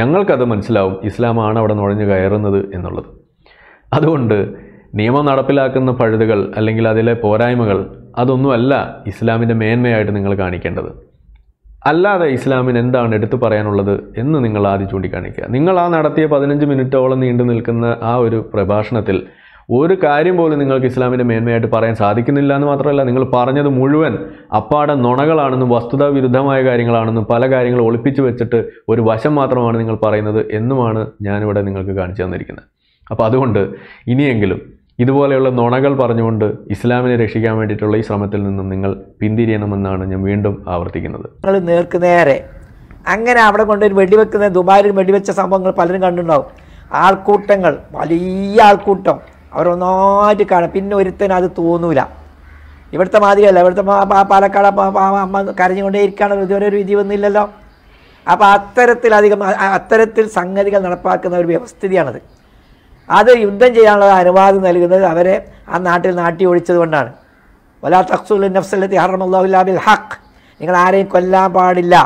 ഞങ്ങൾക്കത് മനസ്സിലാവും ഇസ്ലാമാണ് അവിടെ നുഴഞ്ഞു കയറുന്നത് എന്നുള്ളത് അതുകൊണ്ട് നിയമം നടപ്പിലാക്കുന്ന പഴുതുകൾ അല്ലെങ്കിൽ അതിലെ പോരായ്മകൾ അതൊന്നുമല്ല ഇസ്ലാമിൻ്റെ മേന്മയായിട്ട് നിങ്ങൾ കാണിക്കേണ്ടത് അല്ലാതെ ഇസ്ലാമിന് എന്താണ് എടുത്തു പറയാനുള്ളത് എന്ന് നിങ്ങൾ ആദ്യം ചൂണ്ടിക്കാണിക്കുക നിങ്ങൾ ആ നടത്തിയ പതിനഞ്ച് മിനിറ്റോളം നീണ്ടു നിൽക്കുന്ന ആ ഒരു പ്രഭാഷണത്തിൽ ഒരു കാര്യം പോലും നിങ്ങൾക്ക് ഇസ്ലാമിൻ്റെ മേന്മയായിട്ട് പറയാൻ സാധിക്കുന്നില്ല എന്ന് മാത്രമല്ല നിങ്ങൾ പറഞ്ഞത് മുഴുവൻ അപ്പാടെ നുണകളാണെന്നും വസ്തുതാ വിരുദ്ധമായ കാര്യങ്ങളാണെന്നും പല കാര്യങ്ങൾ ഒളിപ്പിച്ചു വെച്ചിട്ട് ഒരു വശം മാത്രമാണ് നിങ്ങൾ പറയുന്നത് എന്നുമാണ് ഞാനിവിടെ നിങ്ങൾക്ക് കാണിച്ചു തന്നിരിക്കുന്നത് അപ്പോൾ അതുകൊണ്ട് ഇനിയെങ്കിലും ഇതുപോലെയുള്ള നുണകൾ പറഞ്ഞുകൊണ്ട് ഇസ്ലാമിനെ രക്ഷിക്കാൻ വേണ്ടിയിട്ടുള്ള ഈ ശ്രമത്തിൽ നിന്നും നിങ്ങൾ പിന്തിരിയണമെന്നാണ് ഞാൻ വീണ്ടും ആവർത്തിക്കുന്നത് നിങ്ങൾ നേർക്ക് നേരെ അങ്ങനെ അവിടെ കൊണ്ടൊരു വെടിവെക്കുന്ന ദുബായിൽ വെടിവെച്ച സംഭവങ്ങൾ പലരും കണ്ടിട്ടുണ്ടാവും ആൾക്കൂട്ടങ്ങൾ വലിയ ആൾക്കൂട്ടം അവരൊന്നായിട്ട് കാണും പിന്നെ ഒരുത്തന് അത് തോന്നൂല ഇവിടുത്തെ മാതിരിയല്ല ഇവിടുത്തെ പാലക്കാട് അമ്മ കരഞ്ഞുകൊണ്ടേ ഇരിക്കുകയാണ് ഇതുവരെ ഒരു വിധി വന്നില്ലല്ലോ അപ്പോൾ അത്തരത്തിലധികം അത്തരത്തിൽ സംഗതികൾ നടപ്പാക്കുന്ന ഒരു വ്യവസ്ഥിതിയാണത് അത് യുദ്ധം ചെയ്യാനുള്ള അനുവാദം നൽകുന്നത് അവരെ ആ നാട്ടിൽ നാട്ടി ഒഴിച്ചത് കൊണ്ടാണ് വലാ തഖ്സുൽ നഫ്സലത്തി ഹർമുല്ലാ ബിൽ ഹഖ് നിങ്ങൾ ആരെയും കൊല്ലാൻ പാടില്ല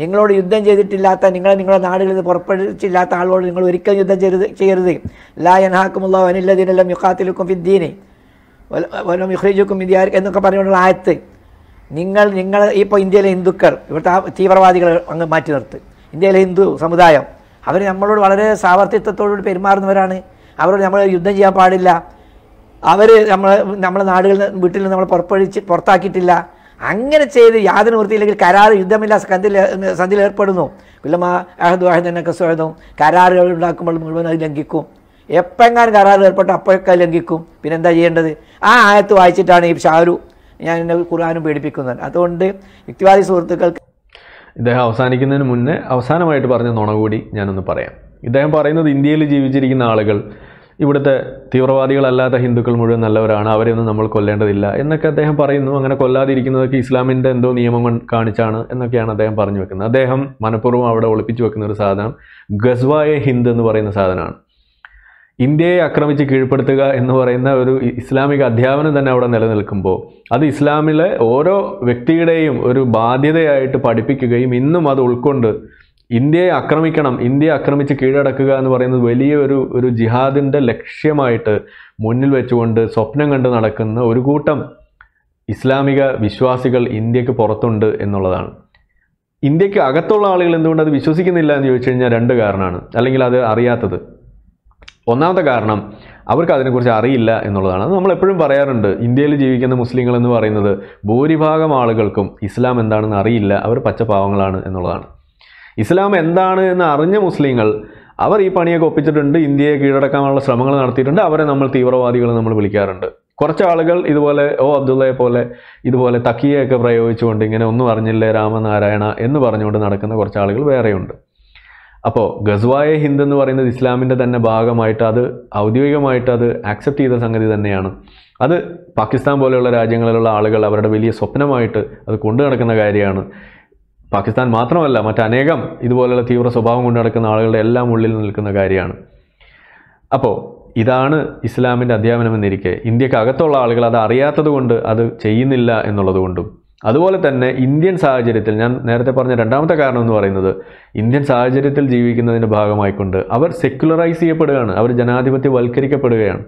നിങ്ങളോട് യുദ്ധം ചെയ്തിട്ടില്ലാത്ത നിങ്ങളെ നിങ്ങളുടെ നാടുകളിൽ നിന്ന് പുറപ്പെടുത്തില്ലാത്ത ആളോട് നിങ്ങൾ ഒരിക്കലും യുദ്ധം ചെയ്യരുത് ചെയ്യരുത് ലാ യൻഹാക്കുമുള്ള വനില്ലതിനെല്ലാം യുക്കാത്തിലുക്കും ഫിദ്ദീനെ വനം യുഹ്രീജുക്കും എന്നൊക്കെ പറഞ്ഞുകൊണ്ടുള്ള ആയത്ത് നിങ്ങൾ നിങ്ങൾ ഇപ്പോൾ ഇന്ത്യയിലെ ഹിന്ദുക്കൾ ഇവിടുത്തെ തീവ്രവാദികൾ അങ്ങ് മാറ്റി നിർത്ത് ഇന്ത്യയിലെ ഹിന്ദു സമുദായം അവർ നമ്മളോട് വളരെ സാവർത്തിത്വത്തോടുകൂടി പെരുമാറുന്നവരാണ് അവരോട് നമ്മൾ യുദ്ധം ചെയ്യാൻ പാടില്ല അവർ നമ്മൾ നമ്മളെ നാടുകളിൽ വീട്ടിൽ നിന്ന് നമ്മൾ പുറപ്പഴിച്ച് പുറത്താക്കിയിട്ടില്ല അങ്ങനെ ചെയ്ത് യാതൊരു വൃത്തിയില്ലെങ്കിൽ കരാർ യുദ്ധമില്ല സന്ധി സന്ധിയിൽ ഏർപ്പെടുന്നു പിള്ളമ അഹദു അഹദനൊക്കെ സ്വയതും കരാറുകൾ ഉണ്ടാക്കുമ്പോൾ മുഴുവൻ അത് ലംഘിക്കും എപ്പെങ്ങാനും കരാർ ഏർപ്പെട്ട് അപ്പോഴൊക്കെ ലംഘിക്കും പിന്നെ എന്താ ചെയ്യേണ്ടത് ആ ആയത്ത് വായിച്ചിട്ടാണ് ഈ ഷാരു ഞാൻ എന്നെ ഖുർആാനും പേടിപ്പിക്കുന്നത് അതുകൊണ്ട് യുക്തിവാദി സുഹൃത്തുക്കൾക്ക് ഇദ്ദേഹം അവസാനിക്കുന്നതിന് മുന്നേ അവസാനമായിട്ട് പറഞ്ഞ നുണ കൂടി ഞാനൊന്ന് പറയാം ഇദ്ദേഹം പറയുന്നത് ഇന്ത്യയിൽ ജീവിച്ചിരിക്കുന്ന ആളുകൾ ഇവിടുത്തെ തീവ്രവാദികളല്ലാത്ത ഹിന്ദുക്കൾ മുഴുവൻ നല്ലവരാണ് അവരെയൊന്നും നമ്മൾ കൊല്ലേണ്ടതില്ല എന്നൊക്കെ അദ്ദേഹം പറയുന്നു അങ്ങനെ കൊല്ലാതിരിക്കുന്നതൊക്കെ ഇസ്ലാമിൻ്റെ എന്തോ നിയമം കാണിച്ചാണ് എന്നൊക്കെയാണ് അദ്ദേഹം പറഞ്ഞു വെക്കുന്നത് അദ്ദേഹം മനഃപൂർവ്വം അവിടെ ഒളിപ്പിച്ചു വെക്കുന്ന ഒരു സാധനം ഗസ്വായെ ഹിന്ദ് എന്ന് പറയുന്ന സാധനമാണ് ഇന്ത്യയെ ആക്രമിച്ച് കീഴ്പ്പെടുത്തുക എന്ന് പറയുന്ന ഒരു ഇസ്ലാമിക അധ്യാപനം തന്നെ അവിടെ നിലനിൽക്കുമ്പോൾ അത് ഇസ്ലാമിലെ ഓരോ വ്യക്തിയുടെയും ഒരു ബാധ്യതയായിട്ട് പഠിപ്പിക്കുകയും ഇന്നും അത് ഉൾക്കൊണ്ട് ഇന്ത്യയെ ആക്രമിക്കണം ഇന്ത്യയെ ആക്രമിച്ച് കീഴടക്കുക എന്ന് പറയുന്നത് വലിയൊരു ഒരു ജിഹാദിൻ്റെ ലക്ഷ്യമായിട്ട് മുന്നിൽ വെച്ചുകൊണ്ട് സ്വപ്നം കണ്ട് നടക്കുന്ന ഒരു കൂട്ടം ഇസ്ലാമിക വിശ്വാസികൾ ഇന്ത്യക്ക് പുറത്തുണ്ട് എന്നുള്ളതാണ് ഇന്ത്യക്ക് അകത്തുള്ള ആളുകൾ എന്തുകൊണ്ട് അത് വിശ്വസിക്കുന്നില്ല എന്ന് ചോദിച്ചു കഴിഞ്ഞാൽ രണ്ട് കാരണമാണ് അല്ലെങ്കിൽ അത് അറിയാത്തത് ഒന്നാമത്തെ കാരണം അവർക്ക് അതിനെക്കുറിച്ച് അറിയില്ല എന്നുള്ളതാണ് അത് നമ്മൾ എപ്പോഴും പറയാറുണ്ട് ഇന്ത്യയിൽ ജീവിക്കുന്ന മുസ്ലിങ്ങൾ എന്ന് പറയുന്നത് ഭൂരിഭാഗം ആളുകൾക്കും ഇസ്ലാം എന്താണെന്ന് അറിയില്ല അവർ പച്ചപാവങ്ങളാണ് എന്നുള്ളതാണ് ഇസ്ലാം എന്താണ് എന്ന് അറിഞ്ഞ മുസ്ലിങ്ങൾ അവർ ഈ പണിയൊക്കെ ഒപ്പിച്ചിട്ടുണ്ട് ഇന്ത്യയെ കീഴടക്കാനുള്ള ശ്രമങ്ങൾ നടത്തിയിട്ടുണ്ട് അവരെ നമ്മൾ തീവ്രവാദികൾ നമ്മൾ വിളിക്കാറുണ്ട് കുറച്ച് ആളുകൾ ഇതുപോലെ ഓ അബ്ദുള്ളയെ പോലെ ഇതുപോലെ തക്കിയൊക്കെ പ്രയോഗിച്ചുകൊണ്ട് ഇങ്ങനെ ഒന്നും അറിഞ്ഞില്ലേ രാമനാരായണ എന്ന് പറഞ്ഞുകൊണ്ട് നടക്കുന്ന കുറച്ച് ആളുകൾ വേറെയുണ്ട് അപ്പോൾ ഗസ്വായ ഹിന്ദ് എന്ന് പറയുന്നത് ഇസ്ലാമിൻ്റെ തന്നെ ഭാഗമായിട്ട് അത് ഔദ്യോഗികമായിട്ട് അത് ആക്സെപ്റ്റ് ചെയ്ത സംഗതി തന്നെയാണ് അത് പാകിസ്ഥാൻ പോലെയുള്ള രാജ്യങ്ങളിലുള്ള ആളുകൾ അവരുടെ വലിയ സ്വപ്നമായിട്ട് അത് കൊണ്ടു നടക്കുന്ന കാര്യമാണ് പാകിസ്ഥാൻ മാത്രമല്ല മറ്റനേകം ഇതുപോലെയുള്ള തീവ്ര സ്വഭാവം കൊണ്ട് നടക്കുന്ന ആളുകളുടെ എല്ലാം ഉള്ളിൽ നിൽക്കുന്ന കാര്യമാണ് അപ്പോൾ ഇതാണ് ഇസ്ലാമിൻ്റെ അധ്യാപനം എന്നിരിക്കെ ഇന്ത്യക്കകത്തുള്ള ആളുകൾ അത് അറിയാത്തത് കൊണ്ട് അത് ചെയ്യുന്നില്ല എന്നുള്ളതുകൊണ്ടും അതുപോലെ തന്നെ ഇന്ത്യൻ സാഹചര്യത്തിൽ ഞാൻ നേരത്തെ പറഞ്ഞ രണ്ടാമത്തെ കാരണം എന്ന് പറയുന്നത് ഇന്ത്യൻ സാഹചര്യത്തിൽ ജീവിക്കുന്നതിൻ്റെ ഭാഗമായിക്കൊണ്ട് അവർ സെക്യുലറൈസ് ചെയ്യപ്പെടുകയാണ് അവർ ജനാധിപത്യവൽക്കരിക്കപ്പെടുകയാണ്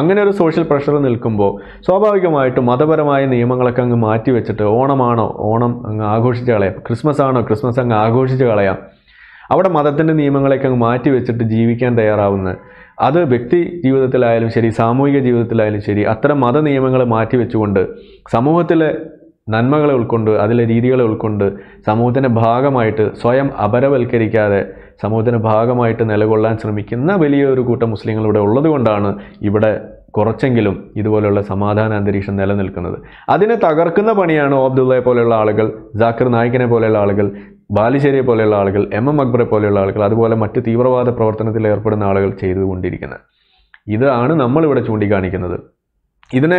അങ്ങനെ ഒരു സോഷ്യൽ പ്രഷർ നിൽക്കുമ്പോൾ സ്വാഭാവികമായിട്ടും മതപരമായ നിയമങ്ങളൊക്കെ അങ്ങ് മാറ്റി വെച്ചിട്ട് ഓണമാണോ ഓണം അങ്ങ് ആഘോഷിച്ച് കളയാം ക്രിസ്മസ് ആണോ ക്രിസ്മസ് അങ്ങ് ആഘോഷിച്ച് കളയാം അവിടെ മതത്തിൻ്റെ നിയമങ്ങളൊക്കെ അങ്ങ് മാറ്റി വെച്ചിട്ട് ജീവിക്കാൻ തയ്യാറാവുന്ന അത് വ്യക്തി ജീവിതത്തിലായാലും ശരി സാമൂഹിക ജീവിതത്തിലായാലും ശരി അത്തരം മത നിയമങ്ങൾ മാറ്റി വെച്ചുകൊണ്ട് സമൂഹത്തിലെ നന്മകളെ ഉൾക്കൊണ്ട് അതിലെ രീതികളെ ഉൾക്കൊണ്ട് സമൂഹത്തിൻ്റെ ഭാഗമായിട്ട് സ്വയം അപരവൽക്കരിക്കാതെ സമൂഹത്തിന് ഭാഗമായിട്ട് നിലകൊള്ളാൻ ശ്രമിക്കുന്ന വലിയൊരു കൂട്ടം മുസ്ലിങ്ങൾ ഇവിടെ ഉള്ളതുകൊണ്ടാണ് ഇവിടെ കുറച്ചെങ്കിലും ഇതുപോലെയുള്ള സമാധാന അന്തരീക്ഷം നിലനിൽക്കുന്നത് അതിനെ തകർക്കുന്ന പണിയാണ് ഓബ്ദുള്ളയെ പോലെയുള്ള ആളുകൾ ജാക്കിർ നായിക്കിനെ പോലെയുള്ള ആളുകൾ ബാലുശ്ശേരിയെ പോലെയുള്ള ആളുകൾ എം എം അക്ബറെ പോലെയുള്ള ആളുകൾ അതുപോലെ മറ്റ് തീവ്രവാദ പ്രവർത്തനത്തിൽ ഏർപ്പെടുന്ന ആളുകൾ ചെയ്തുകൊണ്ടിരിക്കുന്നത് ഇതാണ് നമ്മളിവിടെ ചൂണ്ടിക്കാണിക്കുന്നത് ഇതിനെ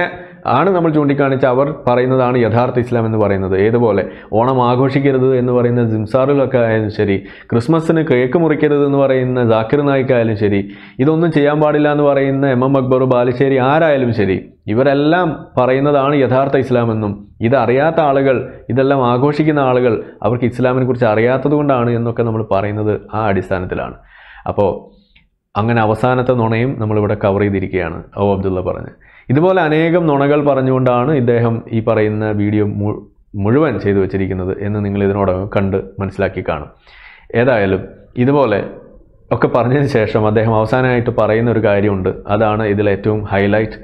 ആണ് നമ്മൾ ചൂണ്ടിക്കാണിച്ച് അവർ പറയുന്നതാണ് യഥാർത്ഥ ഇസ്ലാം എന്ന് പറയുന്നത് ഏതുപോലെ ഓണം ആഘോഷിക്കരുത് എന്ന് പറയുന്ന ജിംസാറിലൊക്കെ ആയാലും ശരി ക്രിസ്മസിന് കേക്ക് മുറിക്കരുത് എന്ന് പറയുന്ന ജാക്കിർ നായിക്കായാലും ശരി ഇതൊന്നും ചെയ്യാൻ പാടില്ല എന്ന് പറയുന്ന എം എം അക്ബർ ബാലുശ്ശേരി ആരായാലും ശരി ഇവരെല്ലാം പറയുന്നതാണ് യഥാർത്ഥ ഇസ്ലാമെന്നും ഇതറിയാത്ത ആളുകൾ ഇതെല്ലാം ആഘോഷിക്കുന്ന ആളുകൾ അവർക്ക് ഇസ്ലാമിനെ കുറിച്ച് അറിയാത്തത് കൊണ്ടാണ് എന്നൊക്കെ നമ്മൾ പറയുന്നത് ആ അടിസ്ഥാനത്തിലാണ് അപ്പോൾ അങ്ങനെ അവസാനത്തെ നുണയും നമ്മളിവിടെ കവർ ചെയ്തിരിക്കുകയാണ് ഓ അബ്ദുള്ള പറഞ്ഞത് ഇതുപോലെ അനേകം നുണകൾ പറഞ്ഞുകൊണ്ടാണ് ഇദ്ദേഹം ഈ പറയുന്ന വീഡിയോ മുഴുവൻ ചെയ്തു വച്ചിരിക്കുന്നത് എന്ന് നിങ്ങൾ ഇതിനോടകം കണ്ട് മനസ്സിലാക്കി കാണും ഏതായാലും ഇതുപോലെ ഒക്കെ പറഞ്ഞതിന് ശേഷം അദ്ദേഹം അവസാനമായിട്ട് പറയുന്ന ഒരു കാര്യമുണ്ട് അതാണ് ഇതിൽ ഏറ്റവും ഹൈലൈറ്റ്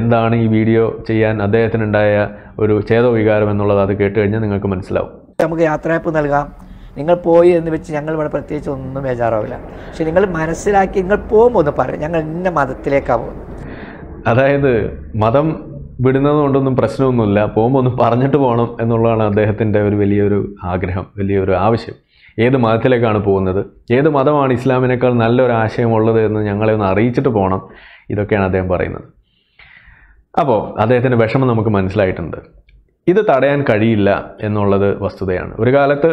എന്താണ് ഈ വീഡിയോ ചെയ്യാൻ അദ്ദേഹത്തിനുണ്ടായ ഒരു ചേതോ വികാരം എന്നുള്ളത് അത് കേട്ട് കഴിഞ്ഞാൽ നിങ്ങൾക്ക് മനസ്സിലാവും നമുക്ക് യാത്രയപ്പ് നൽകാം നിങ്ങൾ പോയി എന്ന് വെച്ച് ഞങ്ങൾ ഇവിടെ പ്രത്യേകിച്ച് ഒന്നും ബേജാറാവില്ല പക്ഷെ നിങ്ങൾ മനസ്സിലാക്കി നിങ്ങൾ പോകുമ്പോൾ ഒന്ന് പറയും ഞങ്ങൾ ഇന്ന മതത്തിലേക്കാണ് പോകുന്നത് അതായത് മതം വിടുന്നത് കൊണ്ടൊന്നും പ്രശ്നമൊന്നുമില്ല പോകുമ്പോൾ ഒന്ന് പറഞ്ഞിട്ട് പോകണം എന്നുള്ളതാണ് അദ്ദേഹത്തിൻ്റെ ഒരു വലിയൊരു ആഗ്രഹം വലിയൊരു ആവശ്യം ഏത് മതത്തിലേക്കാണ് പോകുന്നത് ഏത് മതമാണ് ഇസ്ലാമിനേക്കാൾ നല്ലൊരു ആശയമുള്ളത് എന്ന് ഞങ്ങളെ ഒന്ന് അറിയിച്ചിട്ട് പോകണം ഇതൊക്കെയാണ് അദ്ദേഹം പറയുന്നത് അപ്പോൾ അദ്ദേഹത്തിൻ്റെ വിഷമം നമുക്ക് മനസ്സിലായിട്ടുണ്ട് ഇത് തടയാൻ കഴിയില്ല എന്നുള്ളത് വസ്തുതയാണ് ഒരു കാലത്ത്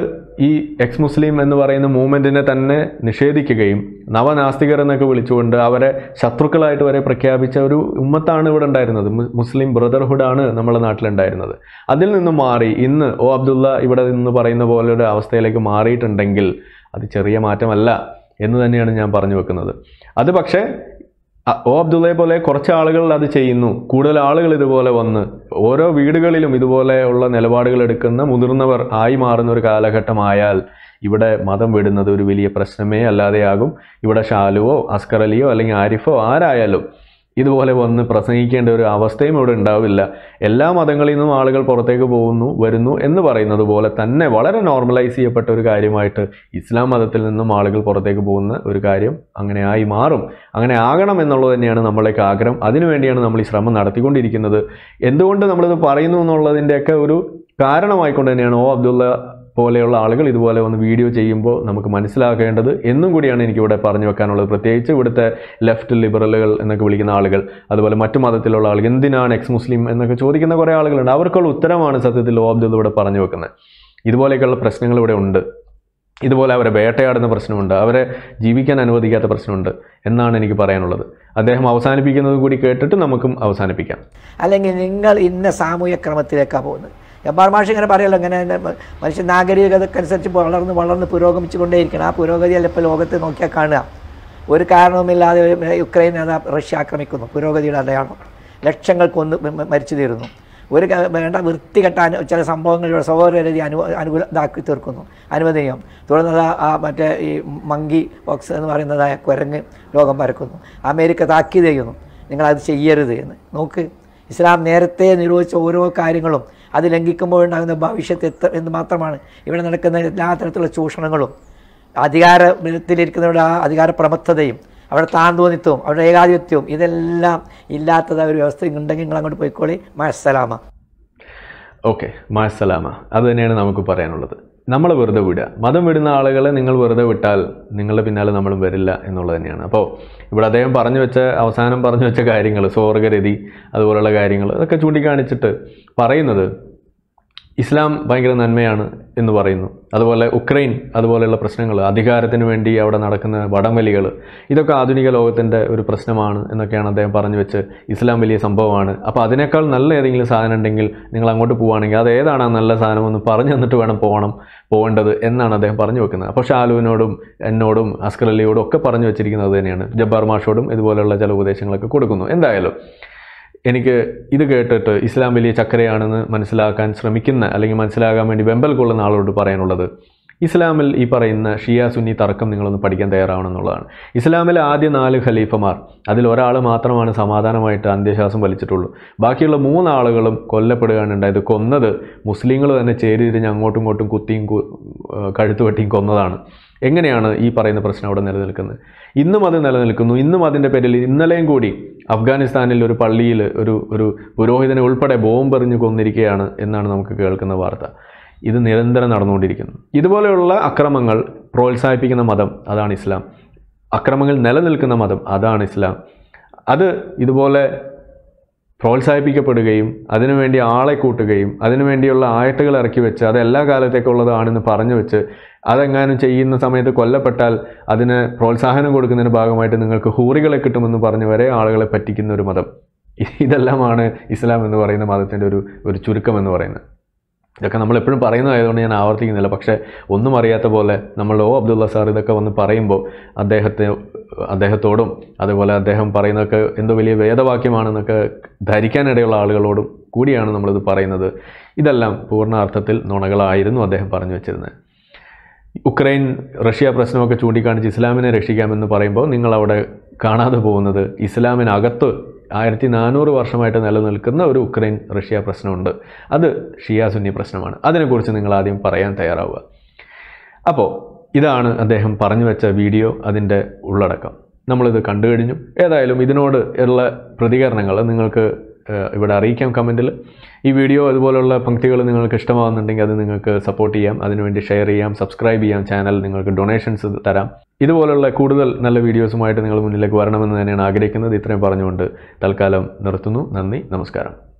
ഈ എക്സ് മുസ്ലിം എന്ന് പറയുന്ന മൂവ്മെൻറ്റിനെ തന്നെ നിഷേധിക്കുകയും നവനാസ്തികർ എന്നൊക്കെ വിളിച്ചുകൊണ്ട് അവരെ ശത്രുക്കളായിട്ട് വരെ പ്രഖ്യാപിച്ച ഒരു ഉമ്മത്താണ് ഇവിടെ ഉണ്ടായിരുന്നത് മുസ്ലിം ബ്രദർഹുഡാണ് നമ്മുടെ നാട്ടിലുണ്ടായിരുന്നത് അതിൽ നിന്ന് മാറി ഇന്ന് ഓ അബ്ദുള്ള ഇവിടെ നിന്ന് പറയുന്ന പോലെ ഒരു അവസ്ഥയിലേക്ക് മാറിയിട്ടുണ്ടെങ്കിൽ അത് ചെറിയ മാറ്റമല്ല എന്ന് തന്നെയാണ് ഞാൻ പറഞ്ഞു വെക്കുന്നത് അത് പക്ഷേ ഒ അബ്ദുള്ള പോലെ കുറച്ച് ആളുകൾ അത് ചെയ്യുന്നു കൂടുതൽ ആളുകൾ ഇതുപോലെ വന്ന് ഓരോ വീടുകളിലും ഇതുപോലെയുള്ള നിലപാടുകൾ എടുക്കുന്ന മുതിർന്നവർ ആയി മാറുന്ന ഒരു കാലഘട്ടമായാൽ ഇവിടെ മതം വിടുന്നത് ഒരു വലിയ പ്രശ്നമേ അല്ലാതെയാകും ഇവിടെ ഷാലുവോ അസ്കർ അലിയോ അല്ലെങ്കിൽ ആരിഫോ ആരായാലും ഇതുപോലെ വന്ന് പ്രസംഗിക്കേണ്ട ഒരു അവസ്ഥയും ഇവിടെ ഉണ്ടാവില്ല എല്ലാ മതങ്ങളിൽ നിന്നും ആളുകൾ പുറത്തേക്ക് പോകുന്നു വരുന്നു എന്ന് പറയുന്നത് പോലെ തന്നെ വളരെ നോർമലൈസ് ചെയ്യപ്പെട്ട ഒരു കാര്യമായിട്ട് ഇസ്ലാം മതത്തിൽ നിന്നും ആളുകൾ പുറത്തേക്ക് പോകുന്ന ഒരു കാര്യം അങ്ങനെ ആയി മാറും അങ്ങനെ ആകണം എന്നുള്ളത് തന്നെയാണ് നമ്മളേക്ക് ആഗ്രഹം അതിനുവേണ്ടിയാണ് നമ്മൾ ഈ ശ്രമം നടത്തിക്കൊണ്ടിരിക്കുന്നത് എന്തുകൊണ്ട് നമ്മളിത് പറയുന്നു എന്നുള്ളതിൻ്റെയൊക്കെ ഒരു കാരണമായിക്കൊണ്ട് തന്നെയാണ് ഓ അബ്ദുള്ള പോലെയുള്ള ആളുകൾ ഇതുപോലെ ഒന്ന് വീഡിയോ ചെയ്യുമ്പോൾ നമുക്ക് മനസ്സിലാക്കേണ്ടത് എന്നും കൂടിയാണ് എനിക്കിവിടെ പറഞ്ഞു വെക്കാനുള്ളത് പ്രത്യേകിച്ച് ഇവിടുത്തെ ലെഫ്റ്റ് ലിബറലുകൾ എന്നൊക്കെ വിളിക്കുന്ന ആളുകൾ അതുപോലെ മറ്റു മതത്തിലുള്ള ആളുകൾ എന്തിനാണ് എക്സ് മുസ്ലിം എന്നൊക്കെ ചോദിക്കുന്ന കുറേ ആളുകളുണ്ട് അവർക്കുള്ള ഉത്തരമാണ് സത്യത്തിൽ ലോബ്ദത് ഇവിടെ പറഞ്ഞു വെക്കുന്നത് ഇതുപോലെയൊക്കെയുള്ള പ്രശ്നങ്ങൾ ഇവിടെ ഉണ്ട് ഇതുപോലെ അവരെ വേട്ടയാടുന്ന പ്രശ്നമുണ്ട് അവരെ ജീവിക്കാൻ അനുവദിക്കാത്ത പ്രശ്നമുണ്ട് എന്നാണ് എനിക്ക് പറയാനുള്ളത് അദ്ദേഹം അവസാനിപ്പിക്കുന്നത് കൂടി കേട്ടിട്ട് നമുക്കും അവസാനിപ്പിക്കാം അല്ലെങ്കിൽ നിങ്ങൾ ഇന്ന സാമൂഹ്യ ക്രമത്തിലേക്കാണ് പോകുന്നത് എം ആർ മാഷ് ഇങ്ങനെ പറയല്ലോ ഇങ്ങനെ മനുഷ്യ നാഗരികതക്കനുസരിച്ച് വളർന്ന് വളർന്ന് പുരോഗമിച്ചു കൊണ്ടേയിരിക്കണം ആ അല്ല ഇപ്പോൾ ലോകത്ത് നോക്കിയാൽ കാണുക ഒരു കാരണവുമില്ലാതെ യുക്രൈൻ അത് റഷ്യ ആക്രമിക്കുന്നു പുരോഗതിയുടെ അടയാളം ലക്ഷങ്ങൾ കൊന്ന് മരിച്ചു തീരുന്നു ഒരു വേണ്ട വൃത്തി കെട്ടാൻ ചില സംഭവങ്ങളിലൂടെ സൗകര്യരീതി അനു അനുകൂല ഇതാക്കി തീർക്കുന്നു അനുവദനീയം തുടർന്ന് ആ മറ്റേ ഈ മങ്കി ബോക്സ് എന്ന് പറയുന്നതായ കുരങ്ങ് ലോകം പരക്കുന്നു അമേരിക്ക താക്കീത് ചെയ്യുന്നു നിങ്ങളത് ചെയ്യരുത് എന്ന് നോക്ക് ഇസ്ലാം നേരത്തെ നിരോധിച്ച ഓരോ കാര്യങ്ങളും അത് ലംഘിക്കുമ്പോഴുണ്ടാകുന്ന ഭവിഷ്യത്ത് എത്ര എന്ന് മാത്രമാണ് ഇവിടെ നടക്കുന്ന എല്ലാ തരത്തിലുള്ള ചൂഷണങ്ങളും അധികാരത്തിലിരിക്കുന്നവരുടെ ആ പ്രമത്തതയും അവരുടെ താന്തോന്നിത്വവും അവരുടെ ഏകാധിപത്യവും ഇതെല്ലാം ഇല്ലാത്തത് ഒരു വ്യവസ്ഥ ഉണ്ടെങ്കിൽ നിങ്ങൾ അങ്ങോട്ട് പോയിക്കോളി മാസലാമ ഓക്കെ മാസലാമ അത് തന്നെയാണ് നമുക്ക് പറയാനുള്ളത് നമ്മളെ വെറുതെ വിടുക മതം വിടുന്ന ആളുകളെ നിങ്ങൾ വെറുതെ വിട്ടാൽ നിങ്ങളുടെ പിന്നാലെ നമ്മളും വരില്ല എന്നുള്ളത് തന്നെയാണ് അപ്പോൾ ഇവിടെ അദ്ദേഹം പറഞ്ഞു വെച്ച അവസാനം പറഞ്ഞു വെച്ച കാര്യങ്ങൾ സ്വർഗരതി അതുപോലുള്ള കാര്യങ്ങൾ അതൊക്കെ ചൂണ്ടിക്കാണിച്ചിട്ട് പറയുന്നത് ഇസ്ലാം ഭയങ്കര നന്മയാണ് എന്ന് പറയുന്നു അതുപോലെ ഉക്രൈൻ അതുപോലെയുള്ള പ്രശ്നങ്ങൾ അധികാരത്തിന് വേണ്ടി അവിടെ നടക്കുന്ന വടംവലികൾ ഇതൊക്കെ ആധുനിക ലോകത്തിൻ്റെ ഒരു പ്രശ്നമാണ് എന്നൊക്കെയാണ് അദ്ദേഹം പറഞ്ഞു വെച്ച് ഇസ്ലാം വലിയ സംഭവമാണ് അപ്പോൾ അതിനേക്കാൾ നല്ല ഏതെങ്കിലും സാധനം ഉണ്ടെങ്കിൽ നിങ്ങൾ അങ്ങോട്ട് പോവുകയാണെങ്കിൽ അത് ഏതാണ് നല്ല സാധനം എന്ന് പറഞ്ഞു തന്നിട്ട് വേണം പോകണം പോകേണ്ടത് എന്നാണ് അദ്ദേഹം പറഞ്ഞു വെക്കുന്നത് അപ്പോൾ ഷാലുവിനോടും എന്നോടും അസ്കർ അലിയോടും ഒക്കെ പറഞ്ഞു വെച്ചിരിക്കുന്നത് തന്നെയാണ് ജബ്ബാർ മാഷോടും ഇതുപോലെയുള്ള ചില ഉപദേശങ്ങളൊക്കെ കൊടുക്കുന്നു എന്തായാലും എനിക്ക് ഇത് കേട്ടിട്ട് ഇസ്ലാം വലിയ ചക്കരയാണെന്ന് മനസ്സിലാക്കാൻ ശ്രമിക്കുന്ന അല്ലെങ്കിൽ മനസ്സിലാകാൻ വേണ്ടി വെമ്പൽ കൊള്ളുന്ന ആളോട് പറയാനുള്ളത് ഇസ്ലാമിൽ ഈ പറയുന്ന ഷിയ സുന്നി തർക്കം നിങ്ങളൊന്ന് പഠിക്കാൻ തയ്യാറാവണമെന്നുള്ളതാണ് ഇസ്ലാമിലെ ആദ്യ നാല് ഖലീഫമാർ അതിൽ ഒരാൾ മാത്രമാണ് സമാധാനമായിട്ട് അന്ത്യശ്വാസം വലിച്ചിട്ടുള്ളൂ ബാക്കിയുള്ള മൂന്നാളുകളും കൊല്ലപ്പെടുകയാണ് ഉണ്ടായത് കൊന്നത് മുസ്ലിങ്ങൾ തന്നെ ചേരിതിരിഞ്ഞ് അങ്ങോട്ടും ഇങ്ങോട്ടും കുത്തിയും കഴുത്തുവെട്ടിയും കൊന്നതാണ് എങ്ങനെയാണ് ഈ പറയുന്ന പ്രശ്നം അവിടെ നിലനിൽക്കുന്നത് ഇന്നും അത് നിലനിൽക്കുന്നു ഇന്നും അതിൻ്റെ പേരിൽ ഇന്നലെയും കൂടി അഫ്ഗാനിസ്ഥാനിൽ ഒരു പള്ളിയിൽ ഒരു ഒരു പുരോഹിതനെ ഉൾപ്പെടെ ബോംബെറിഞ്ഞ് കൊന്നിരിക്കുകയാണ് എന്നാണ് നമുക്ക് കേൾക്കുന്ന വാർത്ത ഇത് നിരന്തരം നടന്നുകൊണ്ടിരിക്കുന്നു ഇതുപോലെയുള്ള അക്രമങ്ങൾ പ്രോത്സാഹിപ്പിക്കുന്ന മതം അതാണ് ഇസ്ലാം അക്രമങ്ങൾ നിലനിൽക്കുന്ന മതം അതാണ് ഇസ്ലാം അത് ഇതുപോലെ പ്രോത്സാഹിപ്പിക്കപ്പെടുകയും അതിനുവേണ്ടി ആളെ കൂട്ടുകയും അതിനുവേണ്ടിയുള്ള ആയത്തുകൾ ഇറക്കി വെച്ച് അത് എല്ലാ കാലത്തേക്കുള്ളതാണെന്ന് പറഞ്ഞു വെച്ച് അതെങ്ങാനും ചെയ്യുന്ന സമയത്ത് കൊല്ലപ്പെട്ടാൽ അതിന് പ്രോത്സാഹനം കൊടുക്കുന്നതിന് ഭാഗമായിട്ട് നിങ്ങൾക്ക് ഹൂറികളെ കിട്ടുമെന്ന് പറഞ്ഞ് വരെ ആളുകളെ പറ്റിക്കുന്ന ഒരു മതം ഇതെല്ലാമാണ് ഇസ്ലാം എന്ന് പറയുന്ന മതത്തിൻ്റെ ഒരു ഒരു ചുരുക്കം എന്ന് പറയുന്നത് ഇതൊക്കെ നമ്മൾ എപ്പോഴും പറയുന്നതായതുകൊണ്ട് ഞാൻ ആവർത്തിക്കുന്നില്ല പക്ഷേ ഒന്നും അറിയാത്ത പോലെ നമ്മൾ ഓ അബ്ദുള്ള സാർ ഇതൊക്കെ വന്ന് പറയുമ്പോൾ അദ്ദേഹത്തെ അദ്ദേഹത്തോടും അതുപോലെ അദ്ദേഹം പറയുന്നതൊക്കെ എന്തോ വലിയ വേദവാക്യമാണെന്നൊക്കെ ധരിക്കാനിടയുള്ള ആളുകളോടും കൂടിയാണ് നമ്മളിത് പറയുന്നത് ഇതെല്ലാം പൂർണ്ണ അർത്ഥത്തിൽ നുണകളായിരുന്നു അദ്ദേഹം പറഞ്ഞു വെച്ചിരുന്നത് ഉക്രൈൻ റഷ്യ പ്രശ്നമൊക്കെ ചൂണ്ടിക്കാണിച്ച് ഇസ്ലാമിനെ രക്ഷിക്കാമെന്ന് പറയുമ്പോൾ നിങ്ങൾ അവിടെ കാണാതെ പോകുന്നത് ഇസ്ലാമിനകത്ത് ആയിരത്തി നാനൂറ് വർഷമായിട്ട് നിലനിൽക്കുന്ന ഒരു ഉക്രൈൻ റഷ്യ പ്രശ്നമുണ്ട് അത് ഷിയാസുന്നി സുന്നി പ്രശ്നമാണ് അതിനെക്കുറിച്ച് നിങ്ങൾ ആദ്യം പറയാൻ തയ്യാറാവുക അപ്പോൾ ഇതാണ് അദ്ദേഹം പറഞ്ഞു വെച്ച വീഡിയോ അതിൻ്റെ ഉള്ളടക്കം നമ്മളിത് കണ്ടു കഴിഞ്ഞു ഏതായാലും ഇതിനോട് ഉള്ള പ്രതികരണങ്ങൾ നിങ്ങൾക്ക് ഇവിടെ അറിയിക്കാം കമൻറ്റിൽ ഈ വീഡിയോ അതുപോലുള്ള പങ്ക്തികൾ നിങ്ങൾക്ക് ഇഷ്ടമാകുന്നുണ്ടെങ്കിൽ അത് നിങ്ങൾക്ക് സപ്പോർട്ട് ചെയ്യാം അതിനുവേണ്ടി ഷെയർ ചെയ്യാം സബ്സ്ക്രൈബ് ചെയ്യാം ചാനൽ നിങ്ങൾക്ക് ഡൊണേഷൻസ് തരാം ഇതുപോലുള്ള കൂടുതൽ നല്ല വീഡിയോസുമായിട്ട് നിങ്ങൾ മുന്നിലേക്ക് വരണമെന്ന് തന്നെയാണ് ആഗ്രഹിക്കുന്നത് ഇത്രയും പറഞ്ഞുകൊണ്ട് തൽക്കാലം നിർത്തുന്നു നന്ദി നമസ്കാരം